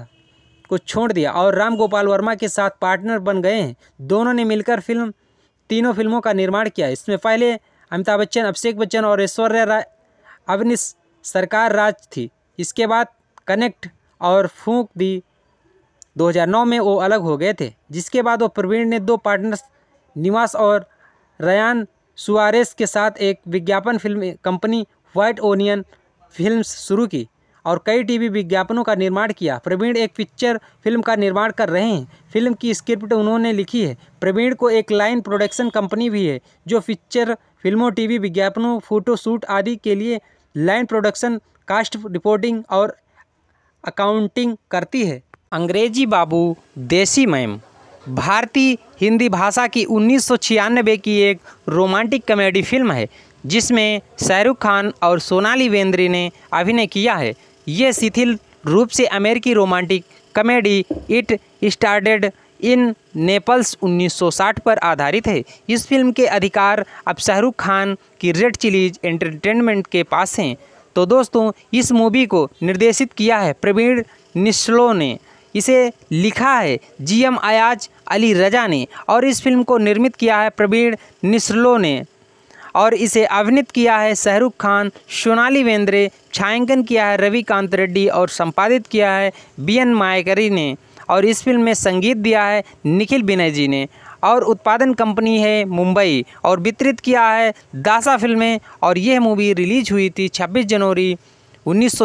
को छोड़ दिया और राम गोपाल वर्मा के साथ पार्टनर बन गए हैं दोनों ने मिलकर फिल्म तीनों फिल्मों का निर्माण किया इसमें पहले अमिताभ बच्चन अभिषेक बच्चन और ऐश्वर्या राय अवनिश सरकार राज थी इसके बाद कनेक्ट और फूक दी 2009 में वो अलग हो गए थे जिसके बाद वो प्रवीण ने दो पार्टनर्स निवास और रयान सुआरेस के साथ एक विज्ञापन film company white onion films शुरू की और कई टीवी विज्ञापनों का निर्माण किया प्रवीण एक पिक्चर फिल्म का निर्माण कर रहे हैं फिल्म की स्क्रिप्ट उन्होंने लिखी है प्रवीण को एक लाइन प्रोडक्शन कंपनी भी है जो पिक्चर फिल्मों टीवी विज्ञापनों फोटोशूट आदि के लिए लाइन प्रोडक्शन कास्ट रिपोर्टिंग और अकाउंटिंग करती है अंग्रेजी बाबू देसी मैम भारतीय हिंदी भाषा की उन्नीस की एक रोमांटिक कॉमेडी फिल्म है जिसमें शाहरुख खान और सोनाली बेंद्री ने अभिनय किया है ये शिथिल रूप से अमेरिकी romantic comedy it started in Naples 1960 पर आधारित है इस फिल्म के अधिकार अब शाहरुख खान की रेड चिलीज एंटरटेनमेंट के पास हैं तो दोस्तों इस मूवी को निर्देशित किया है प्रवीण निश्लो ने इसे लिखा है जी एम अयाज अली रजा ने और इस फिल्म को निर्मित किया है प्रवीण निश्लो ने और इसे अभिनित किया है शाहरुख खान सोनाली वेंद्रे छायांकन किया है रविकांत रेड्डी और संपादित किया है बी एन मायकरी ने और इस फिल्म में संगीत दिया है निखिल विनय जी ने और उत्पादन कंपनी है मुंबई और वितरित किया है दासा फिल्में और यह मूवी रिलीज हुई थी 26 जनवरी उन्नीस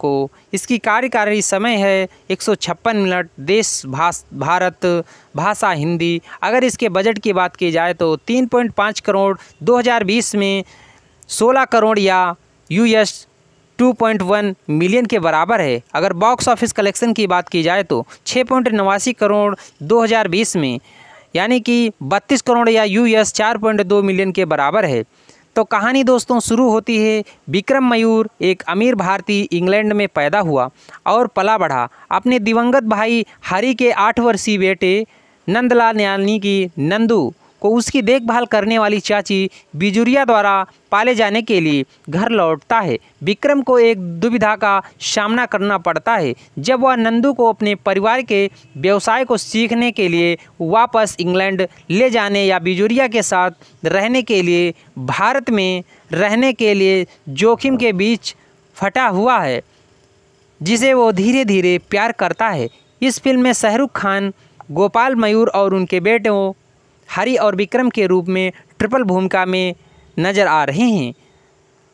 को इसकी कार्यकारी समय है एक मिनट देश भाष भारत भाषा हिंदी अगर इसके बजट की बात की जाए तो 3.5 करोड़ 2020 में 16 करोड़ या यूएस 2.1 मिलियन के बराबर है अगर बॉक्स ऑफिस कलेक्शन की बात की जाए तो छः पॉइंट नवासी करोड़ 2020 में यानी कि बत्तीस करोड़ या यू एस चार पॉइंट दो मिलियन के बराबर है तो कहानी दोस्तों शुरू होती है विक्रम मयूर एक अमीर भारतीय इंग्लैंड में पैदा हुआ और पला बढ़ा अपने दिवंगत भाई हरि के आठ वर्षीय बेटे नंदलाल यानी कि नंदू को उसकी देखभाल करने वाली चाची बिजुरिया द्वारा पाले जाने के लिए घर लौटता है विक्रम को एक दुविधा का सामना करना पड़ता है जब वह नंदू को अपने परिवार के व्यवसाय को सीखने के लिए वापस इंग्लैंड ले जाने या बिजुरिया के साथ रहने के लिए भारत में रहने के लिए जोखिम के बीच फटा हुआ है जिसे वो धीरे धीरे प्यार करता है इस फिल्म में शाहरुख खान गोपाल मयूर और उनके बेटों हरि और विक्रम के रूप में ट्रिपल भूमिका में नज़र आ रहे हैं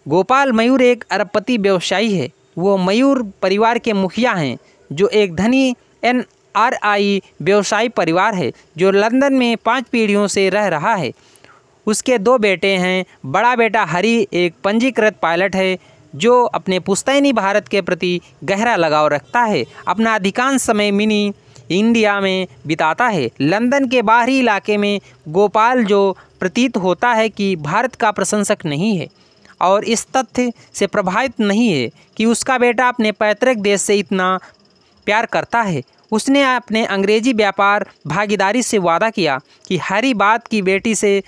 गोपाल मयूर एक अरबपति व्यवसायी है वो मयूर परिवार के मुखिया हैं जो एक धनी एन आर आई व्यवसायी परिवार है जो लंदन में पाँच पीढ़ियों से रह रहा है उसके दो बेटे हैं बड़ा बेटा हरि एक पंजीकृत पायलट है जो अपने पुस्तैनी भारत के प्रति गहरा लगाव रखता है अपना अधिकांश समय मिनी इंडिया में बिताता है लंदन के बाहरी इलाके में गोपाल जो प्रतीत होता है कि भारत का प्रशंसक नहीं है और इस तथ्य से प्रभावित नहीं है कि उसका बेटा अपने पैतृक देश से इतना प्यार करता है उसने अपने अंग्रेजी व्यापार भागीदारी से वादा किया कि हरी बात की बेटी से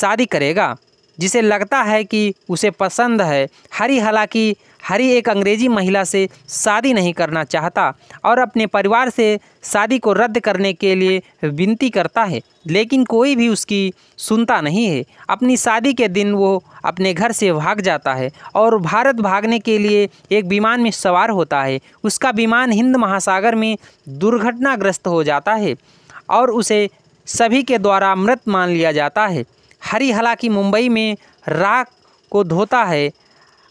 शादी करेगा जिसे लगता है कि उसे पसंद है हरी हालांकि हरी एक अंग्रेजी महिला से शादी नहीं करना चाहता और अपने परिवार से शादी को रद्द करने के लिए विनती करता है लेकिन कोई भी उसकी सुनता नहीं है अपनी शादी के दिन वो अपने घर से भाग जाता है और भारत भागने के लिए एक विमान में सवार होता है उसका विमान हिंद महासागर में दुर्घटनाग्रस्त हो जाता है और उसे सभी के द्वारा मृत मान लिया जाता है हरी हालांकि मुंबई में राख को धोता है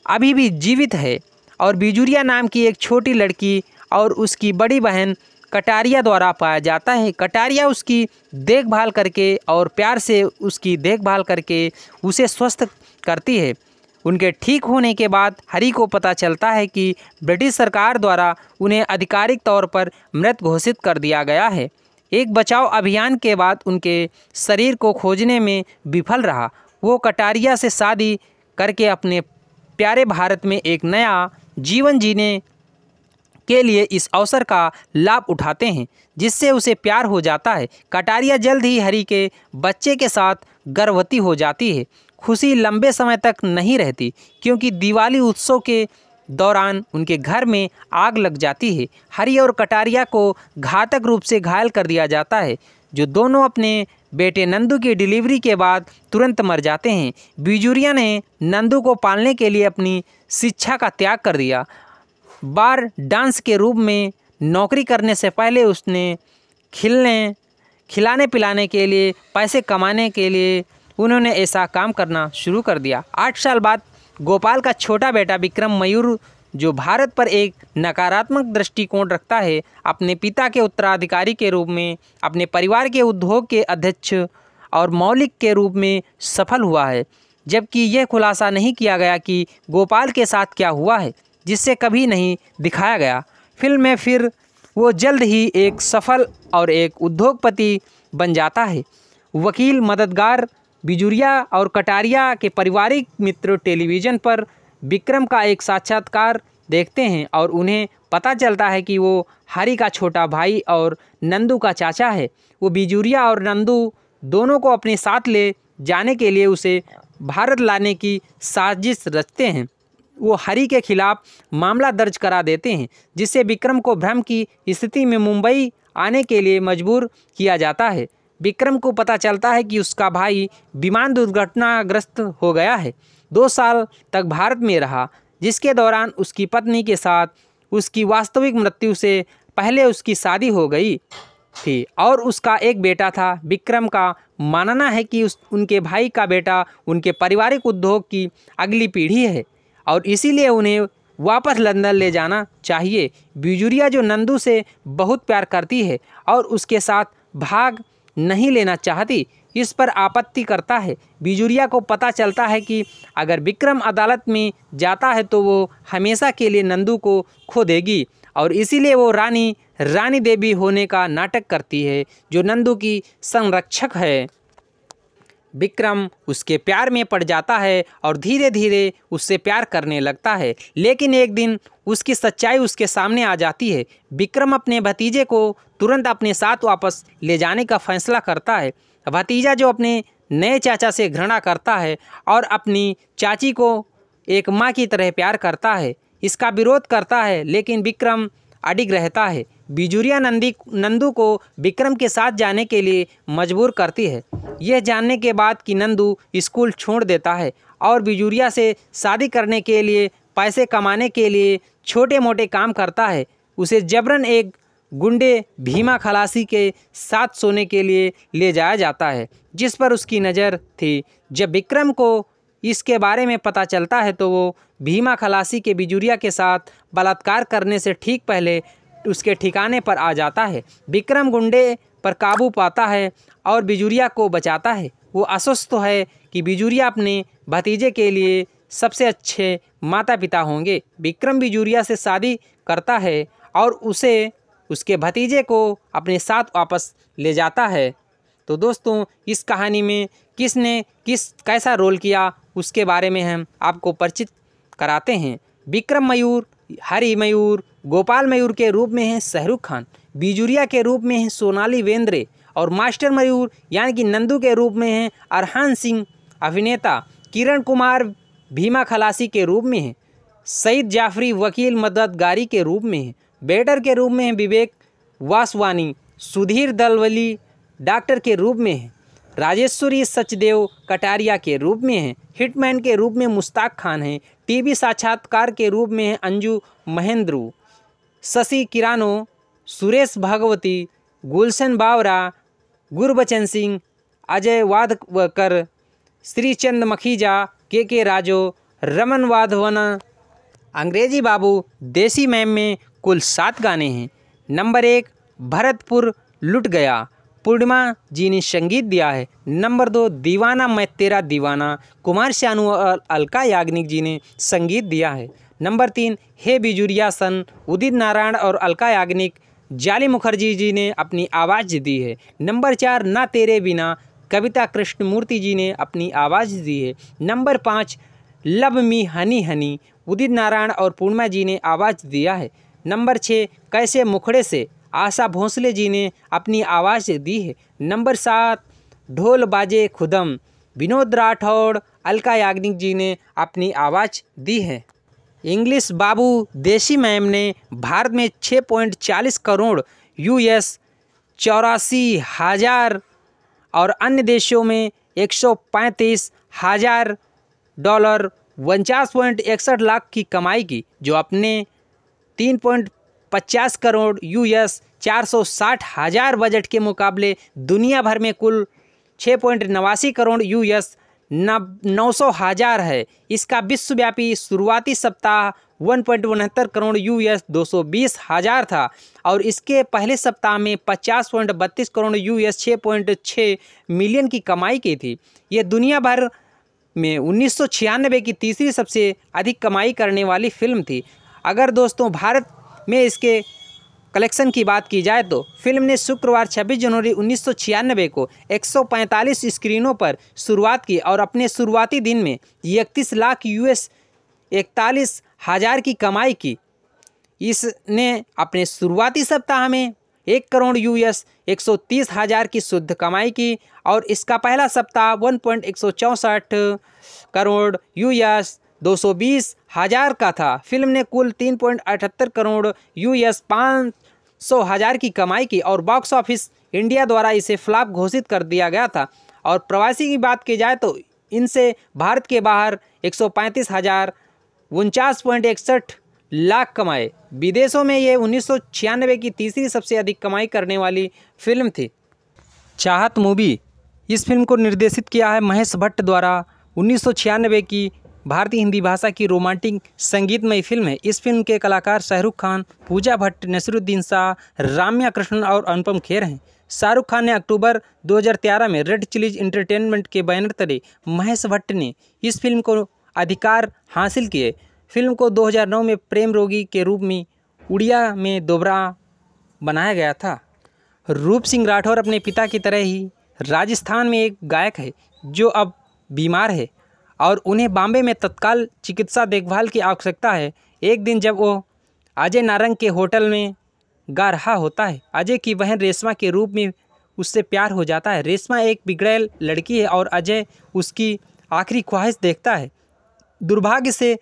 अभी भी जीवित है और बिजुरिया नाम की एक छोटी लड़की और उसकी बड़ी बहन कटारिया द्वारा पाया जाता है कटारिया उसकी देखभाल करके और प्यार से उसकी देखभाल करके उसे स्वस्थ करती है उनके ठीक होने के बाद हरी को पता चलता है कि ब्रिटिश सरकार द्वारा उन्हें आधिकारिक तौर पर मृत घोषित कर दिया गया है एक बचाव अभियान के बाद उनके शरीर को खोजने में विफल रहा वो कटारिया से शादी करके अपने प्यारे भारत में एक नया जीवन जीने के लिए इस अवसर का लाभ उठाते हैं जिससे उसे प्यार हो जाता है कटारिया जल्द ही हरी के बच्चे के साथ गर्भवती हो जाती है खुशी लंबे समय तक नहीं रहती क्योंकि दिवाली उत्सव के दौरान उनके घर में आग लग जाती है हरी और कटारिया को घातक रूप से घायल कर दिया जाता है जो दोनों अपने बेटे नंदू की डिलीवरी के बाद तुरंत मर जाते हैं बिजुरिया ने नंदू को पालने के लिए अपनी शिक्षा का त्याग कर दिया बार डांस के रूप में नौकरी करने से पहले उसने खिलने खिलाने पिलाने के लिए पैसे कमाने के लिए उन्होंने ऐसा काम करना शुरू कर दिया आठ साल बाद गोपाल का छोटा बेटा विक्रम मयूर जो भारत पर एक नकारात्मक दृष्टिकोण रखता है अपने पिता के उत्तराधिकारी के रूप में अपने परिवार के उद्योग के अध्यक्ष और मौलिक के रूप में सफल हुआ है जबकि यह खुलासा नहीं किया गया कि गोपाल के साथ क्या हुआ है जिससे कभी नहीं दिखाया गया फिल्म में फिर वो जल्द ही एक सफल और एक उद्योगपति बन जाता है वकील मददगार बिजुरिया और कटारिया के पारिवारिक मित्र टेलीविज़न पर विक्रम का एक साक्षात्कार देखते हैं और उन्हें पता चलता है कि वो हरि का छोटा भाई और नंदू का चाचा है वो बिजूरिया और नंदू दोनों को अपने साथ ले जाने के लिए उसे भारत लाने की साजिश रचते हैं वो हरि के खिलाफ मामला दर्ज करा देते हैं जिससे विक्रम को भ्रम की स्थिति में मुंबई आने के लिए मजबूर किया जाता है विक्रम को पता चलता है कि उसका भाई विमान दुर्घटनाग्रस्त हो गया है दो साल तक भारत में रहा जिसके दौरान उसकी पत्नी के साथ उसकी वास्तविक मृत्यु से पहले उसकी शादी हो गई थी और उसका एक बेटा था विक्रम का मानना है कि उस उनके भाई का बेटा उनके पारिवारिक उद्योग की अगली पीढ़ी है और इसीलिए उन्हें वापस लंदन ले जाना चाहिए बिजुरिया जो नंदू से बहुत प्यार करती है और उसके साथ भाग नहीं लेना चाहती इस पर आपत्ति करता है बिजुरिया को पता चलता है कि अगर विक्रम अदालत में जाता है तो वो हमेशा के लिए नंदू को खो देगी और इसीलिए वो रानी रानी देवी होने का नाटक करती है जो नंदू की संरक्षक है विक्रम उसके प्यार में पड़ जाता है और धीरे धीरे उससे प्यार करने लगता है लेकिन एक दिन उसकी सच्चाई उसके सामने आ जाती है विक्रम अपने भतीजे को तुरंत अपने साथ वापस ले जाने का फैसला करता है भतीजा जो अपने नए चाचा से घृणा करता है और अपनी चाची को एक माँ की तरह प्यार करता है इसका विरोध करता है लेकिन विक्रम अडिग रहता है बिजुरिया नंदी नंदू को विक्रम के साथ जाने के लिए मजबूर करती है यह जानने के बाद कि नंदू स्कूल छोड़ देता है और बिजुरिया से शादी करने के लिए पैसे कमाने के लिए छोटे मोटे काम करता है उसे जबरन एक गुंडे भीमा खलासी के साथ सोने के लिए ले जाया जाता है जिस पर उसकी नज़र थी जब विक्रम को इसके बारे में पता चलता है तो वो भीमा खलासी के बिजुरिया के साथ बलात्कार करने से ठीक पहले उसके ठिकाने पर आ जाता है विक्रम गुंडे पर काबू पाता है और बिजुरिया को बचाता है वो अस्वस्थ तो है कि बिजुरिया अपने भतीजे के लिए सबसे अच्छे माता पिता होंगे विक्रम बिजुरिया से शादी करता है और उसे उसके भतीजे को अपने साथ वापस ले जाता है तो दोस्तों इस कहानी में किसने किस कैसा रोल किया उसके बारे में हम आपको परिचित कराते हैं विक्रम मयूर हरी मयूर गोपाल मयूर के रूप में हैं शाहरुख खान बिजुरिया के रूप में हैं सोनाली वेंद्रे और मास्टर मयूर यानी कि नंदू के रूप में हैं अरहान सिंह अभिनेता किरण कुमार भीमा खलासी के रूप में हैं सईद जाफरी वकील मददगारी के रूप में हैं बेटर के रूप में विवेक वासवानी सुधीर दलवली डॉक्टर के रूप में हैं राजेश्वरी सचदेव कटारिया के रूप में हैं हिटमैन के रूप में मुश्ताक खान हैं टीवी साक्षात्कार के रूप में हैं अंजू महेंद्रू शशि किरानो सुरेश भागवती गुलशन बावरा गुरबचन सिंह अजय वाधकर श्रीचंद मखीजा के के राजो रमन वाधवना अंग्रेजी बाबू देसी मैम में कुल सात गाने हैं नंबर एक भरतपुर लुट गया पूर्णिमा जी ने संगीत दिया है नंबर दो दीवाना मैं तेरा दीवाना कुमार शानू और अलका याग्निक जी ने संगीत दिया है नंबर तीन हे बिजुरिया सन उदित नारायण और अलका याग्निक जाली मुखर्जी जी ने अपनी आवाज़ दी है नंबर चार ना तेरे बिना कविता कृष्णमूर्ति जी ने अपनी आवाज़ दी है नंबर पाँच love me honey honey Udit Narayan और पूर्णिमा जी ने आवाज़ दिया है नंबर छः कैसे मुखड़े से आशा भोसले जी ने अपनी आवाज़ दी है नंबर सात ढोल बाजे खुदम विनोद राठौड़ अलका याग्निक जी ने अपनी आवाज़ दी है इंग्लिश बाबू देशी मैम ने भारत में छः पॉइंट चालीस करोड़ यूएस चौरासी हज़ार और अन्य देशों में एक सौ पैंतीस हज़ार डॉलर उनचास पॉइंट इकसठ लाख की कमाई की जो अपने तीन पॉइंट पचास करोड़ यूएस चार सौ साठ हज़ार बजट के मुकाबले दुनिया भर में कुल छः पॉइंट नवासी करोड़ यूएस नौ सौ हज़ार है इसका विश्वव्यापी शुरुआती सप्ताह वन पॉइंट उनहत्तर करोड़ यूएस दो सौ बीस हज़ार था और इसके पहले सप्ताह में पचास पॉइंट बत्तीस करोड़ यूएस छः पॉइंट छः मिलियन की कमाई की थी ये दुनिया भर में उन्नीस सौ की तीसरी सबसे अधिक कमाई करने वाली फिल्म थी अगर दोस्तों भारत में इसके कलेक्शन की बात की जाए तो फिल्म ने शुक्रवार 26 जनवरी उन्नीस को 145 स्क्रीनों पर शुरुआत की और अपने शुरुआती दिन में इकतीस लाख यूएस इकतालीस हज़ार की कमाई की इसने अपने शुरुआती सप्ताह में एक करोड़ यूएस एक सौ तीस हज़ार की शुद्ध कमाई की और इसका पहला सप्ताह वन पॉइंट एक सौ चौंसठ करोड़ यूएस दो सौ बीस हज़ार का था फिल्म ने कुल तीन पॉइंट अठहत्तर करोड़ यूएस पाँच सौ हज़ार की कमाई की और बॉक्स ऑफिस इंडिया द्वारा इसे फ्लॉप घोषित कर दिया गया था और प्रवासी की बात की जाए तो इनसे भारत के बाहर एक सौ पैंतीस हज़ार उनचास पॉइंट इकसठ लाख कमाए विदेशों में ये उन्नीस सौ की तीसरी सबसे अधिक कमाई करने वाली फिल्म थी चाहत मूवी इस फिल्म को निर्देशित किया है महेश भट्ट द्वारा उन्नीस सौ की भारतीय हिंदी भाषा की रोमांटिक संगीतमय फिल्म है इस फिल्म के कलाकार शाहरुख खान पूजा भट्ट नसरुद्दीन शाह राम्या कृष्णन और अनुपम खेर हैं शाहरुख खान ने अक्टूबर 2013 में रेड चिलीज इंटरटेनमेंट के बैनर तले महेश भट्ट ने इस फिल्म को अधिकार हासिल किए फिल्म को 2009 में प्रेम रोगी के रूप में उड़िया में दोबरा बनाया गया था रूप सिंह राठौर अपने पिता की तरह ही राजस्थान में एक गायक है जो अब बीमार है और उन्हें बॉम्बे में तत्काल चिकित्सा देखभाल की आवश्यकता है एक दिन जब वो अजय नारंग के होटल में गा रहा होता है अजय की बहन रेशमा के रूप में उससे प्यार हो जाता है रेशमा एक बिगड़ैल लड़की है और अजय उसकी आखिरी ख्वाहिश देखता है दुर्भाग्य से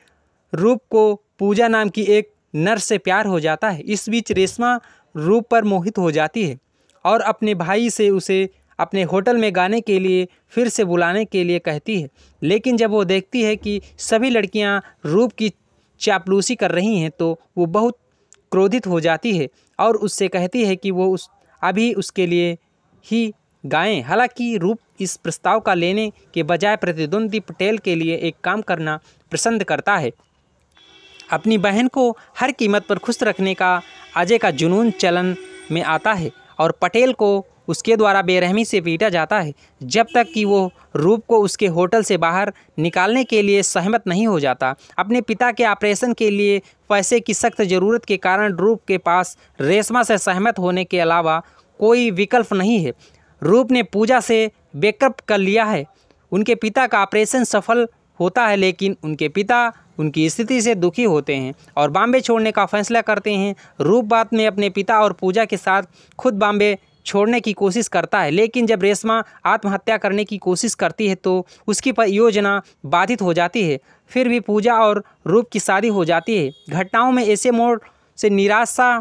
रूप को पूजा नाम की एक नर से प्यार हो जाता है इस बीच रेशमा रूप पर मोहित हो जाती है और अपने भाई से उसे अपने होटल में गाने के लिए फिर से बुलाने के लिए कहती है लेकिन जब वो देखती है कि सभी लड़कियां रूप की चापलूसी कर रही हैं तो वो बहुत क्रोधित हो जाती है और उससे कहती है कि वो उस अभी उसके लिए ही गाएं हालांकि रूप इस प्रस्ताव का लेने के बजाय प्रतिद्वंदी पटेल के लिए एक काम करना पसंद करता है अपनी बहन को हर कीमत पर खुश रखने का अजय का जुनून चलन में आता है और पटेल को उसके द्वारा बेरहमी से पीटा जाता है जब तक कि वो रूप को उसके होटल से बाहर निकालने के लिए सहमत नहीं हो जाता अपने पिता के ऑपरेशन के लिए पैसे की सख्त ज़रूरत के कारण रूप के पास रेशमा से सहमत होने के अलावा कोई विकल्प नहीं है रूप ने पूजा से बेकअप कर लिया है उनके पिता का ऑपरेशन सफल होता है लेकिन उनके पिता उनकी स्थिति से दुखी होते हैं और बॉम्बे छोड़ने का फैसला करते हैं रूप बात में अपने पिता और पूजा के साथ खुद बॉम्बे छोड़ने की कोशिश करता है लेकिन जब रेशमा आत्महत्या करने की कोशिश करती है तो उसकी योजना बाधित हो जाती है फिर भी पूजा और रूप की शादी हो जाती है घटनाओं में ऐसे मोड़ से निराशा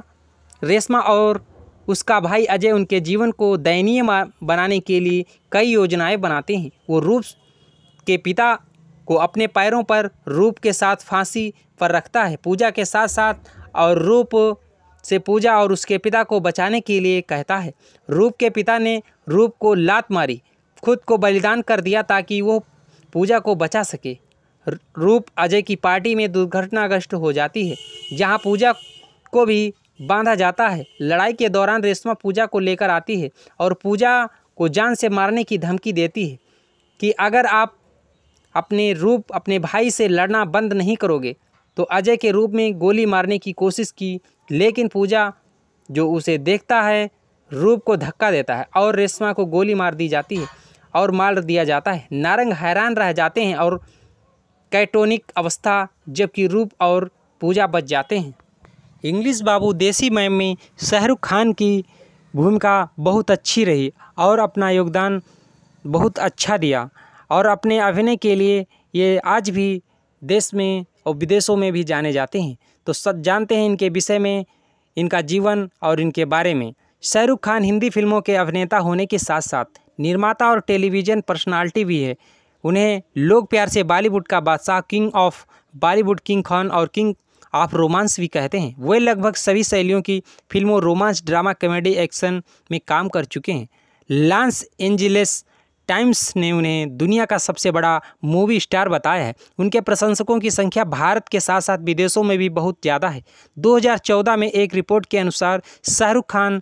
रेशमा और उसका भाई अजय उनके जीवन को दयनीय बनाने के लिए कई योजनाएं बनाते हैं वो रूप के पिता को अपने पैरों पर रूप के साथ फांसी पर रखता है पूजा के साथ साथ और रूप से पूजा और उसके पिता को बचाने के लिए कहता है रूप के पिता ने रूप को लात मारी खुद को बलिदान कर दिया ताकि वो पूजा को बचा सके रूप अजय की पार्टी में दुर्घटनाग्रस्त हो जाती है जहाँ पूजा को भी बांधा जाता है लड़ाई के दौरान रेशमा पूजा को लेकर आती है और पूजा को जान से मारने की धमकी देती है कि अगर आप अपने रूप अपने भाई से लड़ना बंद नहीं करोगे तो अजय के रूप में गोली मारने की कोशिश की लेकिन पूजा जो उसे देखता है रूप को धक्का देता है और रेशमा को गोली मार दी जाती है और मार दिया जाता है नारंग हैरान रह जाते हैं और कैटोनिक अवस्था जबकि रूप और पूजा बच जाते हैं इंग्लिश बाबू देसी मैम में शाहरुख खान की भूमिका बहुत अच्छी रही और अपना योगदान बहुत अच्छा दिया और अपने अभिनय के लिए ये आज भी देश में और विदेशों में भी जाने जाते हैं तो सब जानते हैं इनके विषय में इनका जीवन और इनके बारे में शाहरुख खान हिंदी फिल्मों के अभिनेता होने के साथ साथ निर्माता और टेलीविज़न पर्सनालिटी भी है उन्हें लोग प्यार से बॉलीवुड का बादशाह king of Bollywood king Khan और किंग ऑफ रोमांस भी कहते हैं वे लगभग सभी शैलियों की फिल्मों रोमांस ड्रामा कॉमेडी एक्शन में काम कर चुके हैं लांस एंजिलस टाइम्स ने उन्हें दुनिया का सबसे बड़ा मूवी स्टार बताया है उनके प्रशंसकों की संख्या भारत के साथ साथ विदेशों में भी बहुत ज़्यादा है 2014 में एक रिपोर्ट के अनुसार शाहरुख खान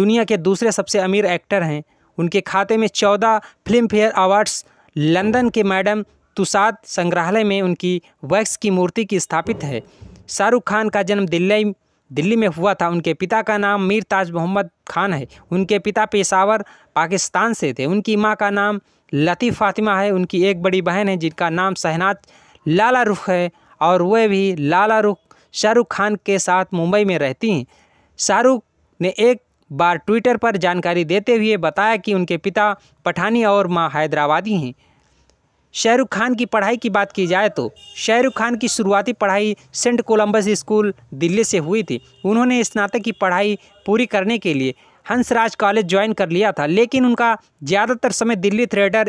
दुनिया के दूसरे सबसे अमीर एक्टर हैं उनके खाते में चौदह फिल्म फेयर अवार्ड्स लंदन के मैडम तुसाद संग्रहालय में उनकी वैक्स की मूर्ति की स्थापित है शाहरुख खान का जन्म दिल्ली दिल्ली में हुआ था उनके पिता का नाम मीर ताज मोहम्मद खान है उनके पिता पेशावर पाकिस्तान से थे उनकी माँ का नाम लतीफ़ फातिमा है उनकी एक बड़ी बहन है जिनका नाम सहनाज लाला रुख है और वह भी लाला रुख शाहरुख खान के साथ मुंबई में रहती हैं शाहरुख ने एक बार ट्विटर पर जानकारी देते हुए बताया कि उनके पिता पठानी और माँ हैदराबादी हैं शाहरुख खान की पढ़ाई की बात की जाए तो शाहरुख खान की शुरुआती पढ़ाई सेंट कोलंबस स्कूल दिल्ली से हुई थी उन्होंने स्नातक की पढ़ाई पूरी करने के लिए हंसराज कॉलेज ज्वाइन कर लिया था लेकिन उनका ज़्यादातर समय दिल्ली थिएटर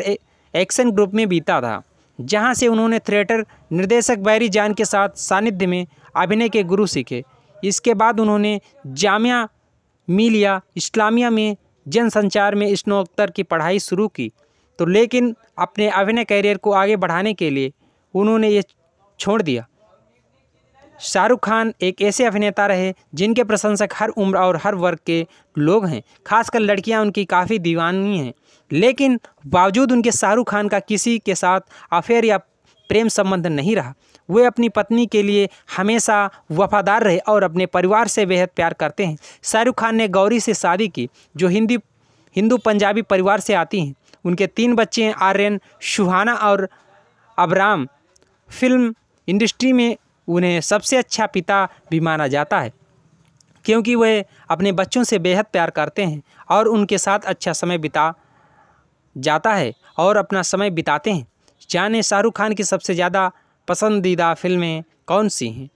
एक्शन ग्रुप में बीता था जहां से उन्होंने थिएटर निर्देशक बैरी जान के साथ सानिध्य में अभिनय के गुरु सीखे इसके बाद उन्होंने जामिया मिलिया इस्लामिया में जनसंचार में स्नोत्तर की पढ़ाई शुरू की तो लेकिन अपने अभिनय करियर को आगे बढ़ाने के लिए उन्होंने ये छोड़ दिया शाहरुख खान एक ऐसे अभिनेता रहे जिनके प्रशंसक हर उम्र और हर वर्ग के लोग हैं खासकर लड़कियां उनकी काफ़ी दीवानी हैं लेकिन बावजूद उनके शाहरुख खान का किसी के साथ अफेयर या प्रेम संबंध नहीं रहा वे अपनी पत्नी के लिए हमेशा वफादार रहे और अपने परिवार से बेहद प्यार करते हैं शाहरुख खान ने गौरी से शादी की जो हिंदी हिंदू पंजाबी परिवार से आती हैं उनके तीन बच्चे हैं आर्यन शुहाना और अबराम फिल्म इंडस्ट्री में उन्हें सबसे अच्छा पिता भी माना जाता है क्योंकि वे अपने बच्चों से बेहद प्यार करते हैं और उनके साथ अच्छा समय बिता जाता है और अपना समय बिताते हैं जाने शाहरुख खान की सबसे ज़्यादा पसंदीदा फिल्में कौन सी हैं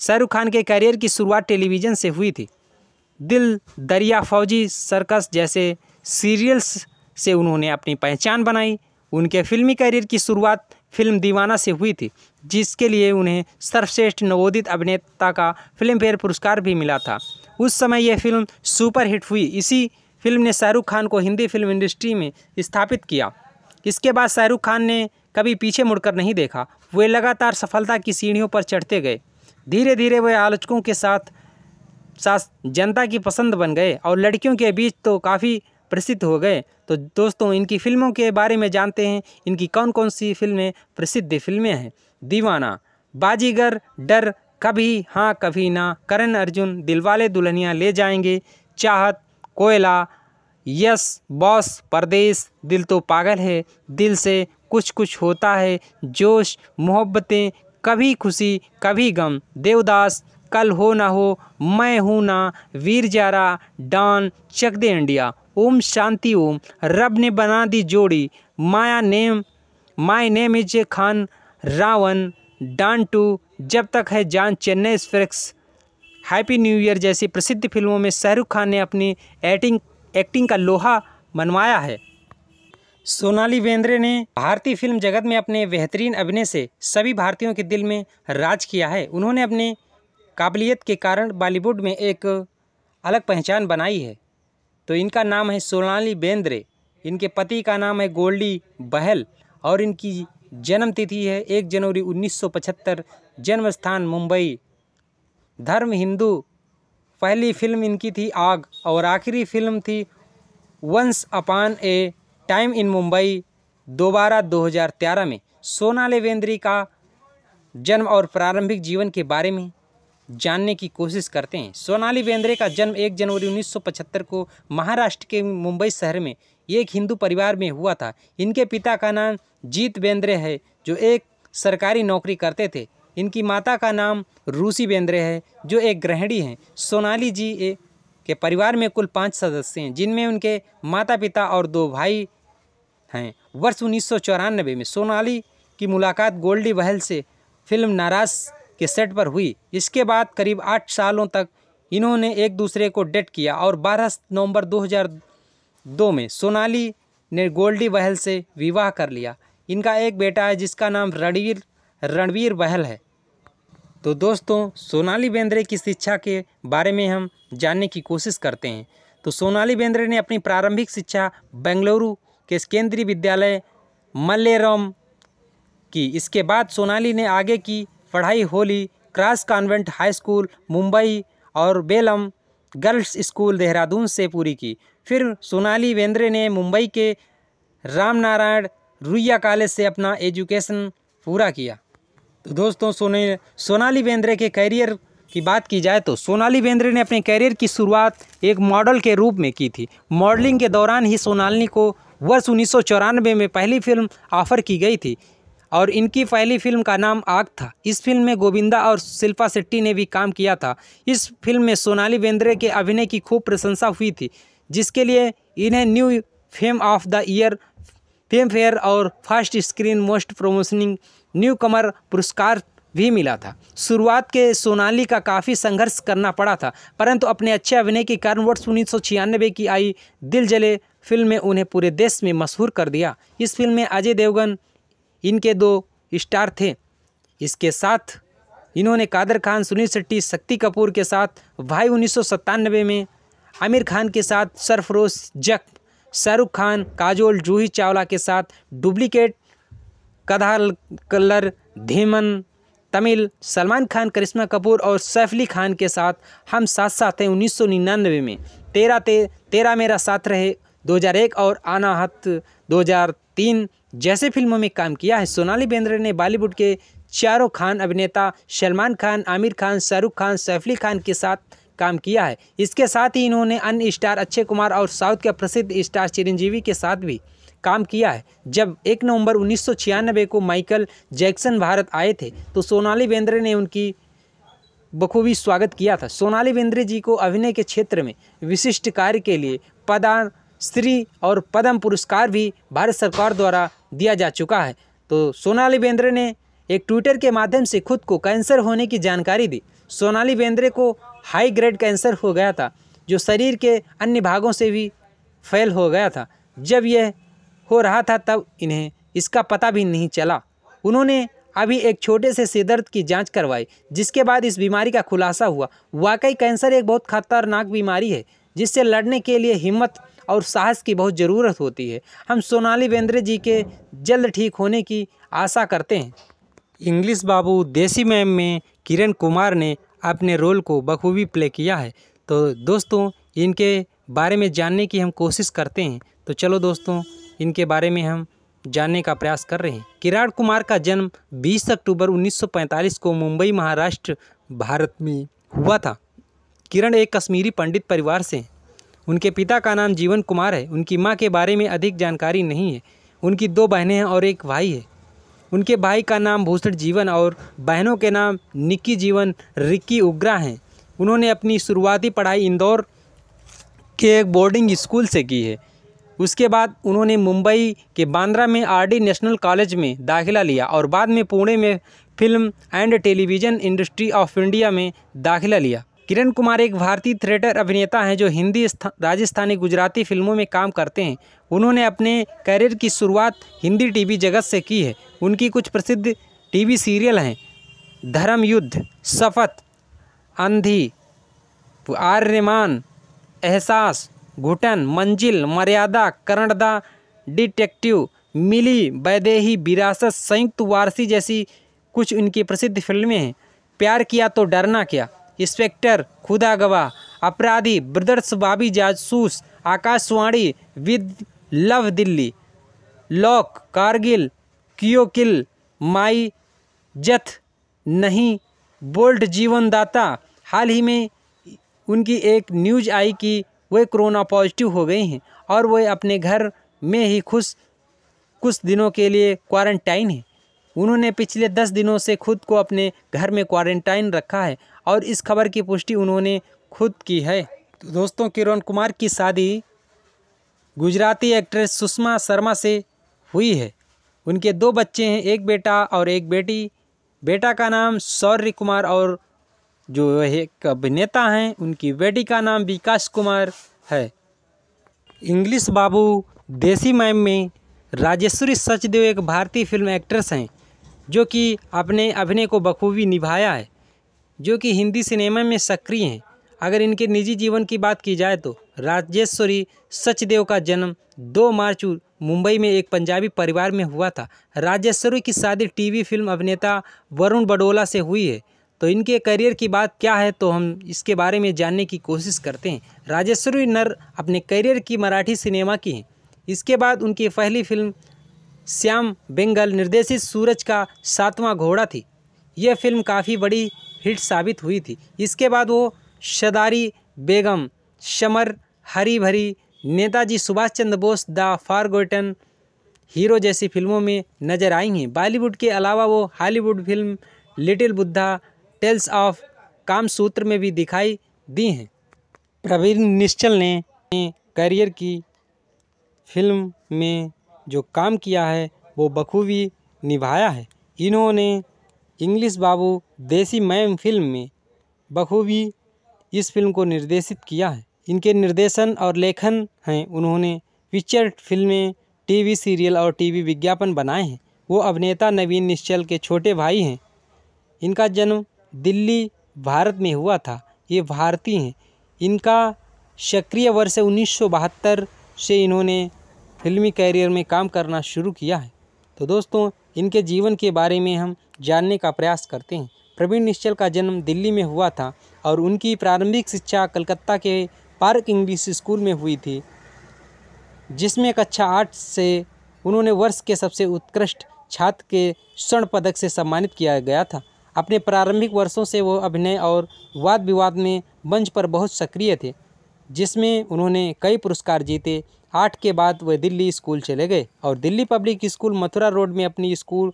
शाहरुख खान के करियर की शुरुआत टेलीविज़न से हुई थी दिल दरिया फौजी सर्कस जैसे सीरियल्स से उन्होंने अपनी पहचान बनाई उनके फिल्मी करियर की शुरुआत फिल्म दीवाना से हुई थी जिसके लिए उन्हें सर्वश्रेष्ठ नवोदित अभिनेता का फिल्मफेयर पुरस्कार भी मिला था उस समय यह फिल्म सुपरहिट हुई इसी फिल्म ने शाहरुख खान को हिंदी फिल्म इंडस्ट्री में स्थापित किया इसके बाद शाहरुख खान ने कभी पीछे मुड़कर नहीं देखा वे लगातार सफलता की सीढ़ियों पर चढ़ते गए धीरे धीरे वे आलोचकों के साथ साथ जनता की पसंद बन गए और लड़कियों के बीच तो काफ़ी प्रसिद्ध हो गए तो दोस्तों इनकी फ़िल्मों के बारे में जानते हैं इनकी कौन कौन सी फिल्में प्रसिद्ध फिल्में हैं दीवाना बाजीगर डर कभी हाँ कभी ना करण अर्जुन दिलवाले दुल्हनिया ले जाएंगे चाहत कोयला यस बॉस परदेश दिल तो पागल है दिल से कुछ कुछ होता है जोश मोहब्बतें कभी खुशी कभी गम देवदास कल हो ना हो मैं हूँ ना वीर जारा डॉन चक दे इंडिया ओम शांति ओम रब ने बना दी जोड़ी माया name my name is Khan Ravan Don two Jab Tak Hai Jaan Chennai express happy new year जैसी प्रसिद्ध फिल्मों में शाहरुख खान ने अपनी एक्टिंग एक्टिंग का लोहा मनवाया है सोनाली बेंद्रे ने भारतीय फिल्म जगत में अपने बेहतरीन अभिनय से सभी भारतीयों के दिल में राज किया है उन्होंने अपने काबिलियत के कारण बॉलीवुड में एक अलग पहचान बनाई है तो इनका नाम है सोनाली बेंद्रे इनके पति का नाम है गोल्डी बहल और इनकी जन्म तिथि है एक जनवरी 1975 जन्म स्थान मुंबई धर्म हिंदू पहली फिल्म इनकी थी आग और आखिरी फिल्म थी once upon a time in Mumbai Dobaara 2013 में सोनाले वेंद्री का जन्म और प्रारंभिक जीवन के बारे में जानने की कोशिश करते हैं सोनाली बेंद्रे का जन्म 1 जनवरी 1975 को महाराष्ट्र के मुंबई शहर में एक हिंदू परिवार में हुआ था इनके पिता का नाम जीत बेंद्रे है जो एक सरकारी नौकरी करते थे इनकी माता का नाम रूसी बेंद्रे है जो एक गृहिणी हैं सोनाली जी ए के परिवार में कुल पाँच सदस्य हैं जिनमें उनके माता पिता और दो भाई हैं वर्ष उन्नीस में सोनाली की मुलाकात गोल्डी बहल से फिल्म नाराज के सेट पर हुई इसके बाद करीब आठ सालों तक इन्होंने एक दूसरे को डेट किया और 12 नवंबर दो में सोनाली ने गोल्डी बहल से विवाह कर लिया इनका एक बेटा है जिसका नाम रणवीर रणवीर बहल है तो दोस्तों सोनाली बेंद्रे की शिक्षा के बारे में हम जानने की कोशिश करते हैं तो सोनाली बेंद्रे ने अपनी प्रारंभिक शिक्षा बेंगलुरु के केंद्रीय विद्यालय मल्लेरम की इसके बाद सोनाली ने आगे की पढ़ाई Holi cross convent high school Mumbai और बेलम गर्ल्स स्कूल देहरादून से पूरी की फिर सोनाली वेंद्रे ने मुंबई के रामनारायण रुइया कॉलेज से अपना एजुकेशन पूरा किया तो दोस्तों सोने सोनाली बेंद्रे के कैरियर की बात की जाए तो सोनाली बेंद्रे ने अपने कैरियर की शुरुआत एक मॉडल के रूप में की थी मॉडलिंग के दौरान ही सोनाली को वर्ष उन्नीस में पहली फिल्म ऑफर की गई थी और इनकी पहली फिल्म का नाम आग था इस फिल्म में गोविंदा और शिल्पा शेट्टी ने भी काम किया था इस फिल्म में सोनाली बेंद्रे के अभिनय की खूब प्रशंसा हुई थी जिसके लिए इन्हें new fame of the year fame fair और first screen most promising newcomer पुरस्कार भी मिला था शुरुआत के सोनाली का काफ़ी संघर्ष करना पड़ा था परंतु अपने अच्छे अभिनय के कारण वर्ष उन्नीस की आई दिल जले फिल्म में उन्हें पूरे देश में मशहूर कर दिया इस फिल्म में अजय देवगन इनके दो स्टार थे इसके साथ इन्होंने कादर खान सुनील शेट्टी शक्ति कपूर के साथ भाई उन्नीस में आमिर खान के साथ सरफरोश जक शाहरुख खान काजोल जूही चावला के साथ डुप्लीकेट कदाल कलर धीमन तमिल सलमान खान करिश्मा कपूर और सैफली खान के साथ हम साथ साथ हैं उन्नीस में तेरह ते तेरह मेरा साथ रहे 2001 और आना हत 2003 जैसे फिल्मों में काम किया है सोनाली बेंद्रे ने बॉलीवुड के चारों खान अभिनेता सलमान खान आमिर खान शाहरुख खान सैफली खान के साथ काम किया है इसके साथ ही इन्होंने अन्य स्टार अक्षय कुमार और साउथ के प्रसिद्ध स्टार चिरंजीवी के साथ भी काम किया है जब एक नवंबर उन्नीस को माइकल जैक्सन भारत आए थे तो सोनाली बेंद्रे ने उनकी बखूबी स्वागत किया था सोनाली बेंद्रे जी को अभिनय के क्षेत्र में विशिष्ट कार्य के लिए पदा श्री और पद्म पुरस्कार भी भारत सरकार द्वारा दिया जा चुका है तो सोनाली बेंद्रे ने एक ट्विटर के माध्यम से खुद को कैंसर होने की जानकारी दी सोनाली बेंद्रे को हाई ग्रेड कैंसर हो गया था जो शरीर के अन्य भागों से भी फैल हो गया था जब यह हो रहा था तब इन्हें इसका पता भी नहीं चला उन्होंने अभी एक छोटे से सिरदर्द की जांच करवाई जिसके बाद इस बीमारी का खुलासा हुआ वाकई कैंसर एक बहुत खतरनाक बीमारी है जिससे लड़ने के लिए हिम्मत और साहस की बहुत ज़रूरत होती है हम सोनाली बेंद्रे जी के जल्द ठीक होने की आशा करते हैं इंग्लिश बाबू देसी मैम में किरण कुमार ने अपने रोल को बखूबी प्ले किया है तो दोस्तों इनके बारे में जानने की हम कोशिश करते हैं तो चलो दोस्तों इनके बारे में हम जानने का प्रयास कर रहे हैं किरण कुमार का जन्म 20 अक्टूबर 1945 को मुंबई महाराष्ट्र भारत में हुआ था किरण एक कश्मीरी पंडित परिवार से उनके पिता का नाम जीवन कुमार है उनकी माँ के बारे में अधिक जानकारी नहीं है उनकी दो बहनें हैं और एक भाई है उनके भाई का नाम भूषण जीवन और बहनों के नाम निक्की जीवन रिक्की उग्रा हैं उन्होंने अपनी शुरुआती पढ़ाई इंदौर के एक बोर्डिंग स्कूल से की है उसके बाद उन्होंने मुंबई के बांद्रा में आरडी नेशनल कॉलेज में दाखिला लिया और बाद में पुणे में film and television industry of India में दाखिला लिया किरण कुमार एक भारतीय थिएटर अभिनेता हैं जो हिंदी राजस्थानी गुजराती फिल्मों में काम करते हैं उन्होंने अपने करियर की शुरुआत हिंदी टीवी जगत से की है उनकी कुछ प्रसिद्ध टीवी सीरियल हैं धर्म युद्ध शपथ अंधी आर्यमान एहसास घुटन मंजिल मर्यादा करणदा डिटेक्टिव मिली बैदेही विरासत संयुक्त वारसी जैसी कुछ उनकी प्रसिद्ध फिल्में हैं प्यार किया तो डरना क्या इंस्पेक्टर खुदा गवाह अपराधी brothers Bobby Jasoos Aakashvani with love Delhi lock Kargil कियोकिल माई जथ नहीं बोल्ट जीवनदाता हाल ही में उनकी एक न्यूज आई कि वे कोरोना पॉजिटिव हो गए हैं और वे अपने घर में ही खुश कुछ दिनों के लिए क्वारंटाइन हैं उन्होंने पिछले दस दिनों से खुद को अपने घर में क्वारंटाइन रखा है और इस खबर की पुष्टि उन्होंने खुद की है तो दोस्तों किरण कुमार की शादी गुजराती एक्ट्रेस सुषमा शर्मा से हुई है उनके दो बच्चे हैं एक बेटा और एक बेटी बेटा का नाम सौर्य कुमार और जो एक अभिनेता हैं उनकी बेटी का नाम विकास कुमार है इंग्लिश बाबू देसी मैम में राजेश्वरी सचदेव एक भारतीय फिल्म एक्ट्रेस हैं जो कि अपने अभिनय को बखूबी निभाया है जो कि हिंदी सिनेमा में सक्रिय हैं अगर इनके निजी जीवन की बात की जाए तो राजेश्वरी सचदेव का जन्म 2 मार्च मुंबई में एक पंजाबी परिवार में हुआ था राजेश्वरी की शादी टीवी फिल्म अभिनेता वरुण बडोला से हुई है तो इनके करियर की बात क्या है तो हम इसके बारे में जानने की कोशिश करते हैं राजेश्वरी नर अपने करियर की मराठी सिनेमा की हैं इसके बाद उनकी पहली फिल्म श्याम बेंगल निर्देशित सूरज का सातवां घोड़ा थी यह फिल्म काफ़ी बड़ी हिट साबित हुई थी इसके बाद वो शदारी बेगम शमर Hari Bhari Netaji Subhash Chandra Bose the forgotten hero जैसी फिल्मों में नजर आई हैं बॉलीवुड के अलावा वो Hollywood film little Buddha tales of Kamasutra में भी दिखाई दी हैं प्रवीण निश्चल ने करियर की फिल्म में जो काम किया है वो बखूबी निभाया है इन्होंने इंग्लिश बाबू देसी मैम फिल्म में बखूबी इस फिल्म को निर्देशित किया है इनके निर्देशन और लेखन हैं उन्होंने पिक्चर फिल्में टीवी सीरियल और टीवी विज्ञापन बनाए हैं वो अभिनेता नवीन निश्चल के छोटे भाई हैं इनका जन्म दिल्ली भारत में हुआ था ये भारतीय हैं इनका सक्रिय वर्ष उन्नीस से इन्होंने फिल्मी कैरियर में काम करना शुरू किया है तो दोस्तों इनके जीवन के बारे में हम जानने का प्रयास करते हैं प्रवीण निश्चल का जन्म दिल्ली में हुआ था और उनकी प्रारंभिक शिक्षा कलकत्ता के पार्क इंग्लिश स्कूल में हुई थी जिसमें कक्षा आठ से उन्होंने वर्ष के सबसे उत्कृष्ट छात्र के स्वर्ण पदक से सम्मानित किया गया था अपने प्रारंभिक वर्षों से वो अभिनय और वाद विवाद में मंच पर बहुत सक्रिय थे जिसमें उन्होंने कई पुरस्कार जीते आठ के बाद वह दिल्ली स्कूल चले गए और Delhi public school Mathura road में अपनी स्कूल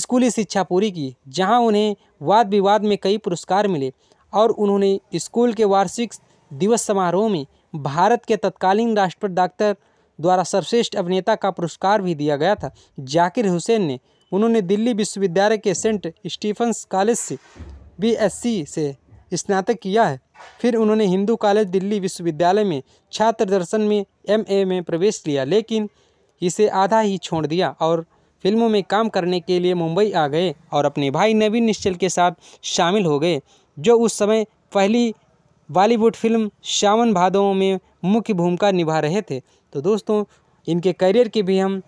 स्कूली शिक्षा पूरी की जहां उन्हें वाद विवाद में कई पुरस्कार मिले और उन्होंने स्कूल के वार्षिक दिवस समारोह में भारत के तत्कालीन राष्ट्रपति डॉक्टर द्वारा सर्वश्रेष्ठ अभिनेता का पुरस्कार भी दिया गया था जाकिर हुसैन ने उन्होंने दिल्ली विश्वविद्यालय के सेंट स्टीफंस कॉलेज से बी से स्नातक किया है फिर उन्होंने हिंदू कॉलेज दिल्ली विश्वविद्यालय में छात्र दर्शन में एमए में प्रवेश लिया लेकिन इसे आधा ही छोड़ दिया और फिल्मों में काम करने के लिए मुंबई आ गए और अपने भाई नवीन निश्चल के साथ शामिल हो गए जो उस समय पहली बॉलीवुड फिल्म श्यावन भादों में मुख्य भूमिका निभा रहे थे तो दोस्तों इनके करियर की भी हम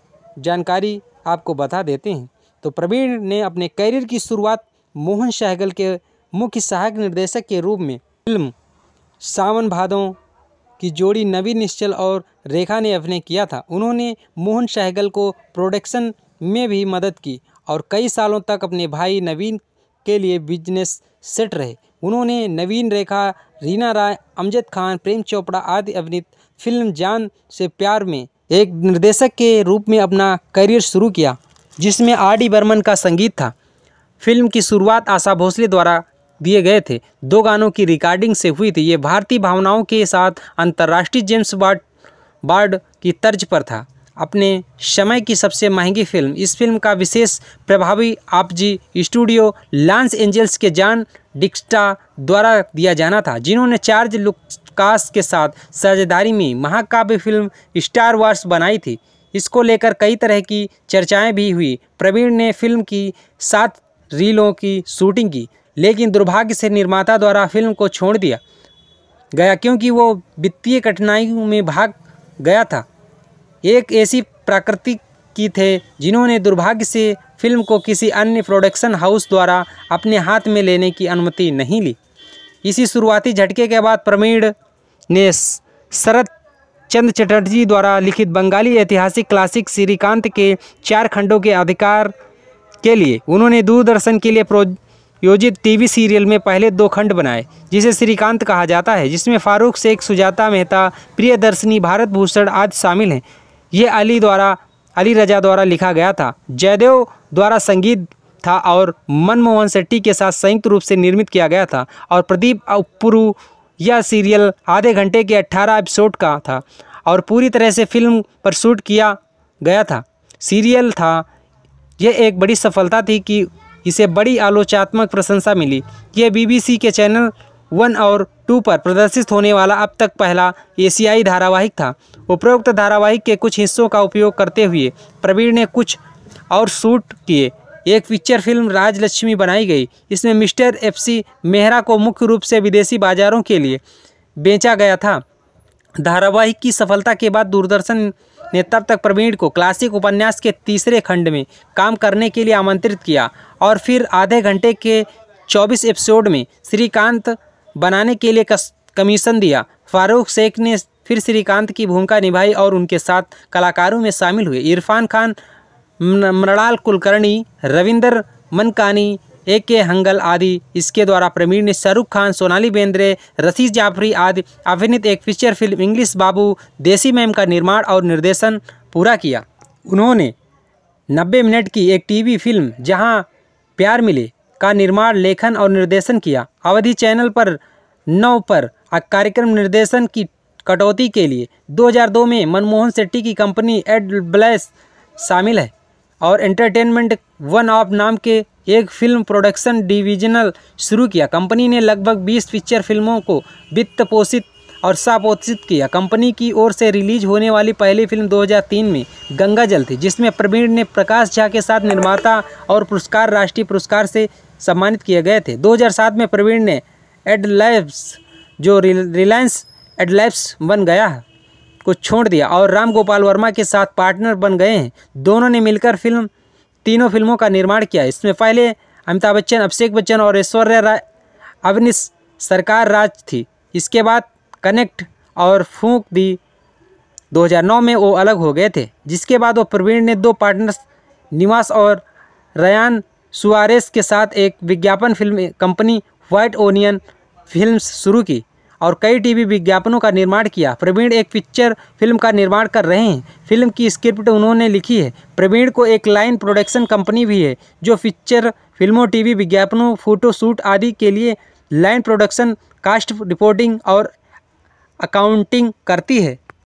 जानकारी आपको बता देते हैं तो प्रवीण ने अपने करियर की शुरुआत मोहन सहगल के मुख्य सहायक निर्देशक के रूप में फिल्म सावन भादों की जोड़ी नवीन निश्चल और रेखा ने अभिनय किया था उन्होंने मोहन सहगल को प्रोडक्शन में भी मदद की और कई सालों तक अपने भाई नवीन के लिए बिजनेस सेट रहे उन्होंने नवीन रेखा रीना राय अमजद खान प्रेम चोपड़ा आदि अभिनीत फिल्म जान से प्यार में एक निर्देशक के रूप में अपना करियर शुरू किया जिसमें आर डी बर्मन का संगीत था फिल्म की शुरुआत आशा भोसले द्वारा दिए गए थे दो गानों की रिकॉर्डिंग से हुई थी ये भारतीय भावनाओं के साथ अंतर्राष्ट्रीय जेम्स बार्ड बार्ड की तर्ज पर था अपने समय की सबसे महंगी फिल्म इस फिल्म का विशेष प्रभावी आप जी स्टूडियो लॉन्स एंजल्स के जॉन डिक्स्टा द्वारा दिया जाना था जिन्होंने चार्ज लुकास के साथ साझेदारी में महाकाव्य फिल्म स्टार वार्स बनाई थी इसको लेकर कई तरह की चर्चाएं भी हुई प्रवीण ने फिल्म की सात रीलों की शूटिंग की लेकिन दुर्भाग्य से निर्माता द्वारा फिल्म को छोड़ दिया गया क्योंकि वो वित्तीय कठिनाइयों में भाग गया था एक ऐसी प्राकृतिक की थे जिन्होंने दुर्भाग्य से फिल्म को किसी अन्य प्रोडक्शन हाउस द्वारा अपने हाथ में लेने की अनुमति नहीं ली इसी शुरुआती झटके के बाद प्रमीण ने शरद चंद चटर्जी द्वारा लिखित बंगाली ऐतिहासिक क्लासिक श्रीकांत के चार खंडों के अधिकार के लिए उन्होंने दूरदर्शन के लिए प्रो योजित टीवी सीरियल में पहले दो खंड बनाए जिसे श्रीकांत कहा जाता है जिसमें फारूक शेख सुजाता मेहता प्रियदर्शनी भारत भूषण आदि शामिल हैं ये अली द्वारा अली रजा द्वारा लिखा गया था जयदेव द्वारा संगीत था और मनमोहन शेट्टी के साथ संयुक्त रूप से निर्मित किया गया था और प्रदीप अपुरु यह सीरियल आधे घंटे के अट्ठारह एपिसोड का था और पूरी तरह से फिल्म पर शूट किया गया था सीरियल था यह एक बड़ी सफलता थी कि इसे बड़ी आलोचनात्मक प्रशंसा मिली यह बीबीसी के चैनल वन और टू पर प्रदर्शित होने वाला अब तक पहला एशियाई धारावाहिक था उपरोक्त धारावाहिक के कुछ हिस्सों का उपयोग करते हुए प्रवीण ने कुछ और शूट किए एक पिक्चर फिल्म राजलक्ष्मी बनाई गई इसमें मिस्टर एफसी मेहरा को मुख्य रूप से विदेशी बाजारों के लिए बेचा गया था धारावाहिक की सफलता के बाद दूरदर्शन ने तब तक प्रवीण को क्लासिक उपन्यास के तीसरे खंड में काम करने के लिए आमंत्रित किया और फिर आधे घंटे के 24 एपिसोड में श्रीकांत बनाने के लिए कमीशन दिया फारूक शेख ने फिर श्रीकांत की भूमिका निभाई और उनके साथ कलाकारों में शामिल हुए इरफान खान मृणाल कुलकर्णी रविंदर मनकानी ए के हंगल आदि इसके द्वारा प्रवीण ने शाहरुख खान सोनाली बेंद्रे रसी जाफरी आदि अभिनीत एक फीचर फिल्म इंग्लिश बाबू देसी मैम का निर्माण और निर्देशन पूरा किया उन्होंने 90 मिनट की एक टीवी फिल्म जहां प्यार मिले का निर्माण लेखन और निर्देशन किया अवधि चैनल पर नौ पर कार्यक्रम निर्देशन की कटौती के लिए 2002 में मनमोहन सेट्टी की कंपनी एड ब्लैस शामिल है और एंटरटेनमेंट वन ऑफ नाम के एक फिल्म प्रोडक्शन डिविजनल शुरू किया कंपनी ने लगभग 20 पिक्चर फिल्मों को वित्त पोषित और सापोषित किया कंपनी की ओर से रिलीज होने वाली पहली फिल्म 2003 में गंगा जल थी जिसमें प्रवीण ने प्रकाश झा के साथ निर्माता और पुरस्कार राष्ट्रीय पुरस्कार से सम्मानित किए गए थे 2007 में प्रवीण ने एडलाइव्स जो रिलायंस एडलाइव्स बन गया को छोड़ दिया और राम गोपाल वर्मा के साथ पार्टनर बन गए हैं दोनों ने मिलकर फिल्म तीनों फिल्मों का निर्माण किया इसमें पहले अमिताभ बच्चन अभिषेक बच्चन और ऐश्वर्या राय अवनी सरकार राज थी इसके बाद कनेक्ट और फूंक दी 2009 में वो अलग हो गए थे जिसके बाद वो प्रवीण ने दो पार्टनर्स निवास और रयान सुआरेस के साथ एक विज्ञापन film company white onion films शुरू की और कई टीवी विज्ञापनों का निर्माण किया प्रवीण एक पिक्चर फिल्म का निर्माण कर रहे हैं फिल्म की स्क्रिप्ट उन्होंने लिखी है प्रवीण को एक लाइन प्रोडक्शन कंपनी भी है जो पिक्चर फिल्मों टीवी विज्ञापनों फोटो शूट आदि के लिए लाइन प्रोडक्शन कास्ट रिपोर्टिंग और अकाउंटिंग करती है